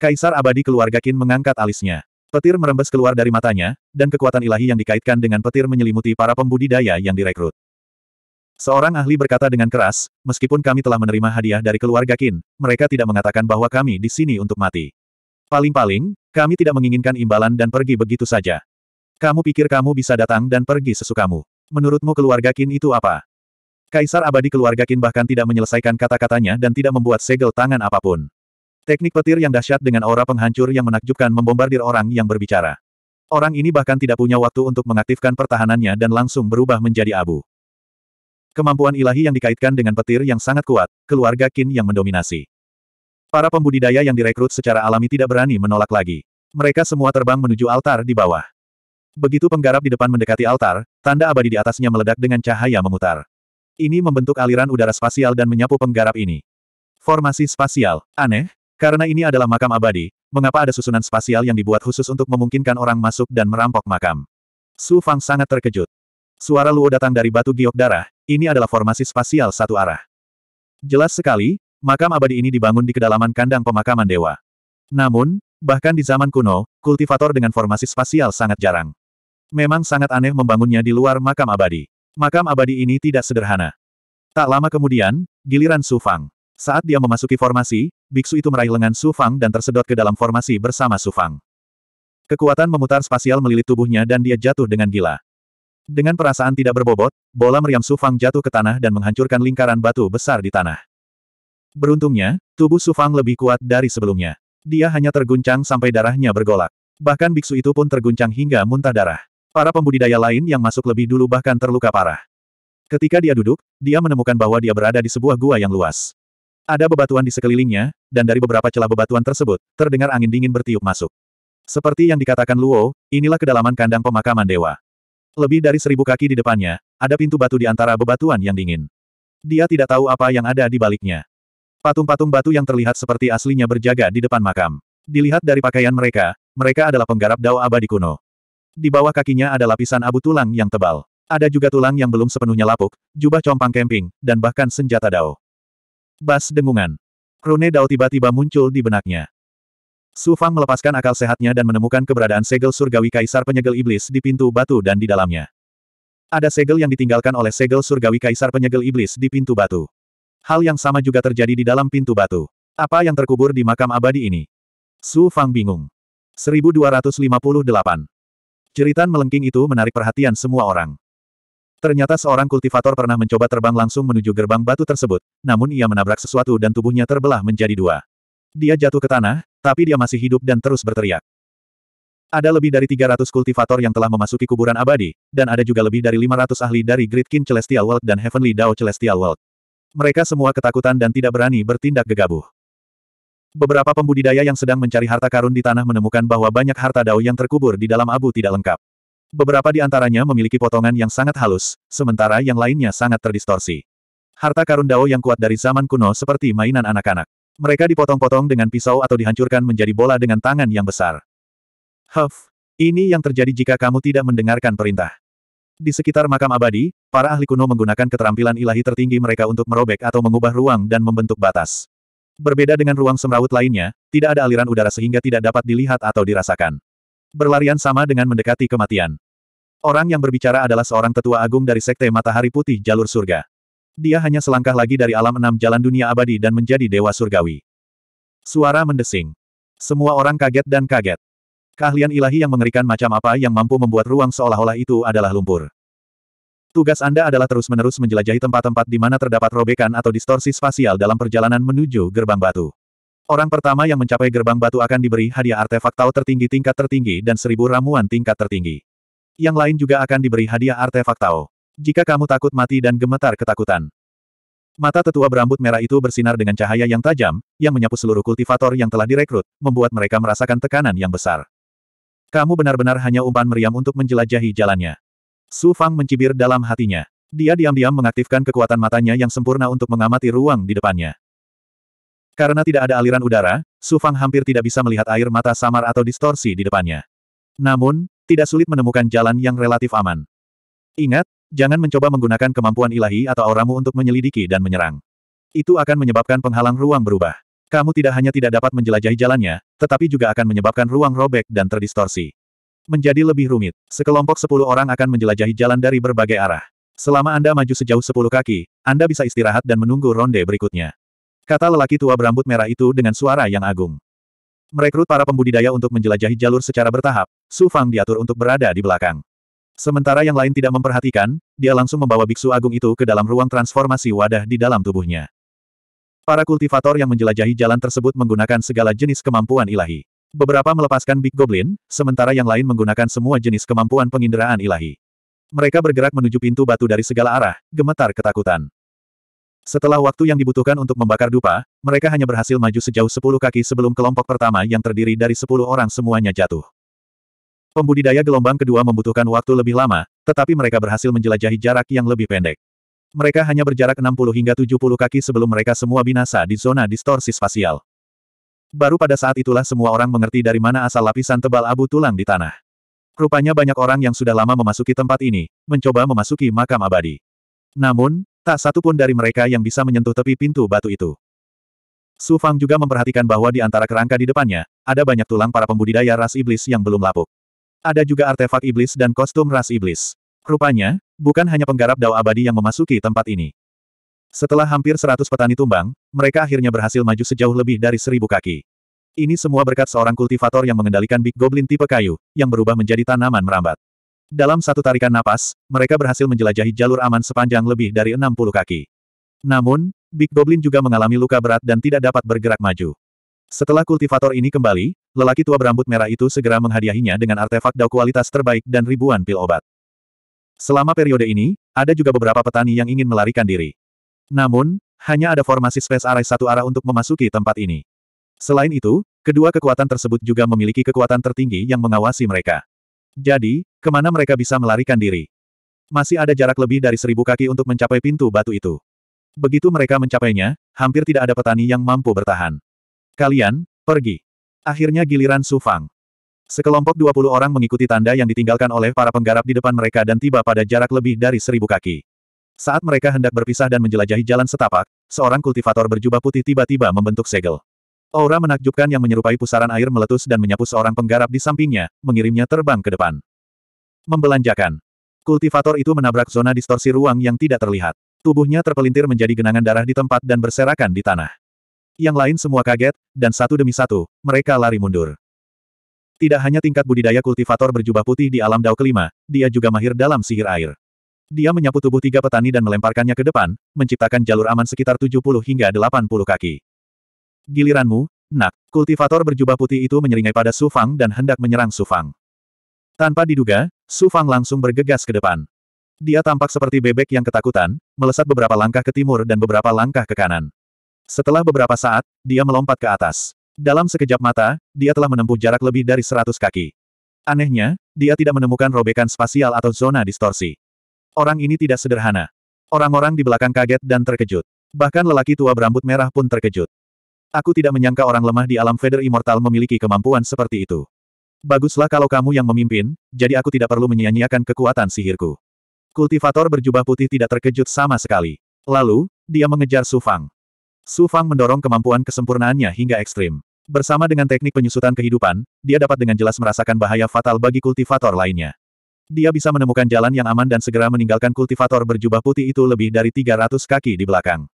[SPEAKER 1] Kaisar abadi keluarga Qin mengangkat alisnya. Petir merembes keluar dari matanya, dan kekuatan ilahi yang dikaitkan dengan petir menyelimuti para pembudidaya yang direkrut. Seorang ahli berkata dengan keras, meskipun kami telah menerima hadiah dari keluarga Kin, mereka tidak mengatakan bahwa kami di sini untuk mati. Paling-paling, kami tidak menginginkan imbalan dan pergi begitu saja. Kamu pikir kamu bisa datang dan pergi sesukamu. Menurutmu keluarga Kin itu apa? Kaisar abadi keluarga Kin bahkan tidak menyelesaikan kata-katanya dan tidak membuat segel tangan apapun. Teknik petir yang dahsyat dengan aura penghancur yang menakjubkan membombardir orang yang berbicara. Orang ini bahkan tidak punya waktu untuk mengaktifkan pertahanannya dan langsung berubah menjadi abu. Kemampuan ilahi yang dikaitkan dengan petir yang sangat kuat, keluarga Qin yang mendominasi. Para pembudidaya yang direkrut secara alami tidak berani menolak lagi. Mereka semua terbang menuju altar di bawah. Begitu penggarap di depan mendekati altar, tanda abadi di atasnya meledak dengan cahaya memutar. Ini membentuk aliran udara spasial dan menyapu penggarap ini. Formasi spasial, aneh, karena ini adalah makam abadi, mengapa ada susunan spasial yang dibuat khusus untuk memungkinkan orang masuk dan merampok makam? Su Fang sangat terkejut. Suara Luo datang dari batu giok darah, ini adalah formasi spasial satu arah. Jelas sekali, makam abadi ini dibangun di kedalaman kandang pemakaman dewa. Namun, bahkan di zaman kuno, kultivator dengan formasi spasial sangat jarang. Memang sangat aneh membangunnya di luar makam abadi. Makam abadi ini tidak sederhana. Tak lama kemudian, giliran Su Fang. Saat dia memasuki formasi, biksu itu meraih lengan Su Fang dan tersedot ke dalam formasi bersama Su Fang. Kekuatan memutar spasial melilit tubuhnya dan dia jatuh dengan gila. Dengan perasaan tidak berbobot, bola meriam Su Fang jatuh ke tanah dan menghancurkan lingkaran batu besar di tanah. Beruntungnya, tubuh Su Fang lebih kuat dari sebelumnya. Dia hanya terguncang sampai darahnya bergolak. Bahkan biksu itu pun terguncang hingga muntah darah. Para pembudidaya lain yang masuk lebih dulu bahkan terluka parah. Ketika dia duduk, dia menemukan bahwa dia berada di sebuah gua yang luas. Ada bebatuan di sekelilingnya, dan dari beberapa celah bebatuan tersebut, terdengar angin dingin bertiup masuk. Seperti yang dikatakan Luo, inilah kedalaman kandang pemakaman dewa. Lebih dari seribu kaki di depannya, ada pintu batu di antara bebatuan yang dingin. Dia tidak tahu apa yang ada di baliknya. Patung-patung batu yang terlihat seperti aslinya berjaga di depan makam. Dilihat dari pakaian mereka, mereka adalah penggarap dao abadi kuno. Di bawah kakinya ada lapisan abu tulang yang tebal. Ada juga tulang yang belum sepenuhnya lapuk, jubah compang camping, dan bahkan senjata dao. Bas dengungan. Rune Dao tiba-tiba muncul di benaknya. Su Fang melepaskan akal sehatnya dan menemukan keberadaan segel surgawi kaisar penyegel iblis di pintu batu dan di dalamnya. Ada segel yang ditinggalkan oleh segel surgawi kaisar penyegel iblis di pintu batu. Hal yang sama juga terjadi di dalam pintu batu. Apa yang terkubur di makam abadi ini? Su Fang bingung. 1258. Ceritan melengking itu menarik perhatian semua orang. Ternyata seorang kultivator pernah mencoba terbang langsung menuju gerbang batu tersebut, namun ia menabrak sesuatu dan tubuhnya terbelah menjadi dua. Dia jatuh ke tanah, tapi dia masih hidup dan terus berteriak. Ada lebih dari 300 kultivator yang telah memasuki kuburan abadi, dan ada juga lebih dari 500 ahli dari Great King Celestial World dan Heavenly Dao Celestial World. Mereka semua ketakutan dan tidak berani bertindak gegabah. Beberapa pembudidaya yang sedang mencari harta karun di tanah menemukan bahwa banyak harta dao yang terkubur di dalam abu tidak lengkap. Beberapa di antaranya memiliki potongan yang sangat halus, sementara yang lainnya sangat terdistorsi. Harta karun Dao yang kuat dari zaman kuno seperti mainan anak-anak. Mereka dipotong-potong dengan pisau atau dihancurkan menjadi bola dengan tangan yang besar. Huff, ini yang terjadi jika kamu tidak mendengarkan perintah. Di sekitar makam abadi, para ahli kuno menggunakan keterampilan ilahi tertinggi mereka untuk merobek atau mengubah ruang dan membentuk batas. Berbeda dengan ruang semrawut lainnya, tidak ada aliran udara sehingga tidak dapat dilihat atau dirasakan. Berlarian sama dengan mendekati kematian. Orang yang berbicara adalah seorang tetua agung dari Sekte Matahari Putih Jalur Surga. Dia hanya selangkah lagi dari alam enam jalan dunia abadi dan menjadi dewa surgawi. Suara mendesing. Semua orang kaget dan kaget. Keahlian ilahi yang mengerikan macam apa yang mampu membuat ruang seolah-olah itu adalah lumpur. Tugas Anda adalah terus-menerus menjelajahi tempat-tempat di mana terdapat robekan atau distorsi spasial dalam perjalanan menuju gerbang batu. Orang pertama yang mencapai gerbang batu akan diberi hadiah artefak tau tertinggi tingkat tertinggi dan seribu ramuan tingkat tertinggi. Yang lain juga akan diberi hadiah artefak Tao. Jika kamu takut mati dan gemetar ketakutan. Mata tetua berambut merah itu bersinar dengan cahaya yang tajam, yang menyapu seluruh kultivator yang telah direkrut, membuat mereka merasakan tekanan yang besar. Kamu benar-benar hanya umpan meriam untuk menjelajahi jalannya. Su Fang mencibir dalam hatinya. Dia diam-diam mengaktifkan kekuatan matanya yang sempurna untuk mengamati ruang di depannya. Karena tidak ada aliran udara, Su Fang hampir tidak bisa melihat air mata samar atau distorsi di depannya. Namun, tidak sulit menemukan jalan yang relatif aman. Ingat, jangan mencoba menggunakan kemampuan ilahi atau auramu untuk menyelidiki dan menyerang. Itu akan menyebabkan penghalang ruang berubah. Kamu tidak hanya tidak dapat menjelajahi jalannya, tetapi juga akan menyebabkan ruang robek dan terdistorsi. Menjadi lebih rumit, sekelompok sepuluh orang akan menjelajahi jalan dari berbagai arah. Selama Anda maju sejauh sepuluh kaki, Anda bisa istirahat dan menunggu ronde berikutnya. Kata lelaki tua berambut merah itu dengan suara yang agung. Merekrut para pembudidaya untuk menjelajahi jalur secara bertahap, Su Fang diatur untuk berada di belakang. Sementara yang lain tidak memperhatikan, dia langsung membawa biksu agung itu ke dalam ruang transformasi wadah di dalam tubuhnya. Para kultivator yang menjelajahi jalan tersebut menggunakan segala jenis kemampuan ilahi. Beberapa melepaskan Big Goblin, sementara yang lain menggunakan semua jenis kemampuan penginderaan ilahi. Mereka bergerak menuju pintu batu dari segala arah, gemetar ketakutan. Setelah waktu yang dibutuhkan untuk membakar dupa, mereka hanya berhasil maju sejauh sepuluh kaki sebelum kelompok pertama yang terdiri dari sepuluh orang semuanya jatuh. Pembudidaya gelombang kedua membutuhkan waktu lebih lama, tetapi mereka berhasil menjelajahi jarak yang lebih pendek. Mereka hanya berjarak 60 hingga 70 kaki sebelum mereka semua binasa di zona distorsi spasial. Baru pada saat itulah semua orang mengerti dari mana asal lapisan tebal abu tulang di tanah. Rupanya banyak orang yang sudah lama memasuki tempat ini, mencoba memasuki makam abadi. Namun, Tak satu pun dari mereka yang bisa menyentuh tepi pintu batu itu. Su Fang juga memperhatikan bahwa di antara kerangka di depannya, ada banyak tulang para pembudidaya ras iblis yang belum lapuk. Ada juga artefak iblis dan kostum ras iblis. Rupanya, bukan hanya penggarap dao abadi yang memasuki tempat ini. Setelah hampir seratus petani tumbang, mereka akhirnya berhasil maju sejauh lebih dari seribu kaki. Ini semua berkat seorang kultivator yang mengendalikan Big Goblin tipe kayu, yang berubah menjadi tanaman merambat. Dalam satu tarikan napas, mereka berhasil menjelajahi jalur aman sepanjang lebih dari 60 kaki. Namun, Big Goblin juga mengalami luka berat dan tidak dapat bergerak maju. Setelah kultivator ini kembali, lelaki tua berambut merah itu segera menghadiahinya dengan artefak dao kualitas terbaik dan ribuan pil obat. Selama periode ini, ada juga beberapa petani yang ingin melarikan diri. Namun, hanya ada formasi space array satu arah untuk memasuki tempat ini. Selain itu, kedua kekuatan tersebut juga memiliki kekuatan tertinggi yang mengawasi mereka. Jadi, kemana mereka bisa melarikan diri? Masih ada jarak lebih dari seribu kaki untuk mencapai pintu batu itu. Begitu mereka mencapainya, hampir tidak ada petani yang mampu bertahan. Kalian, pergi. Akhirnya giliran Sufang. Sekelompok 20 orang mengikuti tanda yang ditinggalkan oleh para penggarap di depan mereka dan tiba pada jarak lebih dari seribu kaki. Saat mereka hendak berpisah dan menjelajahi jalan setapak, seorang kultivator berjubah putih tiba-tiba membentuk segel. Aura menakjubkan yang menyerupai pusaran air meletus dan menyapu seorang penggarap di sampingnya, mengirimnya terbang ke depan. Membelanjakan. Kultivator itu menabrak zona distorsi ruang yang tidak terlihat. Tubuhnya terpelintir menjadi genangan darah di tempat dan berserakan di tanah. Yang lain semua kaget, dan satu demi satu, mereka lari mundur. Tidak hanya tingkat budidaya kultivator berjubah putih di alam dao kelima, dia juga mahir dalam sihir air. Dia menyapu tubuh tiga petani dan melemparkannya ke depan, menciptakan jalur aman sekitar 70 hingga 80 kaki. Giliranmu, nak. Kultivator berjubah putih itu menyeringai pada Su Fang dan hendak menyerang Su Fang. Tanpa diduga, Su Fang langsung bergegas ke depan. Dia tampak seperti bebek yang ketakutan, melesat beberapa langkah ke timur dan beberapa langkah ke kanan. Setelah beberapa saat, dia melompat ke atas. Dalam sekejap mata, dia telah menempuh jarak lebih dari seratus kaki. Anehnya, dia tidak menemukan robekan spasial atau zona distorsi. Orang ini tidak sederhana. Orang-orang di belakang kaget dan terkejut. Bahkan lelaki tua berambut merah pun terkejut. Aku tidak menyangka orang lemah di alam Feder Immortal memiliki kemampuan seperti itu. Baguslah kalau kamu yang memimpin, jadi aku tidak perlu menyia-nyiakan kekuatan sihirku. Kultivator berjubah putih tidak terkejut sama sekali. Lalu, dia mengejar Su Fang. Su Fang mendorong kemampuan kesempurnaannya hingga ekstrim. Bersama dengan teknik penyusutan kehidupan, dia dapat dengan jelas merasakan bahaya fatal bagi kultivator lainnya. Dia bisa menemukan jalan yang aman dan segera meninggalkan kultivator berjubah putih itu lebih dari 300 kaki di belakang.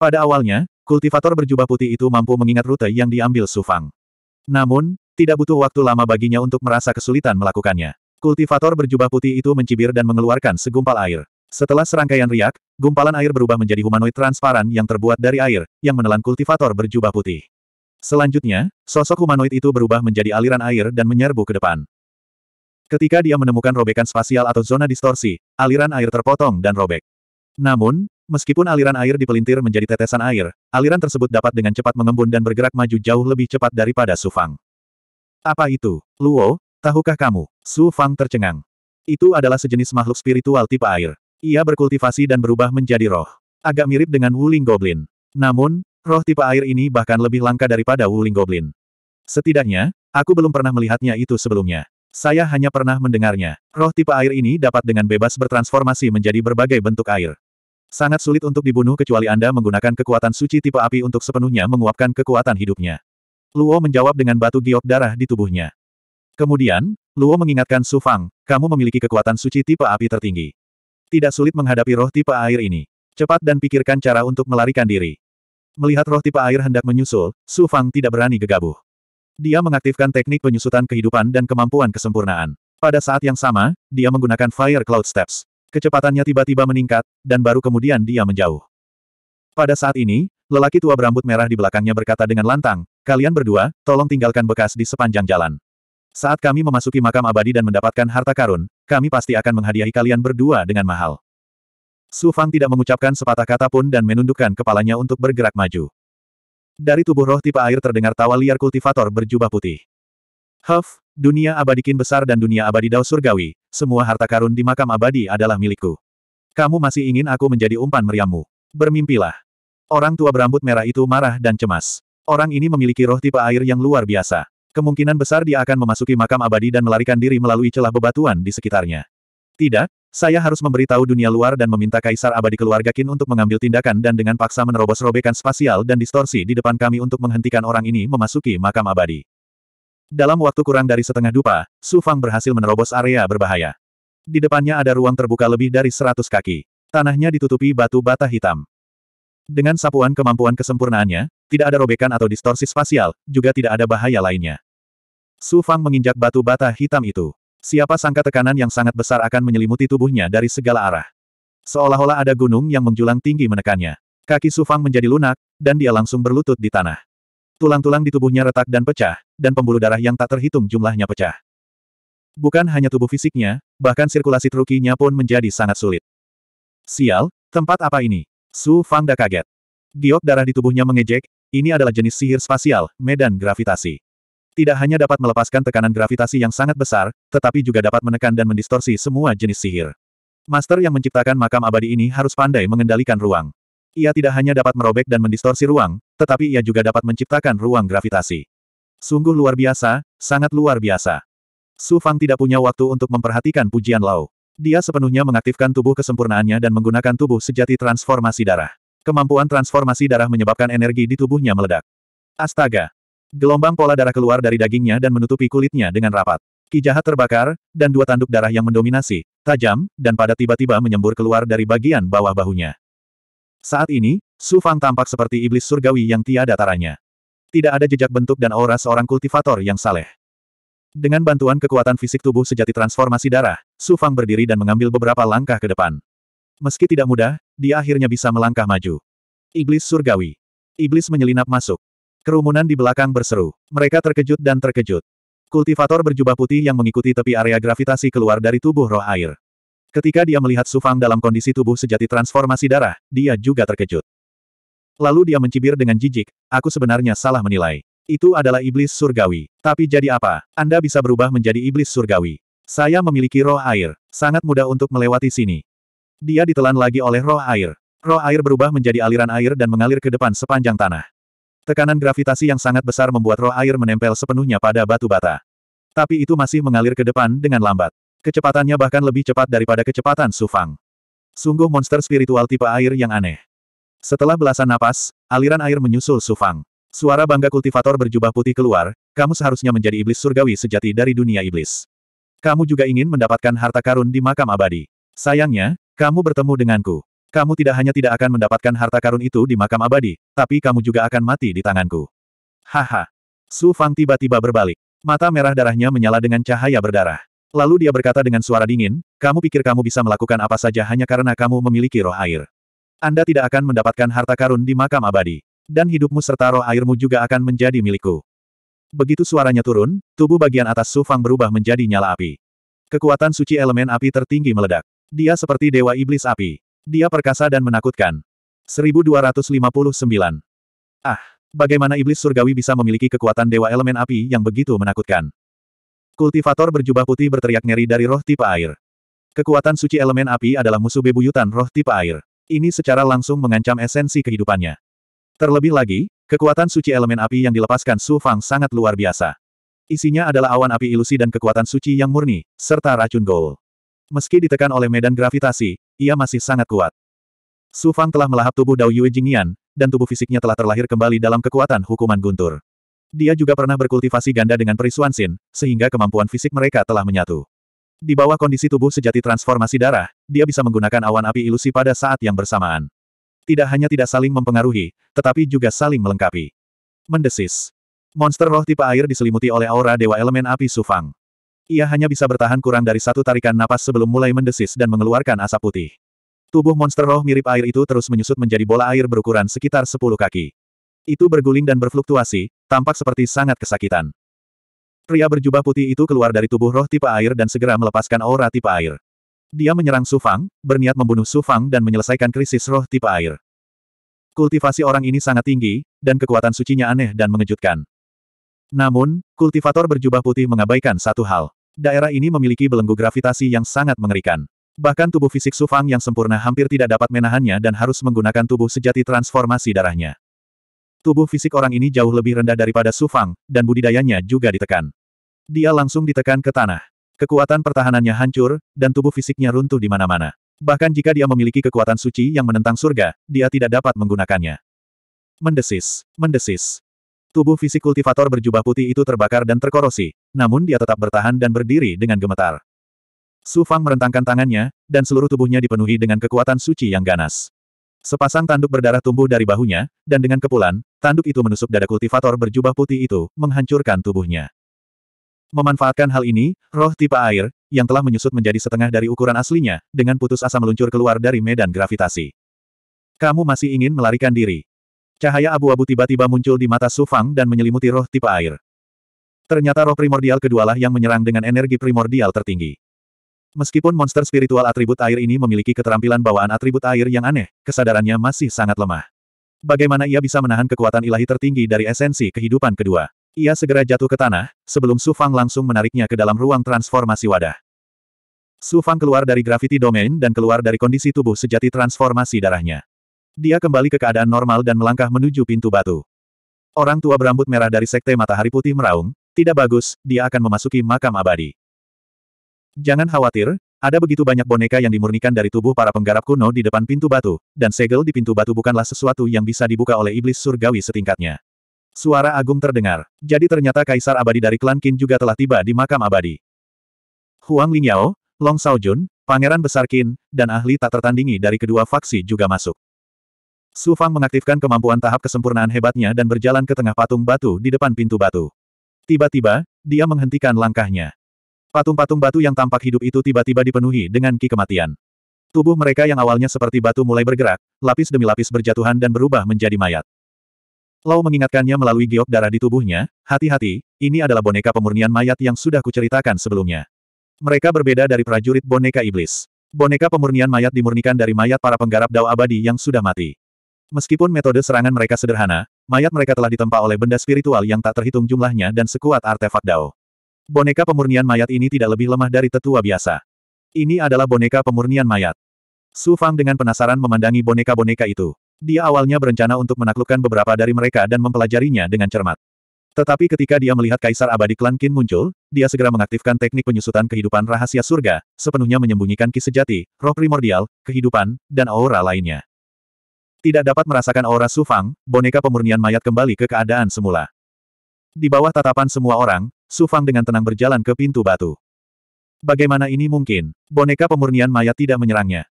[SPEAKER 1] Pada awalnya, Kultivator berjubah putih itu mampu mengingat rute yang diambil Sufang. Namun, tidak butuh waktu lama baginya untuk merasa kesulitan melakukannya. Kultivator berjubah putih itu mencibir dan mengeluarkan segumpal air. Setelah serangkaian riak, gumpalan air berubah menjadi humanoid transparan yang terbuat dari air, yang menelan kultivator berjubah putih. Selanjutnya, sosok humanoid itu berubah menjadi aliran air dan menyerbu ke depan. Ketika dia menemukan robekan spasial atau zona distorsi, aliran air terpotong dan robek. Namun, Meskipun aliran air di pelintir menjadi tetesan air, aliran tersebut dapat dengan cepat mengembun dan bergerak maju jauh lebih cepat daripada Su Fang. Apa itu, Luo? Tahukah kamu? Su Fang tercengang. Itu adalah sejenis makhluk spiritual tipe air. Ia berkultivasi dan berubah menjadi roh. Agak mirip dengan Wuling Goblin. Namun, roh tipe air ini bahkan lebih langka daripada Wuling Goblin. Setidaknya, aku belum pernah melihatnya itu sebelumnya. Saya hanya pernah mendengarnya. Roh tipe air ini dapat dengan bebas bertransformasi menjadi berbagai bentuk air. Sangat sulit untuk dibunuh kecuali Anda menggunakan kekuatan suci tipe api untuk sepenuhnya menguapkan kekuatan hidupnya. Luo menjawab dengan batu giok darah di tubuhnya. Kemudian, Luo mengingatkan Su Fang, kamu memiliki kekuatan suci tipe api tertinggi. Tidak sulit menghadapi roh tipe air ini. Cepat dan pikirkan cara untuk melarikan diri. Melihat roh tipe air hendak menyusul, Su Fang tidak berani gegabah. Dia mengaktifkan teknik penyusutan kehidupan dan kemampuan kesempurnaan. Pada saat yang sama, dia menggunakan Fire Cloud Steps. Kecepatannya tiba-tiba meningkat, dan baru kemudian dia menjauh. Pada saat ini, lelaki tua berambut merah di belakangnya berkata dengan lantang, kalian berdua, tolong tinggalkan bekas di sepanjang jalan. Saat kami memasuki makam abadi dan mendapatkan harta karun, kami pasti akan menghadiahi kalian berdua dengan mahal. Su Fang tidak mengucapkan sepatah kata pun dan menundukkan kepalanya untuk bergerak maju. Dari tubuh roh tipe air terdengar tawa liar kultivator berjubah putih. Huff, dunia abadi kin besar dan dunia abadi dao surgawi, semua harta karun di makam abadi adalah milikku. Kamu masih ingin aku menjadi umpan meriammu. Bermimpilah. Orang tua berambut merah itu marah dan cemas. Orang ini memiliki roh tipe air yang luar biasa. Kemungkinan besar dia akan memasuki makam abadi dan melarikan diri melalui celah bebatuan di sekitarnya. Tidak, saya harus memberitahu dunia luar dan meminta Kaisar Abadi Keluarga Kin untuk mengambil tindakan dan dengan paksa menerobos robekan spasial dan distorsi di depan kami untuk menghentikan orang ini memasuki makam abadi. Dalam waktu kurang dari setengah dupa, Su Fang berhasil menerobos area berbahaya. Di depannya ada ruang terbuka lebih dari seratus kaki. Tanahnya ditutupi batu bata hitam. Dengan sapuan kemampuan kesempurnaannya, tidak ada robekan atau distorsi spasial, juga tidak ada bahaya lainnya. Su Fang menginjak batu bata hitam itu. Siapa sangka tekanan yang sangat besar akan menyelimuti tubuhnya dari segala arah. Seolah-olah ada gunung yang menjulang tinggi menekannya. Kaki Su Fang menjadi lunak, dan dia langsung berlutut di tanah. Tulang-tulang di tubuhnya retak dan pecah, dan pembuluh darah yang tak terhitung jumlahnya pecah. Bukan hanya tubuh fisiknya, bahkan sirkulasi trukinya pun menjadi sangat sulit. Sial, tempat apa ini? Su Fangda kaget. Giok darah di tubuhnya mengejek, ini adalah jenis sihir spasial, medan gravitasi. Tidak hanya dapat melepaskan tekanan gravitasi yang sangat besar, tetapi juga dapat menekan dan mendistorsi semua jenis sihir. Master yang menciptakan makam abadi ini harus pandai mengendalikan ruang. Ia tidak hanya dapat merobek dan mendistorsi ruang, tetapi ia juga dapat menciptakan ruang gravitasi. Sungguh luar biasa, sangat luar biasa. Su Fang tidak punya waktu untuk memperhatikan pujian Lau. Dia sepenuhnya mengaktifkan tubuh kesempurnaannya dan menggunakan tubuh sejati transformasi darah. Kemampuan transformasi darah menyebabkan energi di tubuhnya meledak. Astaga! Gelombang pola darah keluar dari dagingnya dan menutupi kulitnya dengan rapat. Kijahat terbakar, dan dua tanduk darah yang mendominasi, tajam, dan pada tiba-tiba menyembur keluar dari bagian bawah bahunya. Saat ini, Su Fang tampak seperti iblis surgawi yang tiada taranya. Tidak ada jejak bentuk dan aura seorang kultivator yang saleh. Dengan bantuan kekuatan fisik tubuh sejati transformasi darah, Su Fang berdiri dan mengambil beberapa langkah ke depan. Meski tidak mudah, dia akhirnya bisa melangkah maju. Iblis surgawi. Iblis menyelinap masuk. Kerumunan di belakang berseru. Mereka terkejut dan terkejut. Kultivator berjubah putih yang mengikuti tepi area gravitasi keluar dari tubuh roh air. Ketika dia melihat Sufang dalam kondisi tubuh sejati transformasi darah, dia juga terkejut. Lalu dia mencibir dengan jijik, aku sebenarnya salah menilai. Itu adalah iblis surgawi. Tapi jadi apa? Anda bisa berubah menjadi iblis surgawi. Saya memiliki roh air. Sangat mudah untuk melewati sini. Dia ditelan lagi oleh roh air. Roh air berubah menjadi aliran air dan mengalir ke depan sepanjang tanah. Tekanan gravitasi yang sangat besar membuat roh air menempel sepenuhnya pada batu bata. Tapi itu masih mengalir ke depan dengan lambat. Kecepatannya bahkan lebih cepat daripada kecepatan Sufang. Sungguh monster spiritual tipe air yang aneh. Setelah belasan napas, aliran air menyusul Sufang. Suara bangga kultivator berjubah putih keluar, kamu seharusnya menjadi iblis surgawi sejati dari dunia iblis. Kamu juga ingin mendapatkan harta karun di makam abadi. Sayangnya, kamu bertemu denganku. Kamu tidak hanya tidak akan mendapatkan harta karun itu di makam abadi, tapi kamu juga akan mati di tanganku. Haha. Su Fang tiba-tiba berbalik. Mata merah darahnya menyala dengan cahaya berdarah. Lalu dia berkata dengan suara dingin, kamu pikir kamu bisa melakukan apa saja hanya karena kamu memiliki roh air. Anda tidak akan mendapatkan harta karun di makam abadi. Dan hidupmu serta roh airmu juga akan menjadi milikku. Begitu suaranya turun, tubuh bagian atas Sufang berubah menjadi nyala api. Kekuatan suci elemen api tertinggi meledak. Dia seperti dewa iblis api. Dia perkasa dan menakutkan. 1259. Ah, bagaimana iblis surgawi bisa memiliki kekuatan dewa elemen api yang begitu menakutkan? Kultivator berjubah putih berteriak nyeri dari roh tipe air. Kekuatan suci elemen api adalah musuh bebuyutan roh tipe air. Ini secara langsung mengancam esensi kehidupannya. Terlebih lagi, kekuatan suci elemen api yang dilepaskan Su Fang sangat luar biasa. Isinya adalah awan api ilusi dan kekuatan suci yang murni, serta racun gol. Meski ditekan oleh medan gravitasi, ia masih sangat kuat. Su Fang telah melahap tubuh Dao Yue Jingyan, dan tubuh fisiknya telah terlahir kembali dalam kekuatan hukuman guntur. Dia juga pernah berkultivasi ganda dengan perisuan Sin, sehingga kemampuan fisik mereka telah menyatu. Di bawah kondisi tubuh sejati transformasi darah, dia bisa menggunakan awan api ilusi pada saat yang bersamaan. Tidak hanya tidak saling mempengaruhi, tetapi juga saling melengkapi. Mendesis. Monster roh tipe air diselimuti oleh aura dewa elemen api Sufang. Ia hanya bisa bertahan kurang dari satu tarikan napas sebelum mulai mendesis dan mengeluarkan asap putih. Tubuh monster roh mirip air itu terus menyusut menjadi bola air berukuran sekitar 10 kaki. Itu berguling dan berfluktuasi, tampak seperti sangat kesakitan. Pria berjubah putih itu keluar dari tubuh roh tipe air dan segera melepaskan aura tipe air. Dia menyerang Sufang, berniat membunuh Sufang dan menyelesaikan krisis roh tipe air. Kultivasi orang ini sangat tinggi, dan kekuatan sucinya aneh dan mengejutkan. Namun, kultivator berjubah putih mengabaikan satu hal. Daerah ini memiliki belenggu gravitasi yang sangat mengerikan. Bahkan tubuh fisik Sufang yang sempurna hampir tidak dapat menahannya dan harus menggunakan tubuh sejati transformasi darahnya. Tubuh fisik orang ini jauh lebih rendah daripada Su Fang, dan budidayanya juga ditekan. Dia langsung ditekan ke tanah. Kekuatan pertahanannya hancur, dan tubuh fisiknya runtuh di mana-mana. Bahkan jika dia memiliki kekuatan suci yang menentang surga, dia tidak dapat menggunakannya. Mendesis, mendesis. Tubuh fisik kultivator berjubah putih itu terbakar dan terkorosi, namun dia tetap bertahan dan berdiri dengan gemetar. Su Fang merentangkan tangannya, dan seluruh tubuhnya dipenuhi dengan kekuatan suci yang ganas. Sepasang tanduk berdarah tumbuh dari bahunya, dan dengan kepulan, tanduk itu menusuk dada kultivator berjubah putih itu, menghancurkan tubuhnya. Memanfaatkan hal ini, roh tipe air, yang telah menyusut menjadi setengah dari ukuran aslinya, dengan putus asa meluncur keluar dari medan gravitasi. Kamu masih ingin melarikan diri. Cahaya abu-abu tiba-tiba muncul di mata Sufang dan menyelimuti roh tipe air. Ternyata roh primordial kedualah yang menyerang dengan energi primordial tertinggi. Meskipun monster spiritual atribut air ini memiliki keterampilan bawaan atribut air yang aneh, kesadarannya masih sangat lemah. Bagaimana ia bisa menahan kekuatan ilahi tertinggi dari esensi kehidupan kedua? Ia segera jatuh ke tanah, sebelum Su Fang langsung menariknya ke dalam ruang transformasi wadah. Su Fang keluar dari gravity domain dan keluar dari kondisi tubuh sejati transformasi darahnya. Dia kembali ke keadaan normal dan melangkah menuju pintu batu. Orang tua berambut merah dari Sekte Matahari Putih meraung, tidak bagus, dia akan memasuki makam abadi. Jangan khawatir, ada begitu banyak boneka yang dimurnikan dari tubuh para penggarap kuno di depan pintu batu, dan segel di pintu batu bukanlah sesuatu yang bisa dibuka oleh iblis surgawi setingkatnya. Suara agung terdengar. Jadi ternyata kaisar abadi dari klan Qin juga telah tiba di makam abadi. Huang Lingyao, Long Saojun, pangeran besar Qin, dan ahli tak tertandingi dari kedua faksi juga masuk. Su Fang mengaktifkan kemampuan tahap kesempurnaan hebatnya dan berjalan ke tengah patung batu di depan pintu batu. Tiba-tiba, dia menghentikan langkahnya. Patung-patung batu yang tampak hidup itu tiba-tiba dipenuhi dengan ki kematian. Tubuh mereka yang awalnya seperti batu mulai bergerak, lapis demi lapis berjatuhan dan berubah menjadi mayat. Lau mengingatkannya melalui giok darah di tubuhnya, hati-hati, ini adalah boneka pemurnian mayat yang sudah kuceritakan sebelumnya. Mereka berbeda dari prajurit boneka iblis. Boneka pemurnian mayat dimurnikan dari mayat para penggarap dao abadi yang sudah mati. Meskipun metode serangan mereka sederhana, mayat mereka telah ditempa oleh benda spiritual yang tak terhitung jumlahnya dan sekuat artefak dao boneka pemurnian mayat ini tidak lebih lemah dari tetua biasa. Ini adalah boneka pemurnian mayat. Su Fang dengan penasaran memandangi boneka-boneka itu. Dia awalnya berencana untuk menaklukkan beberapa dari mereka dan mempelajarinya dengan cermat. Tetapi ketika dia melihat Kaisar Abadi Klan Qin muncul, dia segera mengaktifkan teknik penyusutan kehidupan rahasia surga, sepenuhnya menyembunyikan ki sejati, roh primordial, kehidupan, dan aura lainnya. Tidak dapat merasakan aura Su Fang, boneka pemurnian mayat kembali ke keadaan semula. Di bawah tatapan semua orang, Sufang dengan tenang berjalan ke pintu batu. Bagaimana ini mungkin? Boneka pemurnian mayat tidak menyerangnya.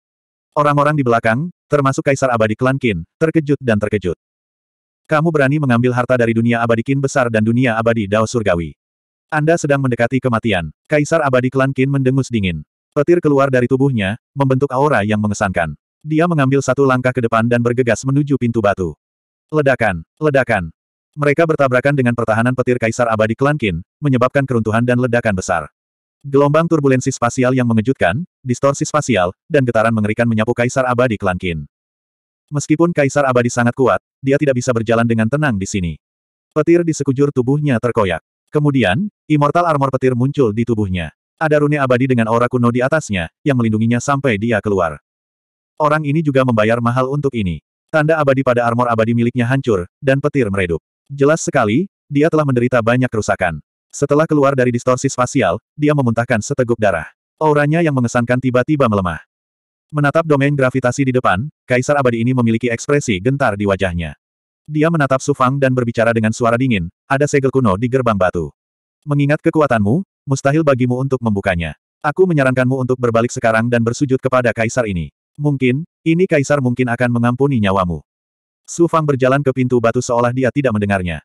[SPEAKER 1] Orang-orang di belakang, termasuk Kaisar Abadi Klan Qin, terkejut dan terkejut. Kamu berani mengambil harta dari dunia abadi Qin besar dan dunia abadi Dao Surgawi. Anda sedang mendekati kematian. Kaisar Abadi Klan Qin mendengus dingin. Petir keluar dari tubuhnya, membentuk aura yang mengesankan. Dia mengambil satu langkah ke depan dan bergegas menuju pintu batu. Ledakan, ledakan, mereka bertabrakan dengan pertahanan petir Kaisar Abadi Klan menyebabkan keruntuhan dan ledakan besar. Gelombang turbulensi spasial yang mengejutkan, distorsi spasial, dan getaran mengerikan menyapu Kaisar Abadi Klan Meskipun Kaisar Abadi sangat kuat, dia tidak bisa berjalan dengan tenang di sini. Petir di sekujur tubuhnya terkoyak. Kemudian, immortal armor petir muncul di tubuhnya. Ada rune abadi dengan aura kuno di atasnya, yang melindunginya sampai dia keluar. Orang ini juga membayar mahal untuk ini. Tanda abadi pada armor abadi miliknya hancur, dan petir meredup. Jelas sekali, dia telah menderita banyak kerusakan. Setelah keluar dari distorsi spasial, dia memuntahkan seteguk darah. Auranya yang mengesankan tiba-tiba melemah. Menatap domain gravitasi di depan, Kaisar Abadi ini memiliki ekspresi gentar di wajahnya. Dia menatap Sufang dan berbicara dengan suara dingin, ada segel kuno di gerbang batu. Mengingat kekuatanmu, mustahil bagimu untuk membukanya. Aku menyarankanmu untuk berbalik sekarang dan bersujud kepada kaisar ini. Mungkin, ini kaisar mungkin akan mengampuni nyawamu. Su Fang berjalan ke pintu batu seolah dia tidak mendengarnya.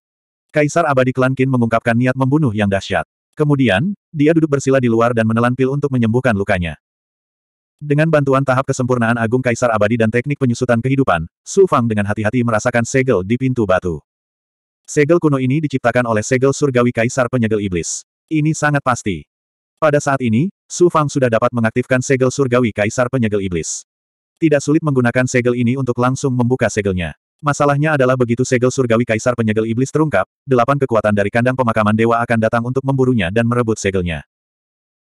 [SPEAKER 1] Kaisar abadi klan Qin mengungkapkan niat membunuh yang dahsyat. Kemudian, dia duduk bersila di luar dan menelan pil untuk menyembuhkan lukanya. Dengan bantuan tahap kesempurnaan agung kaisar abadi dan teknik penyusutan kehidupan, Su Fang dengan hati-hati merasakan segel di pintu batu. Segel kuno ini diciptakan oleh segel surgawi kaisar penyegel iblis. Ini sangat pasti. Pada saat ini, Su Fang sudah dapat mengaktifkan segel surgawi kaisar penyegel iblis. Tidak sulit menggunakan segel ini untuk langsung membuka segelnya. Masalahnya adalah begitu segel surgawi kaisar penyegel iblis terungkap, delapan kekuatan dari kandang pemakaman dewa akan datang untuk memburunya dan merebut segelnya.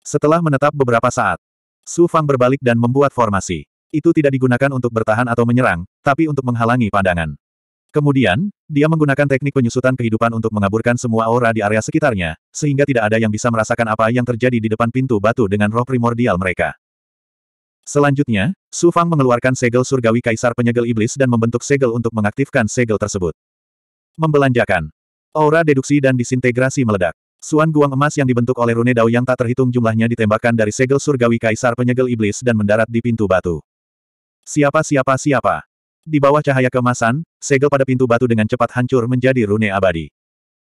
[SPEAKER 1] Setelah menetap beberapa saat, Su Fang berbalik dan membuat formasi. Itu tidak digunakan untuk bertahan atau menyerang, tapi untuk menghalangi pandangan. Kemudian, dia menggunakan teknik penyusutan kehidupan untuk mengaburkan semua aura di area sekitarnya, sehingga tidak ada yang bisa merasakan apa yang terjadi di depan pintu batu dengan roh primordial mereka. Selanjutnya, Su Fang mengeluarkan segel surgawi kaisar penyegel iblis dan membentuk segel untuk mengaktifkan segel tersebut. Membelanjakan. Aura deduksi dan disintegrasi meledak. Suan guang emas yang dibentuk oleh rune dao yang tak terhitung jumlahnya ditembakkan dari segel surgawi kaisar penyegel iblis dan mendarat di pintu batu. Siapa siapa siapa. Di bawah cahaya kemasan, segel pada pintu batu dengan cepat hancur menjadi rune abadi.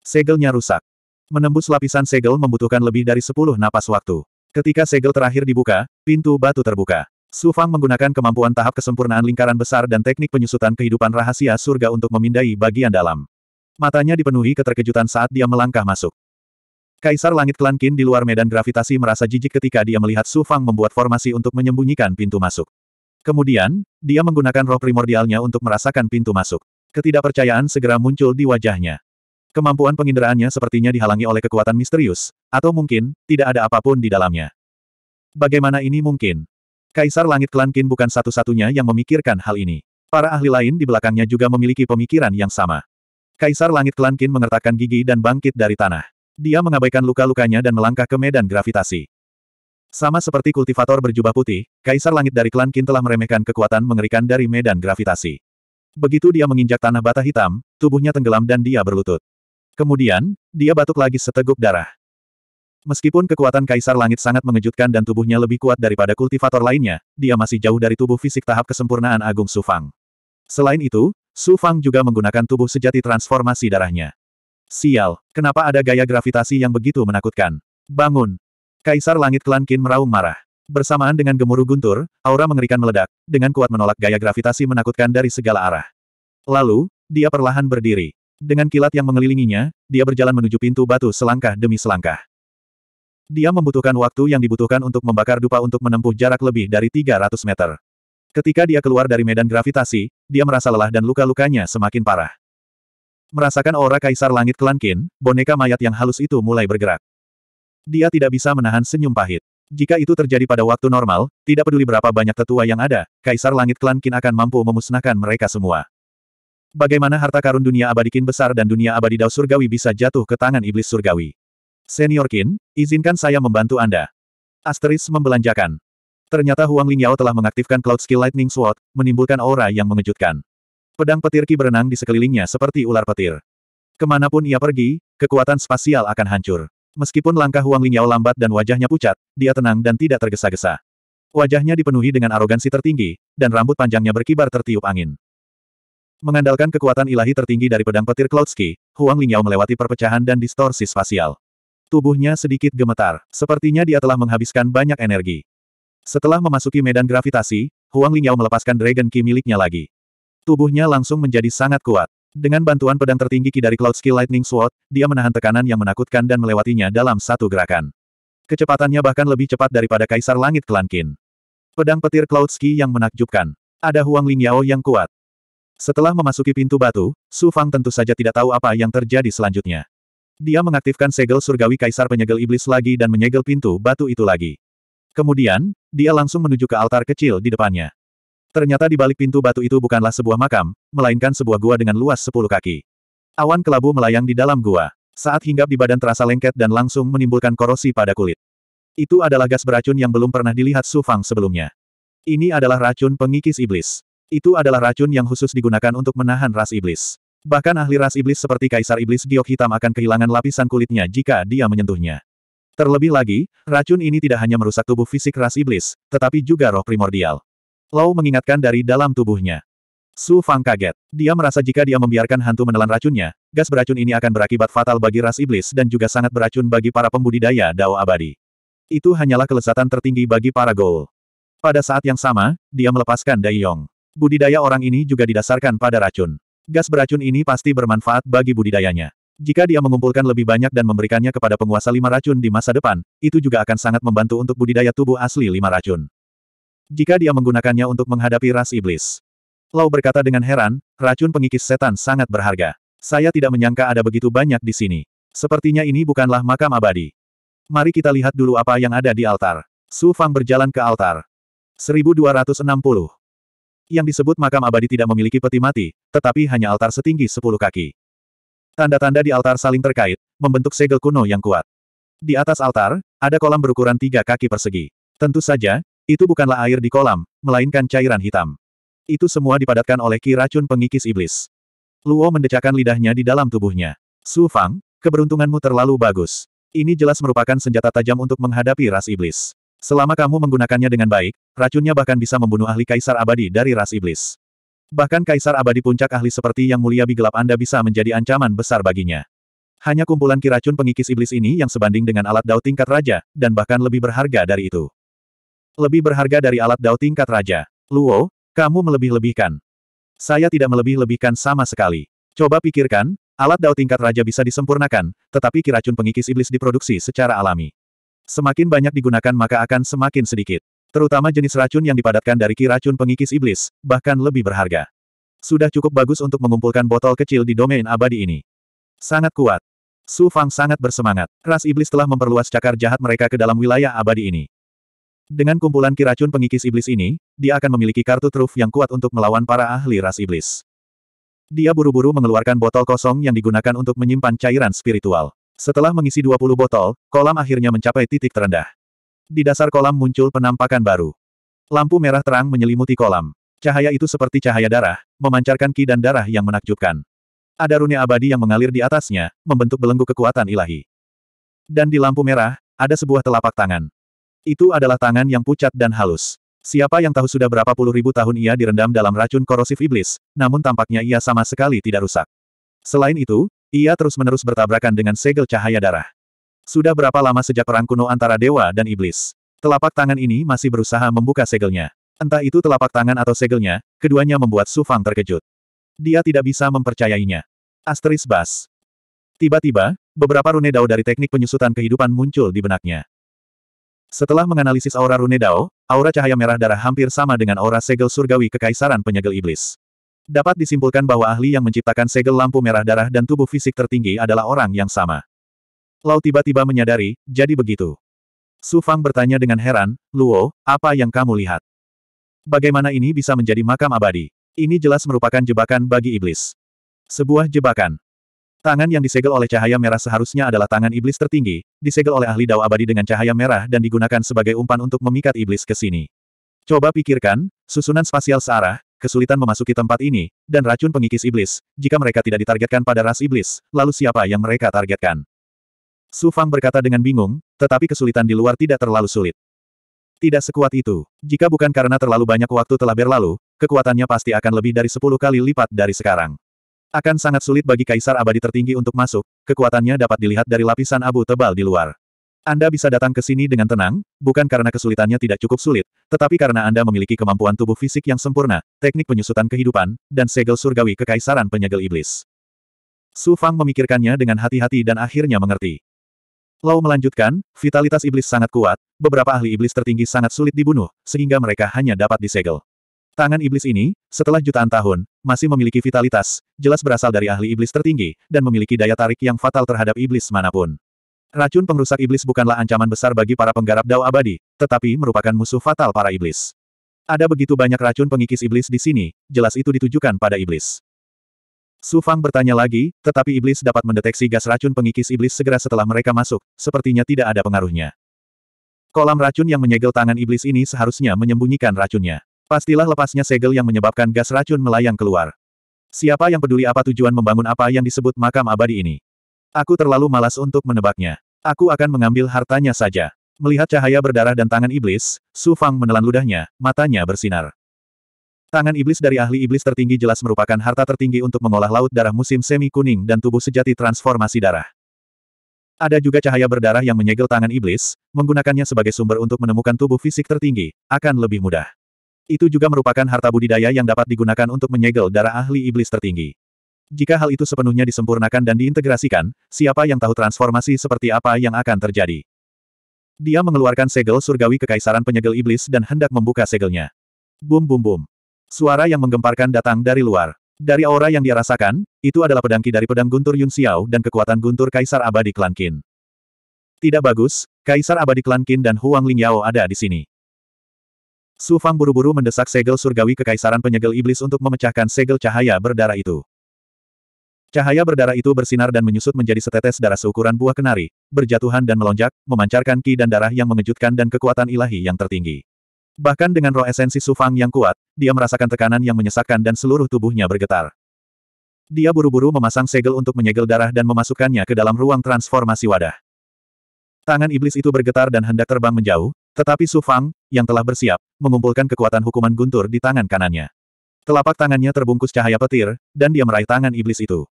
[SPEAKER 1] Segelnya rusak. Menembus lapisan segel membutuhkan lebih dari 10 napas waktu. Ketika segel terakhir dibuka, pintu batu terbuka. Su Fang menggunakan kemampuan tahap kesempurnaan lingkaran besar dan teknik penyusutan kehidupan rahasia surga untuk memindai bagian dalam. Matanya dipenuhi keterkejutan saat dia melangkah masuk. Kaisar Langit Klan Qin di luar medan gravitasi merasa jijik ketika dia melihat Su Fang membuat formasi untuk menyembunyikan pintu masuk. Kemudian, dia menggunakan roh primordialnya untuk merasakan pintu masuk. Ketidakpercayaan segera muncul di wajahnya. Kemampuan penginderaannya sepertinya dihalangi oleh kekuatan misterius, atau mungkin, tidak ada apapun di dalamnya. Bagaimana ini mungkin? Kaisar Langit Klan Qin bukan satu-satunya yang memikirkan hal ini. Para ahli lain di belakangnya juga memiliki pemikiran yang sama. Kaisar Langit Klan Qin mengertakkan gigi dan bangkit dari tanah. Dia mengabaikan luka-lukanya dan melangkah ke medan gravitasi. Sama seperti kultivator berjubah putih, Kaisar Langit dari Klan Qin telah meremehkan kekuatan mengerikan dari medan gravitasi. Begitu dia menginjak tanah bata hitam, tubuhnya tenggelam dan dia berlutut. Kemudian, dia batuk lagi seteguk darah. Meskipun kekuatan Kaisar Langit sangat mengejutkan dan tubuhnya lebih kuat daripada kultivator lainnya, dia masih jauh dari tubuh fisik tahap kesempurnaan Agung Su Fang. Selain itu, Su Fang juga menggunakan tubuh sejati transformasi darahnya. Sial, kenapa ada gaya gravitasi yang begitu menakutkan? Bangun! Kaisar Langit Klan Qin meraung marah. Bersamaan dengan gemuruh guntur, aura mengerikan meledak, dengan kuat menolak gaya gravitasi menakutkan dari segala arah. Lalu, dia perlahan berdiri. Dengan kilat yang mengelilinginya, dia berjalan menuju pintu batu selangkah demi selangkah. Dia membutuhkan waktu yang dibutuhkan untuk membakar dupa untuk menempuh jarak lebih dari 300 meter. Ketika dia keluar dari medan gravitasi, dia merasa lelah dan luka-lukanya semakin parah. Merasakan aura kaisar langit Kelankin, boneka mayat yang halus itu mulai bergerak. Dia tidak bisa menahan senyum pahit. Jika itu terjadi pada waktu normal, tidak peduli berapa banyak tetua yang ada, kaisar langit Kelankin akan mampu memusnahkan mereka semua. Bagaimana harta karun dunia abadikin besar dan dunia abadi dao surgawi bisa jatuh ke tangan iblis surgawi? Senior Qin, izinkan saya membantu Anda. Asteris membelanjakan. Ternyata Huang Lingyao telah mengaktifkan Cloud Skill Lightning Sword, menimbulkan aura yang mengejutkan. Pedang petir Ki berenang di sekelilingnya seperti ular petir. Kemanapun ia pergi, kekuatan spasial akan hancur. Meskipun langkah Huang Lingyao lambat dan wajahnya pucat, dia tenang dan tidak tergesa-gesa. Wajahnya dipenuhi dengan arogansi tertinggi, dan rambut panjangnya berkibar tertiup angin. Mengandalkan kekuatan ilahi tertinggi dari pedang petir Cloud Ski, Huang Lingyao melewati perpecahan dan distorsi spasial. Tubuhnya sedikit gemetar, sepertinya dia telah menghabiskan banyak energi. Setelah memasuki medan gravitasi, Huang Lingyao melepaskan Dragon Ki miliknya lagi. Tubuhnya langsung menjadi sangat kuat. Dengan bantuan pedang tertinggi Ki dari Cloud Skill Lightning Sword, dia menahan tekanan yang menakutkan dan melewatinya dalam satu gerakan. Kecepatannya bahkan lebih cepat daripada Kaisar Langit Klan Qin. Pedang petir Cloud Ski yang menakjubkan. Ada Huang Lingyao yang kuat. Setelah memasuki pintu batu, Su Fang tentu saja tidak tahu apa yang terjadi selanjutnya. Dia mengaktifkan segel surgawi kaisar penyegel iblis lagi dan menyegel pintu batu itu lagi. Kemudian, dia langsung menuju ke altar kecil di depannya. Ternyata di balik pintu batu itu bukanlah sebuah makam, melainkan sebuah gua dengan luas sepuluh kaki. Awan kelabu melayang di dalam gua. Saat hinggap di badan terasa lengket dan langsung menimbulkan korosi pada kulit. Itu adalah gas beracun yang belum pernah dilihat Su Fang sebelumnya. Ini adalah racun pengikis iblis. Itu adalah racun yang khusus digunakan untuk menahan ras iblis. Bahkan ahli ras iblis seperti Kaisar Iblis Giok Hitam akan kehilangan lapisan kulitnya jika dia menyentuhnya. Terlebih lagi, racun ini tidak hanya merusak tubuh fisik ras iblis, tetapi juga roh primordial. Lau mengingatkan dari dalam tubuhnya. Su Fang kaget. Dia merasa jika dia membiarkan hantu menelan racunnya, gas beracun ini akan berakibat fatal bagi ras iblis dan juga sangat beracun bagi para pembudidaya Dao abadi. Itu hanyalah kelesatan tertinggi bagi para Goul. Pada saat yang sama, dia melepaskan Dai Yong. Budidaya orang ini juga didasarkan pada racun. Gas beracun ini pasti bermanfaat bagi budidayanya. Jika dia mengumpulkan lebih banyak dan memberikannya kepada penguasa lima racun di masa depan, itu juga akan sangat membantu untuk budidaya tubuh asli lima racun. Jika dia menggunakannya untuk menghadapi ras iblis. Lau berkata dengan heran, racun pengikis setan sangat berharga. Saya tidak menyangka ada begitu banyak di sini. Sepertinya ini bukanlah makam abadi. Mari kita lihat dulu apa yang ada di altar. Su Fang berjalan ke altar. 1260 yang disebut makam abadi tidak memiliki peti mati, tetapi hanya altar setinggi sepuluh kaki. Tanda-tanda di altar saling terkait, membentuk segel kuno yang kuat. Di atas altar, ada kolam berukuran tiga kaki persegi. Tentu saja, itu bukanlah air di kolam, melainkan cairan hitam. Itu semua dipadatkan oleh ki racun pengikis iblis. Luo mendecakkan lidahnya di dalam tubuhnya. Su Fang, keberuntunganmu terlalu bagus. Ini jelas merupakan senjata tajam untuk menghadapi ras iblis. Selama kamu menggunakannya dengan baik, racunnya bahkan bisa membunuh ahli kaisar abadi dari ras iblis. Bahkan kaisar abadi puncak ahli seperti yang mulia bigelap Anda bisa menjadi ancaman besar baginya. Hanya kumpulan kiracun pengikis iblis ini yang sebanding dengan alat dao tingkat raja, dan bahkan lebih berharga dari itu. Lebih berharga dari alat dao tingkat raja. Luo, kamu melebih-lebihkan. Saya tidak melebih-lebihkan sama sekali. Coba pikirkan, alat dao tingkat raja bisa disempurnakan, tetapi kiracun pengikis iblis diproduksi secara alami. Semakin banyak digunakan maka akan semakin sedikit. Terutama jenis racun yang dipadatkan dari ki racun pengikis iblis, bahkan lebih berharga. Sudah cukup bagus untuk mengumpulkan botol kecil di domain abadi ini. Sangat kuat. Su Fang sangat bersemangat. Ras iblis telah memperluas cakar jahat mereka ke dalam wilayah abadi ini. Dengan kumpulan ki pengikis iblis ini, dia akan memiliki kartu truf yang kuat untuk melawan para ahli ras iblis. Dia buru-buru mengeluarkan botol kosong yang digunakan untuk menyimpan cairan spiritual. Setelah mengisi 20 botol, kolam akhirnya mencapai titik terendah. Di dasar kolam muncul penampakan baru. Lampu merah terang menyelimuti kolam. Cahaya itu seperti cahaya darah, memancarkan ki dan darah yang menakjubkan. Ada rune abadi yang mengalir di atasnya, membentuk belenggu kekuatan ilahi. Dan di lampu merah, ada sebuah telapak tangan. Itu adalah tangan yang pucat dan halus. Siapa yang tahu sudah berapa puluh ribu tahun ia direndam dalam racun korosif iblis, namun tampaknya ia sama sekali tidak rusak. Selain itu, ia terus-menerus bertabrakan dengan segel cahaya darah. Sudah berapa lama sejak perang kuno antara dewa dan iblis? Telapak tangan ini masih berusaha membuka segelnya. Entah itu telapak tangan atau segelnya, keduanya membuat Su Fang terkejut. Dia tidak bisa mempercayainya. Asteris Bas. Tiba-tiba, beberapa rune dao dari teknik penyusutan kehidupan muncul di benaknya. Setelah menganalisis aura rune dao, aura cahaya merah darah hampir sama dengan aura segel surgawi kekaisaran penyegel iblis. Dapat disimpulkan bahwa ahli yang menciptakan segel lampu merah darah dan tubuh fisik tertinggi adalah orang yang sama. Lau tiba-tiba menyadari, jadi begitu. Su Fang bertanya dengan heran, Luo, apa yang kamu lihat? Bagaimana ini bisa menjadi makam abadi? Ini jelas merupakan jebakan bagi iblis. Sebuah jebakan. Tangan yang disegel oleh cahaya merah seharusnya adalah tangan iblis tertinggi, disegel oleh ahli dao abadi dengan cahaya merah dan digunakan sebagai umpan untuk memikat iblis ke sini. Coba pikirkan, susunan spasial searah, kesulitan memasuki tempat ini, dan racun pengikis iblis, jika mereka tidak ditargetkan pada ras iblis, lalu siapa yang mereka targetkan? Su Fang berkata dengan bingung, tetapi kesulitan di luar tidak terlalu sulit. Tidak sekuat itu. Jika bukan karena terlalu banyak waktu telah berlalu, kekuatannya pasti akan lebih dari sepuluh kali lipat dari sekarang. Akan sangat sulit bagi Kaisar Abadi tertinggi untuk masuk, kekuatannya dapat dilihat dari lapisan abu tebal di luar. Anda bisa datang ke sini dengan tenang, bukan karena kesulitannya tidak cukup sulit, tetapi karena Anda memiliki kemampuan tubuh fisik yang sempurna, teknik penyusutan kehidupan, dan segel surgawi kekaisaran penyegel iblis. Su Fang memikirkannya dengan hati-hati dan akhirnya mengerti. Lau melanjutkan, vitalitas iblis sangat kuat, beberapa ahli iblis tertinggi sangat sulit dibunuh, sehingga mereka hanya dapat disegel. Tangan iblis ini, setelah jutaan tahun, masih memiliki vitalitas, jelas berasal dari ahli iblis tertinggi, dan memiliki daya tarik yang fatal terhadap iblis manapun. Racun pengrusak iblis bukanlah ancaman besar bagi para penggarap dao abadi, tetapi merupakan musuh fatal para iblis. Ada begitu banyak racun pengikis iblis di sini, jelas itu ditujukan pada iblis. Su Fang bertanya lagi, tetapi iblis dapat mendeteksi gas racun pengikis iblis segera setelah mereka masuk, sepertinya tidak ada pengaruhnya. Kolam racun yang menyegel tangan iblis ini seharusnya menyembunyikan racunnya. Pastilah lepasnya segel yang menyebabkan gas racun melayang keluar. Siapa yang peduli apa tujuan membangun apa yang disebut makam abadi ini? Aku terlalu malas untuk menebaknya. Aku akan mengambil hartanya saja. Melihat cahaya berdarah dan tangan iblis, Su Fang menelan ludahnya, matanya bersinar. Tangan iblis dari ahli iblis tertinggi jelas merupakan harta tertinggi untuk mengolah laut darah musim semi kuning dan tubuh sejati transformasi darah. Ada juga cahaya berdarah yang menyegel tangan iblis, menggunakannya sebagai sumber untuk menemukan tubuh fisik tertinggi, akan lebih mudah. Itu juga merupakan harta budidaya yang dapat digunakan untuk menyegel darah ahli iblis tertinggi. Jika hal itu sepenuhnya disempurnakan dan diintegrasikan, siapa yang tahu transformasi seperti apa yang akan terjadi? Dia mengeluarkan segel surgawi kekaisaran penyegel iblis dan hendak membuka segelnya. Bum bum bum. Suara yang menggemparkan datang dari luar. Dari aura yang dia rasakan, itu adalah pedangki dari pedang Guntur Yun Xiao dan kekuatan Guntur Kaisar Abadi Klan Qin. Tidak bagus, Kaisar Abadi Klan Qin dan Huang Ling Yao ada di sini. Su Fang buru-buru mendesak segel surgawi kekaisaran penyegel iblis untuk memecahkan segel cahaya berdarah itu. Cahaya berdarah itu bersinar dan menyusut menjadi setetes darah seukuran buah kenari, berjatuhan dan melonjak, memancarkan ki dan darah yang mengejutkan dan kekuatan ilahi yang tertinggi. Bahkan dengan roh esensi Sufang yang kuat, dia merasakan tekanan yang menyesakkan dan seluruh tubuhnya bergetar. Dia buru-buru memasang segel untuk menyegel darah dan memasukkannya ke dalam ruang transformasi wadah. Tangan iblis itu bergetar dan hendak terbang menjauh, tetapi Sufang, yang telah bersiap, mengumpulkan kekuatan hukuman guntur di tangan kanannya. Telapak tangannya terbungkus cahaya petir, dan dia meraih tangan iblis itu.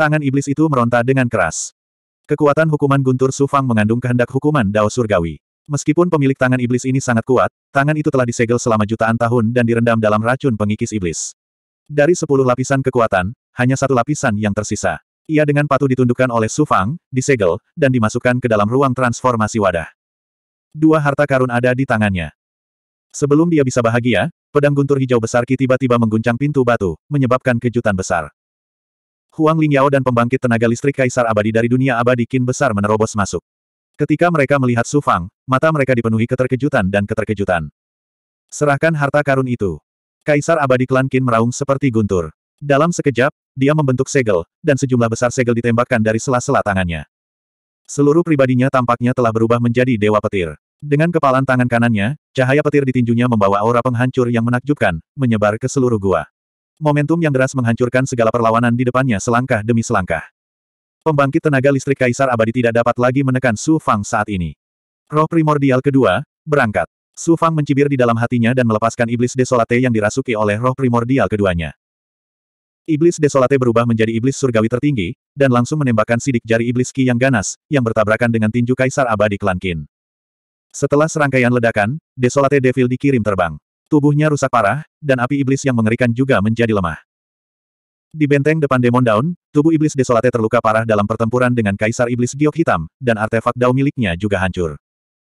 [SPEAKER 1] Tangan iblis itu meronta dengan keras. Kekuatan hukuman guntur Sufang mengandung kehendak hukuman Dao Surgawi. Meskipun pemilik tangan iblis ini sangat kuat, tangan itu telah disegel selama jutaan tahun dan direndam dalam racun pengikis iblis. Dari sepuluh lapisan kekuatan, hanya satu lapisan yang tersisa. Ia dengan patuh ditundukkan oleh Sufang, disegel, dan dimasukkan ke dalam ruang transformasi wadah. Dua harta karun ada di tangannya. Sebelum dia bisa bahagia, pedang guntur hijau besar Ki tiba-tiba mengguncang pintu batu, menyebabkan kejutan besar. Huang Lingyao dan pembangkit tenaga listrik Kaisar Abadi dari dunia abadi Kin besar menerobos masuk. Ketika mereka melihat Su Fang, mata mereka dipenuhi keterkejutan dan keterkejutan. Serahkan harta karun itu. Kaisar abadi klan Kin meraung seperti guntur. Dalam sekejap, dia membentuk segel, dan sejumlah besar segel ditembakkan dari sela-sela tangannya. Seluruh pribadinya tampaknya telah berubah menjadi dewa petir. Dengan kepalan tangan kanannya, cahaya petir ditinjunya membawa aura penghancur yang menakjubkan, menyebar ke seluruh gua. Momentum yang deras menghancurkan segala perlawanan di depannya selangkah demi selangkah. Pembangkit tenaga listrik Kaisar Abadi tidak dapat lagi menekan Su Fang saat ini. Roh primordial kedua, berangkat. Su Fang mencibir di dalam hatinya dan melepaskan iblis desolate yang dirasuki oleh roh primordial keduanya. Iblis desolate berubah menjadi iblis surgawi tertinggi, dan langsung menembakkan sidik jari iblis Ki yang ganas, yang bertabrakan dengan tinju Kaisar Abadi Klan Setelah serangkaian ledakan, desolate devil dikirim terbang. Tubuhnya rusak parah, dan api iblis yang mengerikan juga menjadi lemah. Di benteng depan Demon Daun, tubuh iblis desolate terluka parah dalam pertempuran dengan Kaisar Iblis Giok Hitam, dan artefak Dao miliknya juga hancur.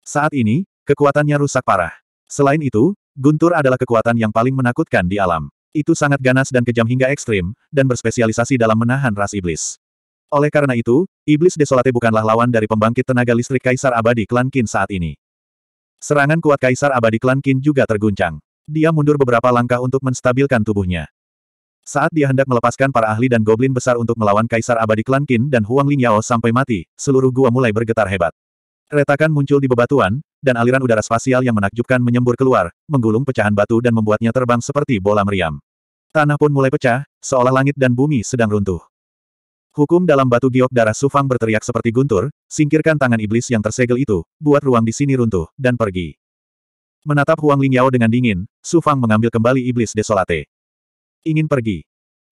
[SPEAKER 1] Saat ini, kekuatannya rusak parah. Selain itu, Guntur adalah kekuatan yang paling menakutkan di alam. Itu sangat ganas dan kejam hingga ekstrim, dan berspesialisasi dalam menahan ras iblis. Oleh karena itu, Iblis Desolate bukanlah lawan dari pembangkit tenaga listrik Kaisar Abadi Klan Qin saat ini. Serangan kuat Kaisar Abadi Klan Qin juga terguncang. Dia mundur beberapa langkah untuk menstabilkan tubuhnya. Saat dia hendak melepaskan para ahli dan goblin besar untuk melawan Kaisar Abadi Klan Qin dan Huang Yao sampai mati, seluruh gua mulai bergetar hebat. Retakan muncul di bebatuan, dan aliran udara spasial yang menakjubkan menyembur keluar, menggulung pecahan batu dan membuatnya terbang seperti bola meriam. Tanah pun mulai pecah, seolah langit dan bumi sedang runtuh. Hukum dalam batu giok darah Sufang berteriak seperti guntur, singkirkan tangan iblis yang tersegel itu, buat ruang di sini runtuh, dan pergi. Menatap Huang Lingyao dengan dingin, Su Fang mengambil kembali iblis desolate. Ingin pergi.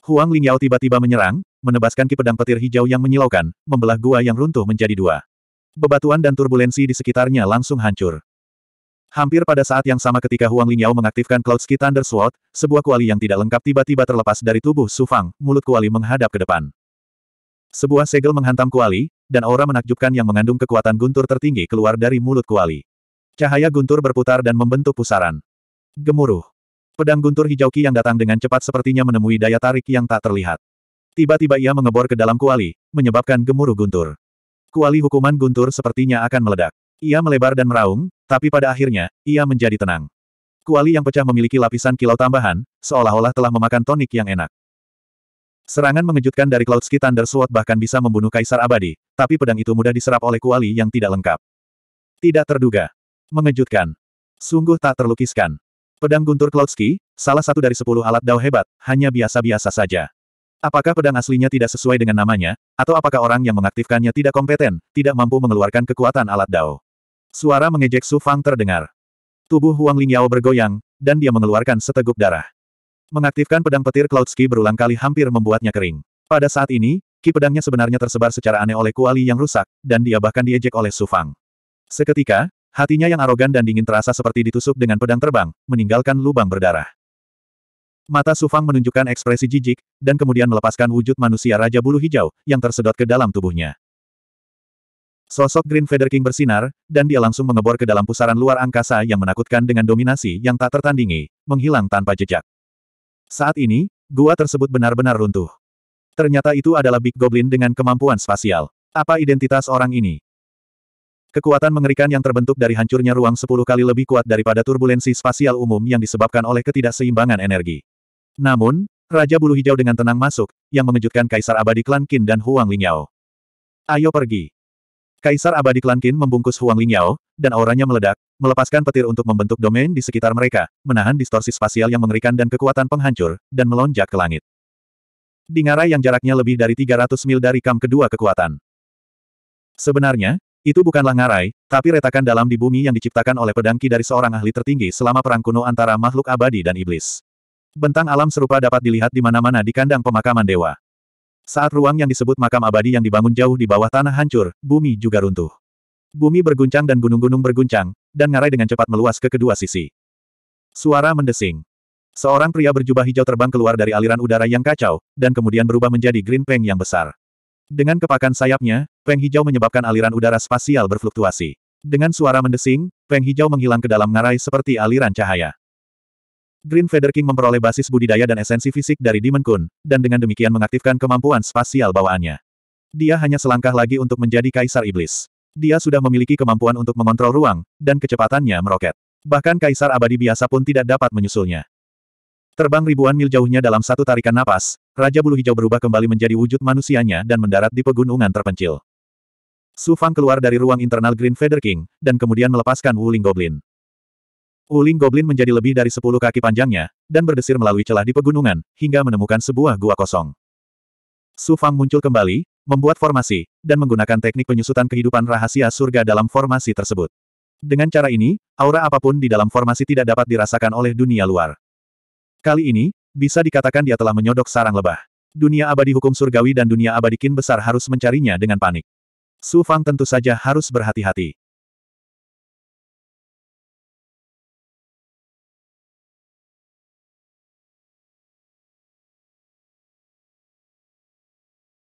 [SPEAKER 1] Huang Lingyao tiba-tiba menyerang, menebaskan ki pedang petir hijau yang menyilaukan, membelah gua yang runtuh menjadi dua. Bebatuan dan turbulensi di sekitarnya langsung hancur. Hampir pada saat yang sama ketika Huang Lingyao mengaktifkan Cloud Ski Thunder Sword, sebuah kuali yang tidak lengkap tiba-tiba terlepas dari tubuh Su Fang, mulut kuali menghadap ke depan. Sebuah segel menghantam kuali, dan aura menakjubkan yang mengandung kekuatan guntur tertinggi keluar dari mulut kuali. Cahaya guntur berputar dan membentuk pusaran. Gemuruh. Pedang guntur hijau Ki yang datang dengan cepat sepertinya menemui daya tarik yang tak terlihat. Tiba-tiba ia mengebor ke dalam kuali, menyebabkan gemuruh guntur. Kuali hukuman guntur sepertinya akan meledak. Ia melebar dan meraung, tapi pada akhirnya, ia menjadi tenang. Kuali yang pecah memiliki lapisan kilau tambahan, seolah-olah telah memakan tonik yang enak. Serangan mengejutkan dari Cloud Ski Thunder Sword bahkan bisa membunuh Kaisar Abadi, tapi pedang itu mudah diserap oleh kuali yang tidak lengkap. Tidak terduga. Mengejutkan. Sungguh tak terlukiskan. Pedang guntur Cloudsky, salah satu dari sepuluh alat dao hebat, hanya biasa-biasa saja. Apakah pedang aslinya tidak sesuai dengan namanya, atau apakah orang yang mengaktifkannya tidak kompeten, tidak mampu mengeluarkan kekuatan alat dao? Suara mengejek Su Fang terdengar. Tubuh Huang Lingyao bergoyang, dan dia mengeluarkan seteguk darah. Mengaktifkan pedang petir Cloudsky berulang kali hampir membuatnya kering. Pada saat ini, ki pedangnya sebenarnya tersebar secara aneh oleh kuali yang rusak, dan dia bahkan diejek oleh Su Fang. Seketika, Hatinya yang arogan dan dingin terasa seperti ditusuk dengan pedang terbang, meninggalkan lubang berdarah. Mata Sufang menunjukkan ekspresi jijik, dan kemudian melepaskan wujud manusia Raja Bulu Hijau, yang tersedot ke dalam tubuhnya. Sosok Green Feather King bersinar, dan dia langsung mengebor ke dalam pusaran luar angkasa yang menakutkan dengan dominasi yang tak tertandingi, menghilang tanpa jejak. Saat ini, gua tersebut benar-benar runtuh. Ternyata itu adalah Big Goblin dengan kemampuan spasial. Apa identitas orang ini? Kekuatan mengerikan yang terbentuk dari hancurnya ruang sepuluh kali lebih kuat daripada turbulensi spasial umum yang disebabkan oleh ketidakseimbangan energi. Namun, Raja Bulu Hijau dengan tenang masuk, yang mengejutkan Kaisar Abadi Klan Qin dan Huang Lingyao. Ayo pergi. Kaisar Abadi Klan Qin membungkus Huang Lingyao, dan auranya meledak, melepaskan petir untuk membentuk domain di sekitar mereka, menahan distorsi spasial yang mengerikan dan kekuatan penghancur, dan melonjak ke langit. Di yang jaraknya lebih dari 300 mil dari kam kedua kekuatan. Sebenarnya, itu bukanlah ngarai, tapi retakan dalam di bumi yang diciptakan oleh pedangki dari seorang ahli tertinggi selama perang kuno antara makhluk abadi dan iblis. Bentang alam serupa dapat dilihat di mana-mana di kandang pemakaman dewa. Saat ruang yang disebut makam abadi yang dibangun jauh di bawah tanah hancur, bumi juga runtuh. Bumi berguncang dan gunung-gunung berguncang, dan ngarai dengan cepat meluas ke kedua sisi. Suara mendesing. Seorang pria berjubah hijau terbang keluar dari aliran udara yang kacau, dan kemudian berubah menjadi Green Peng yang besar. Dengan kepakan sayapnya, Peng Hijau menyebabkan aliran udara spasial berfluktuasi. Dengan suara mendesing, Peng Hijau menghilang ke dalam ngarai seperti aliran cahaya. Green Feather King memperoleh basis budidaya dan esensi fisik dari Demon Kun, dan dengan demikian mengaktifkan kemampuan spasial bawaannya. Dia hanya selangkah lagi untuk menjadi Kaisar Iblis. Dia sudah memiliki kemampuan untuk mengontrol ruang, dan kecepatannya meroket. Bahkan Kaisar Abadi biasa pun tidak dapat menyusulnya. Terbang ribuan mil jauhnya dalam satu tarikan napas, Raja Bulu Hijau berubah kembali menjadi wujud manusianya dan mendarat di pegunungan terpencil. Su Fang keluar dari ruang internal Green Feather King, dan kemudian melepaskan Wuling Goblin. Wuling Goblin menjadi lebih dari sepuluh kaki panjangnya, dan berdesir melalui celah di pegunungan, hingga menemukan sebuah gua kosong. Su Fang muncul kembali, membuat formasi, dan menggunakan teknik penyusutan kehidupan rahasia surga dalam formasi tersebut. Dengan cara ini, aura apapun di dalam formasi tidak dapat dirasakan oleh dunia luar. Kali ini, bisa dikatakan dia telah menyodok sarang lebah. Dunia abadi hukum surgawi dan dunia abadi kin besar harus mencarinya dengan panik. Su Fang tentu saja harus berhati-hati.